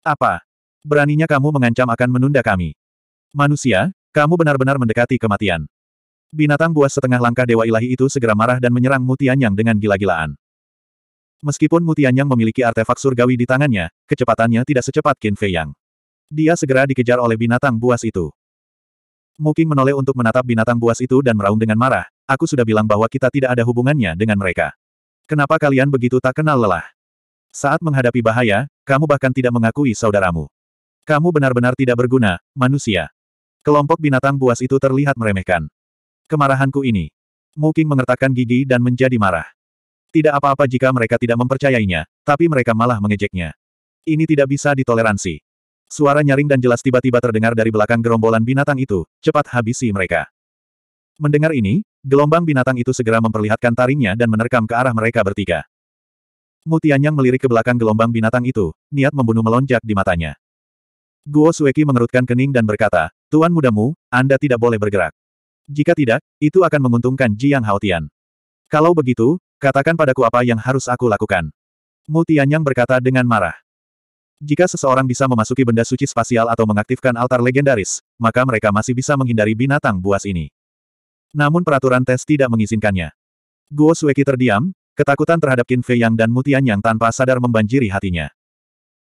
Speaker 1: Apa? Beraninya kamu mengancam akan menunda kami. Manusia, kamu benar-benar mendekati kematian. Binatang buas setengah langkah Dewa Ilahi itu segera marah dan menyerang Mutianyang dengan gila-gilaan. Meskipun Mutianyang memiliki artefak surgawi di tangannya, kecepatannya tidak secepat Qin Fei Yang. Dia segera dikejar oleh binatang buas itu. Muking menoleh untuk menatap binatang buas itu dan meraung dengan marah, aku sudah bilang bahwa kita tidak ada hubungannya dengan mereka. Kenapa kalian begitu tak kenal lelah? Saat menghadapi bahaya, kamu bahkan tidak mengakui saudaramu. Kamu benar-benar tidak berguna, manusia. Kelompok binatang buas itu terlihat meremehkan. Kemarahanku ini. Muking mengertakkan gigi dan menjadi marah. Tidak apa-apa jika mereka tidak mempercayainya, tapi mereka malah mengejeknya. Ini tidak bisa ditoleransi. Suara nyaring dan jelas tiba-tiba terdengar dari belakang gerombolan binatang itu, cepat habisi mereka. Mendengar ini, gelombang binatang itu segera memperlihatkan taringnya dan menerkam ke arah mereka bertiga. Mutianyang melirik ke belakang gelombang binatang itu, niat membunuh melonjak di matanya. Guo Sueki mengerutkan kening dan berkata, Tuan mudamu, Anda tidak boleh bergerak. Jika tidak, itu akan menguntungkan Jiang Haotian. Kalau begitu, katakan padaku apa yang harus aku lakukan. Mutianyang berkata dengan marah. Jika seseorang bisa memasuki benda suci spasial atau mengaktifkan altar legendaris, maka mereka masih bisa menghindari binatang buas ini. Namun peraturan tes tidak mengizinkannya. Guo Sueki terdiam, ketakutan terhadap Qin Fei Yang dan Mutianyang tanpa sadar membanjiri hatinya.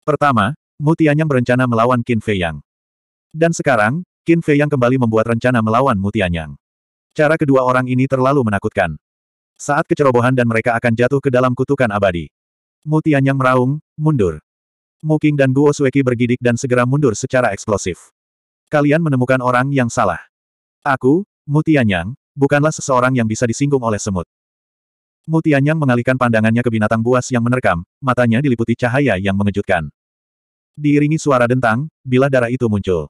Speaker 1: Pertama, Mutianyang berencana melawan Qin Fei Yang. Dan sekarang, Qin Fei Yang kembali membuat rencana melawan Mutianyang. Cara kedua orang ini terlalu menakutkan. Saat kecerobohan dan mereka akan jatuh ke dalam kutukan abadi. Mutianyang meraung, mundur. Muking dan Guo Sueki bergidik dan segera mundur secara eksplosif. Kalian menemukan orang yang salah. Aku, Mutianyang, bukanlah seseorang yang bisa disinggung oleh semut. Mutianyang mengalihkan pandangannya ke binatang buas yang menerkam, matanya diliputi cahaya yang mengejutkan. Diiringi suara dentang, bila darah itu muncul.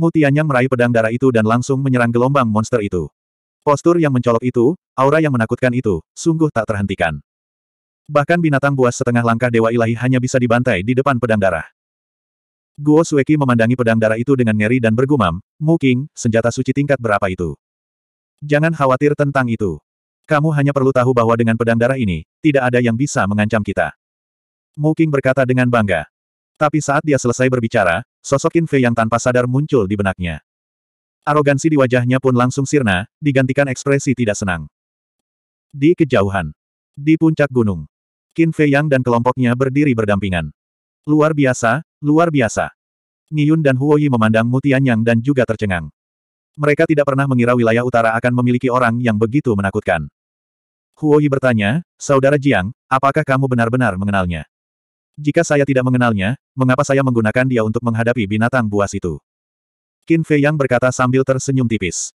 Speaker 1: Mutianyang meraih pedang darah itu dan langsung menyerang gelombang monster itu. Postur yang mencolok itu, aura yang menakutkan itu, sungguh tak terhentikan. Bahkan binatang buas setengah langkah Dewa Ilahi hanya bisa dibantai di depan pedang darah. Guo Sueki memandangi pedang darah itu dengan ngeri dan bergumam, Muking, senjata suci tingkat berapa itu? Jangan khawatir tentang itu. Kamu hanya perlu tahu bahwa dengan pedang darah ini, tidak ada yang bisa mengancam kita. Muking berkata dengan bangga. Tapi saat dia selesai berbicara, sosok Qin yang tanpa sadar muncul di benaknya. Arogansi di wajahnya pun langsung sirna, digantikan ekspresi tidak senang. Di kejauhan, di puncak gunung. Qin Fei Yang dan kelompoknya berdiri berdampingan. Luar biasa, luar biasa. Niyun dan Huoyi memandang Mutianyang dan juga tercengang. Mereka tidak pernah mengira wilayah utara akan memiliki orang yang begitu menakutkan. Huoyi bertanya, Saudara Jiang, apakah kamu benar-benar mengenalnya? Jika saya tidak mengenalnya, mengapa saya menggunakan dia untuk menghadapi binatang buas itu? Qin Fei Yang berkata sambil tersenyum tipis.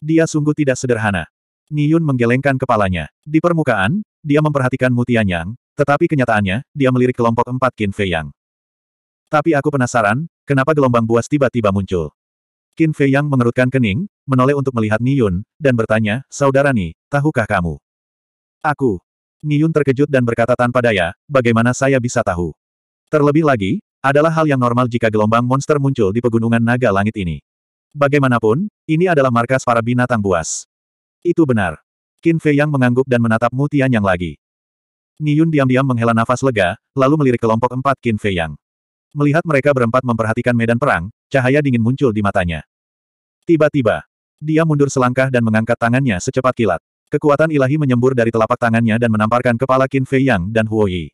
Speaker 1: Dia sungguh tidak sederhana. Niyun menggelengkan kepalanya. Di permukaan, dia memperhatikan Mu tetapi kenyataannya, dia melirik kelompok empat Qin Fei Yang. Tapi aku penasaran, kenapa gelombang buas tiba-tiba muncul? Qin Fei Yang mengerutkan kening, menoleh untuk melihat Niyun, dan bertanya, Saudara Ni, tahukah kamu? Aku. Niyun terkejut dan berkata tanpa daya, bagaimana saya bisa tahu? Terlebih lagi, adalah hal yang normal jika gelombang monster muncul di pegunungan naga langit ini. Bagaimanapun, ini adalah markas para binatang buas. Itu benar. Qin Fei Yang mengangguk dan menatap Mu Tian yang lagi. Yun diam-diam menghela nafas lega, lalu melirik kelompok empat Qin Fei Yang. Melihat mereka berempat memperhatikan medan perang, cahaya dingin muncul di matanya. Tiba-tiba, dia mundur selangkah dan mengangkat tangannya secepat kilat. Kekuatan ilahi menyembur dari telapak tangannya dan menamparkan kepala Qin Fei Yang dan Huo Yi.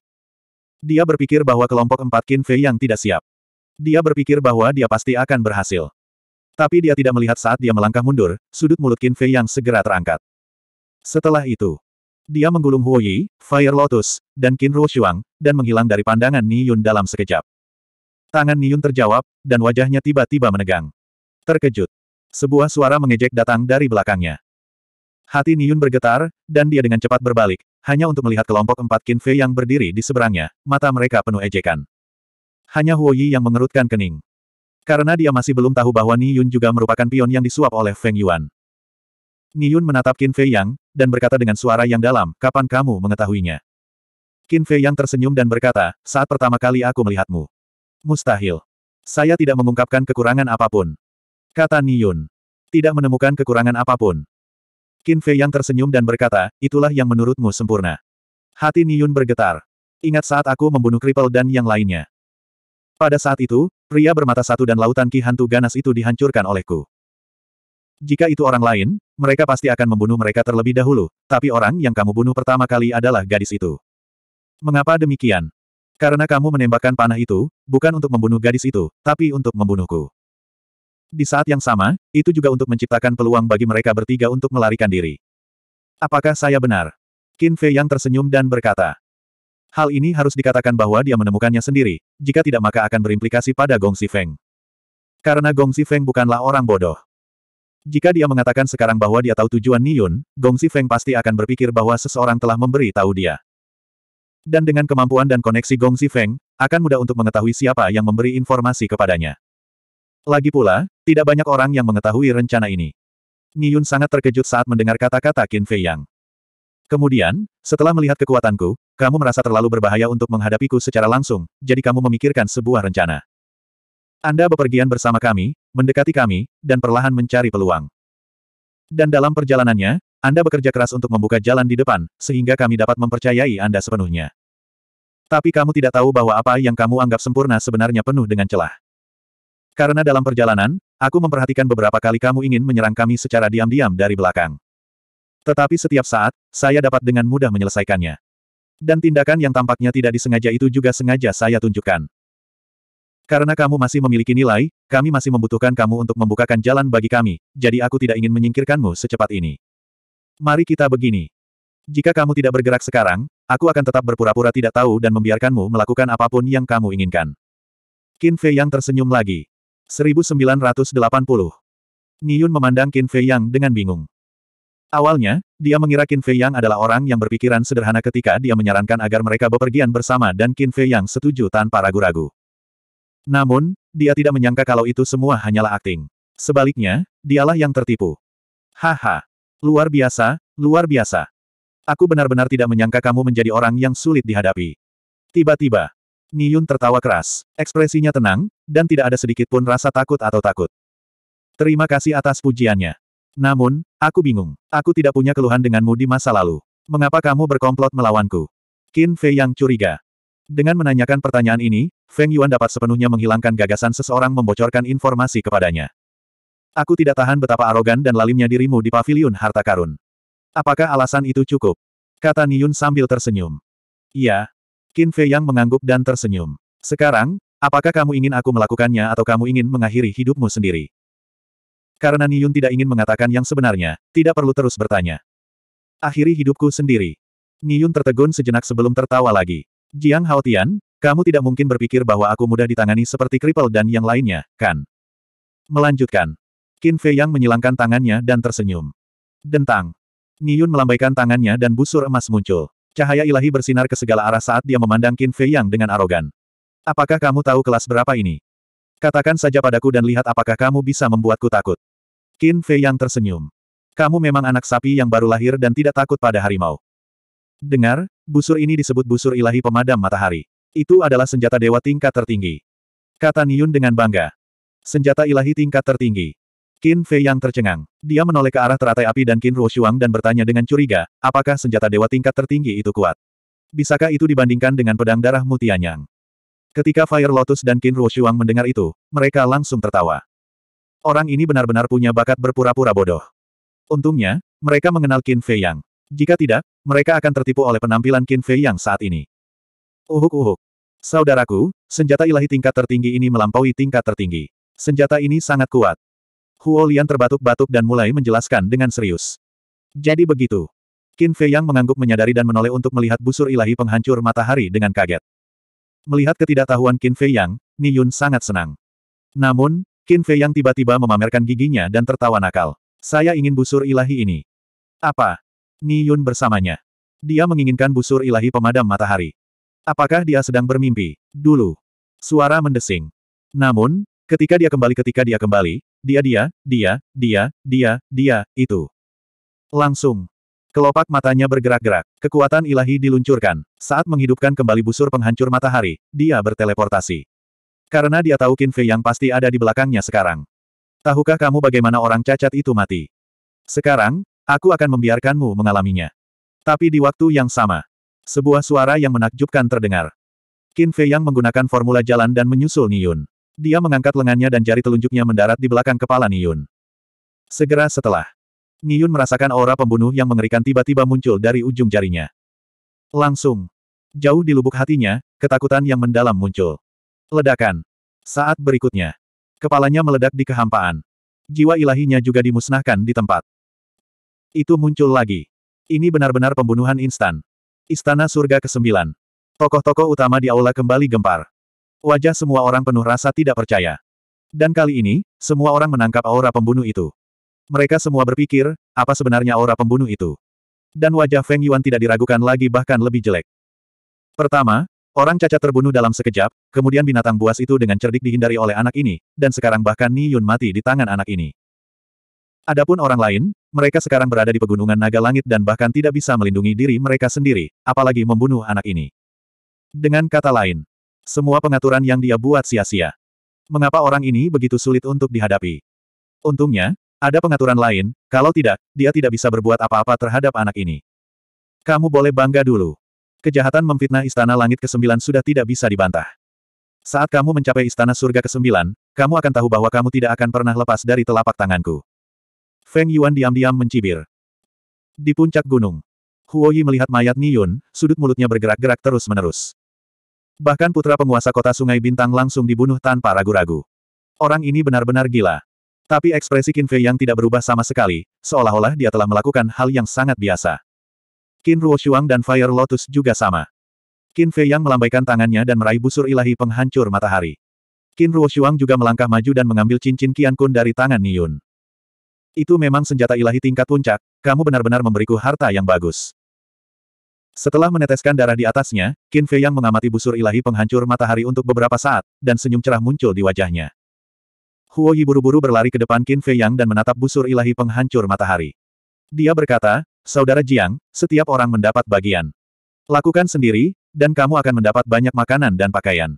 Speaker 1: Dia berpikir bahwa kelompok empat Qin Fei Yang tidak siap. Dia berpikir bahwa dia pasti akan berhasil. Tapi dia tidak melihat saat dia melangkah mundur, sudut mulut Qin Fei Yang segera terangkat. Setelah itu, dia menggulung Huo Yi, Fire Lotus, dan Qin Ruoshuang, Shuang, dan menghilang dari pandangan Ni Yun dalam sekejap. Tangan Ni Yun terjawab, dan wajahnya tiba-tiba menegang. Terkejut. Sebuah suara mengejek datang dari belakangnya. Hati Ni Yun bergetar, dan dia dengan cepat berbalik, hanya untuk melihat kelompok empat Qin Fei yang berdiri di seberangnya, mata mereka penuh ejekan. Hanya Huo Yi yang mengerutkan kening. Karena dia masih belum tahu bahwa Ni Yun juga merupakan pion yang disuap oleh Feng Yuan. Niyun menatap Qin Fei Yang, dan berkata dengan suara yang dalam, kapan kamu mengetahuinya? Qin Fei Yang tersenyum dan berkata, saat pertama kali aku melihatmu. Mustahil. Saya tidak mengungkapkan kekurangan apapun. Kata Niyun. Tidak menemukan kekurangan apapun. Qin Fei Yang tersenyum dan berkata, itulah yang menurutmu sempurna. Hati Niyun bergetar. Ingat saat aku membunuh Kripal dan yang lainnya. Pada saat itu, pria bermata satu dan lautan ki hantu ganas itu dihancurkan olehku. Jika itu orang lain, mereka pasti akan membunuh mereka terlebih dahulu, tapi orang yang kamu bunuh pertama kali adalah gadis itu. Mengapa demikian? Karena kamu menembakkan panah itu, bukan untuk membunuh gadis itu, tapi untuk membunuhku. Di saat yang sama, itu juga untuk menciptakan peluang bagi mereka bertiga untuk melarikan diri. Apakah saya benar? Qin Fei yang tersenyum dan berkata. Hal ini harus dikatakan bahwa dia menemukannya sendiri, jika tidak maka akan berimplikasi pada Gong Si Feng. Karena Gong Si Feng bukanlah orang bodoh. Jika dia mengatakan sekarang bahwa dia tahu tujuan Niyun, Gongsi Feng pasti akan berpikir bahwa seseorang telah memberi tahu dia. Dan dengan kemampuan dan koneksi Gongsi Feng, akan mudah untuk mengetahui siapa yang memberi informasi kepadanya. Lagi pula, tidak banyak orang yang mengetahui rencana ini. Niyun sangat terkejut saat mendengar kata-kata Qin Fei Yang. Kemudian, setelah melihat kekuatanku, kamu merasa terlalu berbahaya untuk menghadapiku secara langsung, jadi kamu memikirkan sebuah rencana. Anda bepergian bersama kami, mendekati kami, dan perlahan mencari peluang. Dan dalam perjalanannya, Anda bekerja keras untuk membuka jalan di depan, sehingga kami dapat mempercayai Anda sepenuhnya. Tapi kamu tidak tahu bahwa apa yang kamu anggap sempurna sebenarnya penuh dengan celah. Karena dalam perjalanan, aku memperhatikan beberapa kali kamu ingin menyerang kami secara diam-diam dari belakang. Tetapi setiap saat, saya dapat dengan mudah menyelesaikannya. Dan tindakan yang tampaknya tidak disengaja itu juga sengaja saya tunjukkan. Karena kamu masih memiliki nilai, kami masih membutuhkan kamu untuk membukakan jalan bagi kami, jadi aku tidak ingin menyingkirkanmu secepat ini. Mari kita begini. Jika kamu tidak bergerak sekarang, aku akan tetap berpura-pura tidak tahu dan membiarkanmu melakukan apapun yang kamu inginkan. Qin Fei Yang tersenyum lagi. 1980. Niyun memandang Qin Fei Yang dengan bingung. Awalnya, dia mengira Qin Fei Yang adalah orang yang berpikiran sederhana ketika dia menyarankan agar mereka bepergian bersama dan Qin Fei Yang setuju tanpa ragu-ragu. Namun, dia tidak menyangka kalau itu semua hanyalah akting. Sebaliknya, dialah yang tertipu. Haha. Luar biasa, luar biasa. Aku benar-benar tidak menyangka kamu menjadi orang yang sulit dihadapi. Tiba-tiba, Niyun tertawa keras, ekspresinya tenang, dan tidak ada sedikit pun rasa takut atau takut. Terima kasih atas pujiannya. Namun, aku bingung. Aku tidak punya keluhan denganmu di masa lalu. Mengapa kamu berkomplot melawanku? Qin Fei yang curiga. Dengan menanyakan pertanyaan ini, Feng Yuan dapat sepenuhnya menghilangkan gagasan seseorang membocorkan informasi kepadanya. Aku tidak tahan betapa arogan dan lalimnya dirimu di paviliun harta karun. Apakah alasan itu cukup? Kata Niyun sambil tersenyum. Iya. Qin Fei Yang mengangguk dan tersenyum. Sekarang, apakah kamu ingin aku melakukannya atau kamu ingin mengakhiri hidupmu sendiri? Karena Niyun tidak ingin mengatakan yang sebenarnya, tidak perlu terus bertanya. Akhiri hidupku sendiri. Niyun tertegun sejenak sebelum tertawa lagi. Jiang Haotian, kamu tidak mungkin berpikir bahwa aku mudah ditangani seperti kripel dan yang lainnya, kan? Melanjutkan. Qin Fei Yang menyilangkan tangannya dan tersenyum. Dentang. Niyun melambaikan tangannya dan busur emas muncul. Cahaya ilahi bersinar ke segala arah saat dia memandang Qin Fei Yang dengan arogan. Apakah kamu tahu kelas berapa ini? Katakan saja padaku dan lihat apakah kamu bisa membuatku takut. Qin Fei Yang tersenyum. Kamu memang anak sapi yang baru lahir dan tidak takut pada harimau. Dengar, Busur ini disebut busur ilahi pemadam matahari. Itu adalah senjata dewa tingkat tertinggi. Kata Niun dengan bangga. Senjata ilahi tingkat tertinggi. Qin Fei yang tercengang. Dia menoleh ke arah teratai api dan Qin Ruoshuang dan bertanya dengan curiga, apakah senjata dewa tingkat tertinggi itu kuat? Bisakah itu dibandingkan dengan pedang darah mutianyang? Ketika Fire Lotus dan Qin Ruoshuang mendengar itu, mereka langsung tertawa. Orang ini benar-benar punya bakat berpura-pura bodoh. Untungnya, mereka mengenal Qin Fei Yang. Jika tidak, mereka akan tertipu oleh penampilan Qin Fei yang saat ini. Uhuk-uhuk. Saudaraku, senjata ilahi tingkat tertinggi ini melampaui tingkat tertinggi. Senjata ini sangat kuat. Huo Lian terbatuk-batuk dan mulai menjelaskan dengan serius. Jadi begitu. Qin Fei Yang mengangguk menyadari dan menoleh untuk melihat busur ilahi penghancur matahari dengan kaget. Melihat ketidaktahuan Qin Fei Yang, Ni Yun sangat senang. Namun, Qin Fei Yang tiba-tiba memamerkan giginya dan tertawa nakal. Saya ingin busur ilahi ini. Apa? Niyun bersamanya. Dia menginginkan busur ilahi pemadam matahari. Apakah dia sedang bermimpi? Dulu. Suara mendesing. Namun, ketika dia kembali ketika dia kembali, dia dia, dia, dia, dia, dia, itu. Langsung. Kelopak matanya bergerak-gerak. Kekuatan ilahi diluncurkan. Saat menghidupkan kembali busur penghancur matahari, dia berteleportasi. Karena dia tahu Qin Fei yang pasti ada di belakangnya sekarang. Tahukah kamu bagaimana orang cacat itu mati? Sekarang, Aku akan membiarkanmu mengalaminya. Tapi di waktu yang sama, sebuah suara yang menakjubkan terdengar. Qin Fei yang menggunakan formula jalan dan menyusul Niyun. Dia mengangkat lengannya dan jari telunjuknya mendarat di belakang kepala Niyun. Segera setelah, Niyun merasakan aura pembunuh yang mengerikan tiba-tiba muncul dari ujung jarinya. Langsung, jauh di lubuk hatinya, ketakutan yang mendalam muncul. Ledakan. Saat berikutnya, kepalanya meledak di kehampaan. Jiwa ilahinya juga dimusnahkan di tempat. Itu muncul lagi. Ini benar-benar pembunuhan instan. Istana Surga ke-9. Tokoh-tokoh utama di aula kembali gempar. Wajah semua orang penuh rasa tidak percaya. Dan kali ini, semua orang menangkap aura pembunuh itu. Mereka semua berpikir, apa sebenarnya aura pembunuh itu? Dan wajah Feng Yuan tidak diragukan lagi bahkan lebih jelek. Pertama, orang cacat terbunuh dalam sekejap, kemudian binatang buas itu dengan cerdik dihindari oleh anak ini, dan sekarang bahkan Ni Yun mati di tangan anak ini. Adapun orang lain, mereka sekarang berada di pegunungan naga langit dan bahkan tidak bisa melindungi diri mereka sendiri, apalagi membunuh anak ini. Dengan kata lain, semua pengaturan yang dia buat sia-sia. Mengapa orang ini begitu sulit untuk dihadapi? Untungnya, ada pengaturan lain, kalau tidak, dia tidak bisa berbuat apa-apa terhadap anak ini. Kamu boleh bangga dulu. Kejahatan memfitnah istana langit ke-9 sudah tidak bisa dibantah. Saat kamu mencapai istana surga ke-9, kamu akan tahu bahwa kamu tidak akan pernah lepas dari telapak tanganku. Feng Yuan diam-diam mencibir. Di puncak gunung, Huo Yi melihat mayat Niyun, sudut mulutnya bergerak-gerak terus-menerus. Bahkan putra penguasa kota Sungai Bintang langsung dibunuh tanpa ragu-ragu. Orang ini benar-benar gila. Tapi ekspresi Qin Fei yang tidak berubah sama sekali, seolah-olah dia telah melakukan hal yang sangat biasa. Qin Ruo Shuang dan Fire Lotus juga sama. Qin Fei yang melambaikan tangannya dan meraih busur ilahi penghancur matahari. Qin Ruo Shuang juga melangkah maju dan mengambil cincin Qian Kun dari tangan Niyun. Itu memang senjata ilahi tingkat puncak, kamu benar-benar memberiku harta yang bagus. Setelah meneteskan darah di atasnya, Qin Fei yang mengamati busur ilahi penghancur matahari untuk beberapa saat, dan senyum cerah muncul di wajahnya. Huo Yi buru-buru berlari ke depan Qin Fei yang dan menatap busur ilahi penghancur matahari. Dia berkata, Saudara Jiang, setiap orang mendapat bagian. Lakukan sendiri, dan kamu akan mendapat banyak makanan dan pakaian.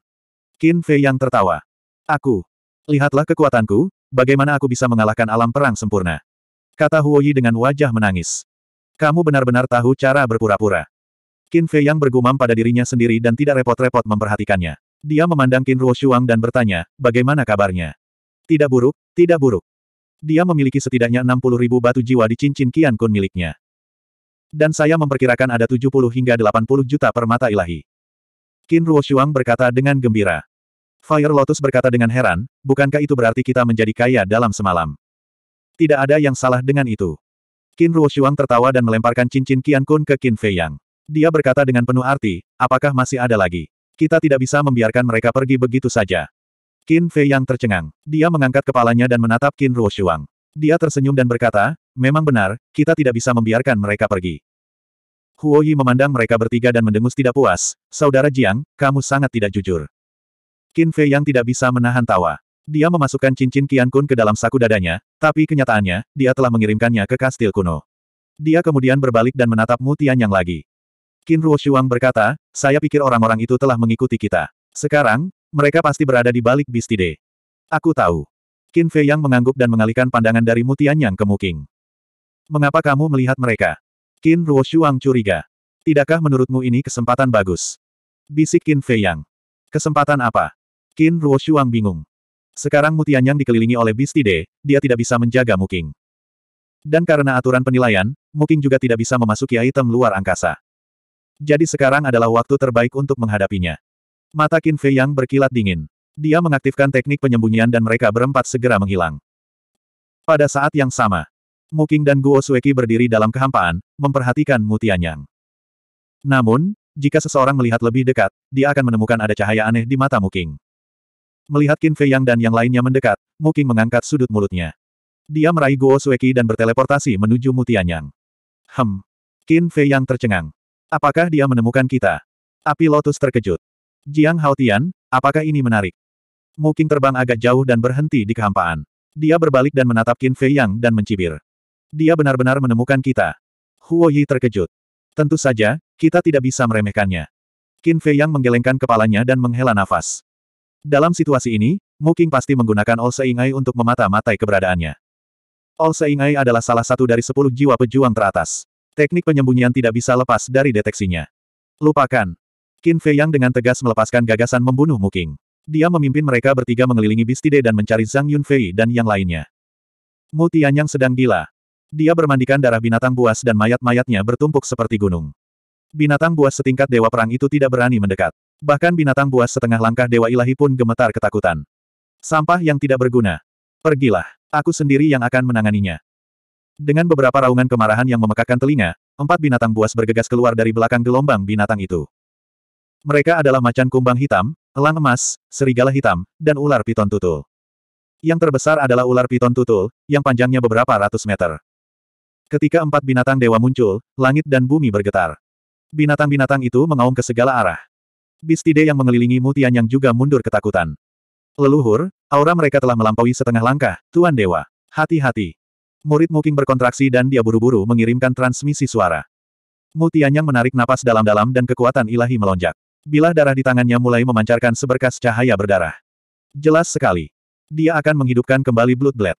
Speaker 1: Qin Fei yang tertawa. Aku. Lihatlah kekuatanku, bagaimana aku bisa mengalahkan alam perang sempurna? Kata Huoyi dengan wajah menangis. Kamu benar-benar tahu cara berpura-pura. Qin Fei yang bergumam pada dirinya sendiri dan tidak repot-repot memperhatikannya. Dia memandang Qin Ruo Shuang dan bertanya, bagaimana kabarnya? Tidak buruk, tidak buruk. Dia memiliki setidaknya 60 ribu batu jiwa di cincin Qian Kun miliknya. Dan saya memperkirakan ada 70 hingga 80 juta permata ilahi. Qin Ruo Shuang berkata dengan gembira. Fire Lotus berkata dengan heran, bukankah itu berarti kita menjadi kaya dalam semalam? Tidak ada yang salah dengan itu. Qin Ruoshuang tertawa dan melemparkan cincin Qian Kun ke Qin Fei Yang. Dia berkata dengan penuh arti, apakah masih ada lagi? Kita tidak bisa membiarkan mereka pergi begitu saja. Qin Fei Yang tercengang. Dia mengangkat kepalanya dan menatap Qin Ruoshuang. Dia tersenyum dan berkata, memang benar, kita tidak bisa membiarkan mereka pergi. Huo Yi memandang mereka bertiga dan mendengus tidak puas, Saudara Jiang, kamu sangat tidak jujur. Qin Fei yang tidak bisa menahan tawa. Dia memasukkan cincin Qian Kun ke dalam saku dadanya, tapi kenyataannya, dia telah mengirimkannya ke kastil kuno. Dia kemudian berbalik dan menatap Mu Yang lagi. Qin Shuang berkata, saya pikir orang-orang itu telah mengikuti kita. Sekarang, mereka pasti berada di balik Bistide. Aku tahu. Qin Fei Yang mengangguk dan mengalihkan pandangan dari Mu Yang ke Muking. Mengapa kamu melihat mereka? Qin Shuang curiga. Tidakkah menurutmu ini kesempatan bagus? Bisik Qin Fei Yang. Kesempatan apa? Qin Shuang bingung. Sekarang Mutianyang dikelilingi oleh Bistide, dia tidak bisa menjaga Muking. Dan karena aturan penilaian, Muking juga tidak bisa memasuki item luar angkasa. Jadi sekarang adalah waktu terbaik untuk menghadapinya. Mata Qin Fei yang berkilat dingin. Dia mengaktifkan teknik penyembunyian dan mereka berempat segera menghilang. Pada saat yang sama, Muking dan Guo Sueki berdiri dalam kehampaan, memperhatikan Mutianyang. Namun, jika seseorang melihat lebih dekat, dia akan menemukan ada cahaya aneh di mata Muking. Melihat Qin Fei Yang dan yang lainnya mendekat, Muking mengangkat sudut mulutnya. Dia meraih Guo Sueki dan berteleportasi menuju Mutianyang. Hem. Qin Fei Yang tercengang. Apakah dia menemukan kita? Api Lotus terkejut. Jiang Haotian, apakah ini menarik? Muking terbang agak jauh dan berhenti di kehampaan. Dia berbalik dan menatap Qin Fei Yang dan mencibir. Dia benar-benar menemukan kita. Huo Yi terkejut. Tentu saja, kita tidak bisa meremehkannya. Qin Fei Yang menggelengkan kepalanya dan menghela nafas. Dalam situasi ini, Muking pasti menggunakan All Seingai untuk memata-matai keberadaannya. All Seingai adalah salah satu dari sepuluh jiwa pejuang teratas. Teknik penyembunyian tidak bisa lepas dari deteksinya. Lupakan. Qin Fei Yang dengan tegas melepaskan gagasan membunuh Muking. Dia memimpin mereka bertiga mengelilingi Bistide dan mencari Zhang Yunfei dan yang lainnya. Mu Tianyang sedang gila. Dia bermandikan darah binatang buas dan mayat-mayatnya bertumpuk seperti gunung. Binatang buas setingkat dewa perang itu tidak berani mendekat. Bahkan binatang buas setengah langkah Dewa Ilahi pun gemetar ketakutan. Sampah yang tidak berguna. Pergilah, aku sendiri yang akan menanganinya. Dengan beberapa raungan kemarahan yang memekakkan telinga, empat binatang buas bergegas keluar dari belakang gelombang binatang itu. Mereka adalah macan kumbang hitam, elang emas, serigala hitam, dan ular piton tutul. Yang terbesar adalah ular piton tutul, yang panjangnya beberapa ratus meter. Ketika empat binatang dewa muncul, langit dan bumi bergetar. Binatang-binatang itu mengaum ke segala arah. Bistide yang mengelilingi Mutianyang juga mundur ketakutan. Leluhur, aura mereka telah melampaui setengah langkah, Tuan Dewa. Hati-hati. Murid Muking berkontraksi dan dia buru-buru mengirimkan transmisi suara. Mutianyang menarik napas dalam-dalam dan kekuatan ilahi melonjak. Bilah darah di tangannya mulai memancarkan seberkas cahaya berdarah. Jelas sekali. Dia akan menghidupkan kembali Blood Blade.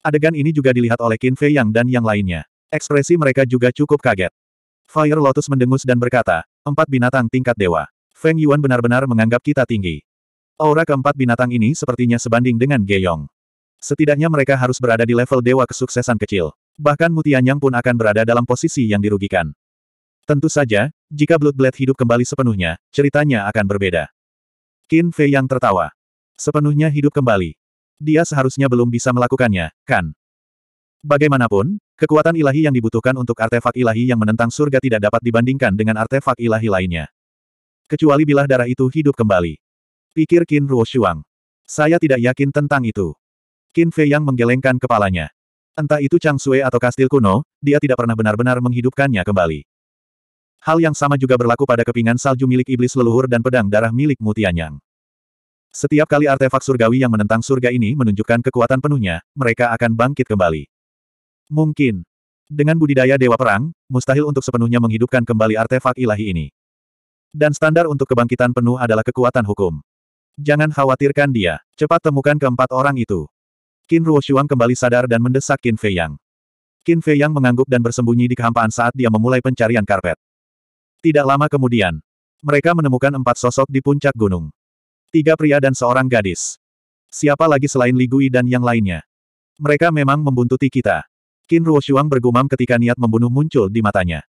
Speaker 1: Adegan ini juga dilihat oleh Qin Fei Yang dan yang lainnya. Ekspresi mereka juga cukup kaget. Fire Lotus mendengus dan berkata, empat binatang tingkat dewa. Feng Yuan benar-benar menganggap kita tinggi. Aura keempat binatang ini sepertinya sebanding dengan Geyong. Setidaknya mereka harus berada di level dewa kesuksesan kecil. Bahkan Mutianyang pun akan berada dalam posisi yang dirugikan. Tentu saja, jika Blood Blade hidup kembali sepenuhnya, ceritanya akan berbeda. Qin Fei yang tertawa. Sepenuhnya hidup kembali. Dia seharusnya belum bisa melakukannya, kan? Bagaimanapun, kekuatan ilahi yang dibutuhkan untuk artefak ilahi yang menentang surga tidak dapat dibandingkan dengan artefak ilahi lainnya kecuali bilah darah itu hidup kembali. Pikir Qin Ruo Shuang. Saya tidak yakin tentang itu. Qin Fei yang menggelengkan kepalanya. Entah itu Chang Sui atau kastil kuno, dia tidak pernah benar-benar menghidupkannya kembali. Hal yang sama juga berlaku pada kepingan salju milik iblis leluhur dan pedang darah milik Mutianyang. Setiap kali artefak surgawi yang menentang surga ini menunjukkan kekuatan penuhnya, mereka akan bangkit kembali. Mungkin. Dengan budidaya Dewa Perang, mustahil untuk sepenuhnya menghidupkan kembali artefak ilahi ini. Dan standar untuk kebangkitan penuh adalah kekuatan hukum. Jangan khawatirkan dia. Cepat temukan keempat orang itu. Qin Ruoshuang kembali sadar dan mendesak Qin Feiyang. Qin Feiyang mengangguk dan bersembunyi di kehampaan saat dia memulai pencarian karpet. Tidak lama kemudian, mereka menemukan empat sosok di puncak gunung. Tiga pria dan seorang gadis. Siapa lagi selain Li Gui dan yang lainnya? Mereka memang membuntuti kita. Qin Ruoshuang bergumam ketika niat membunuh muncul di matanya.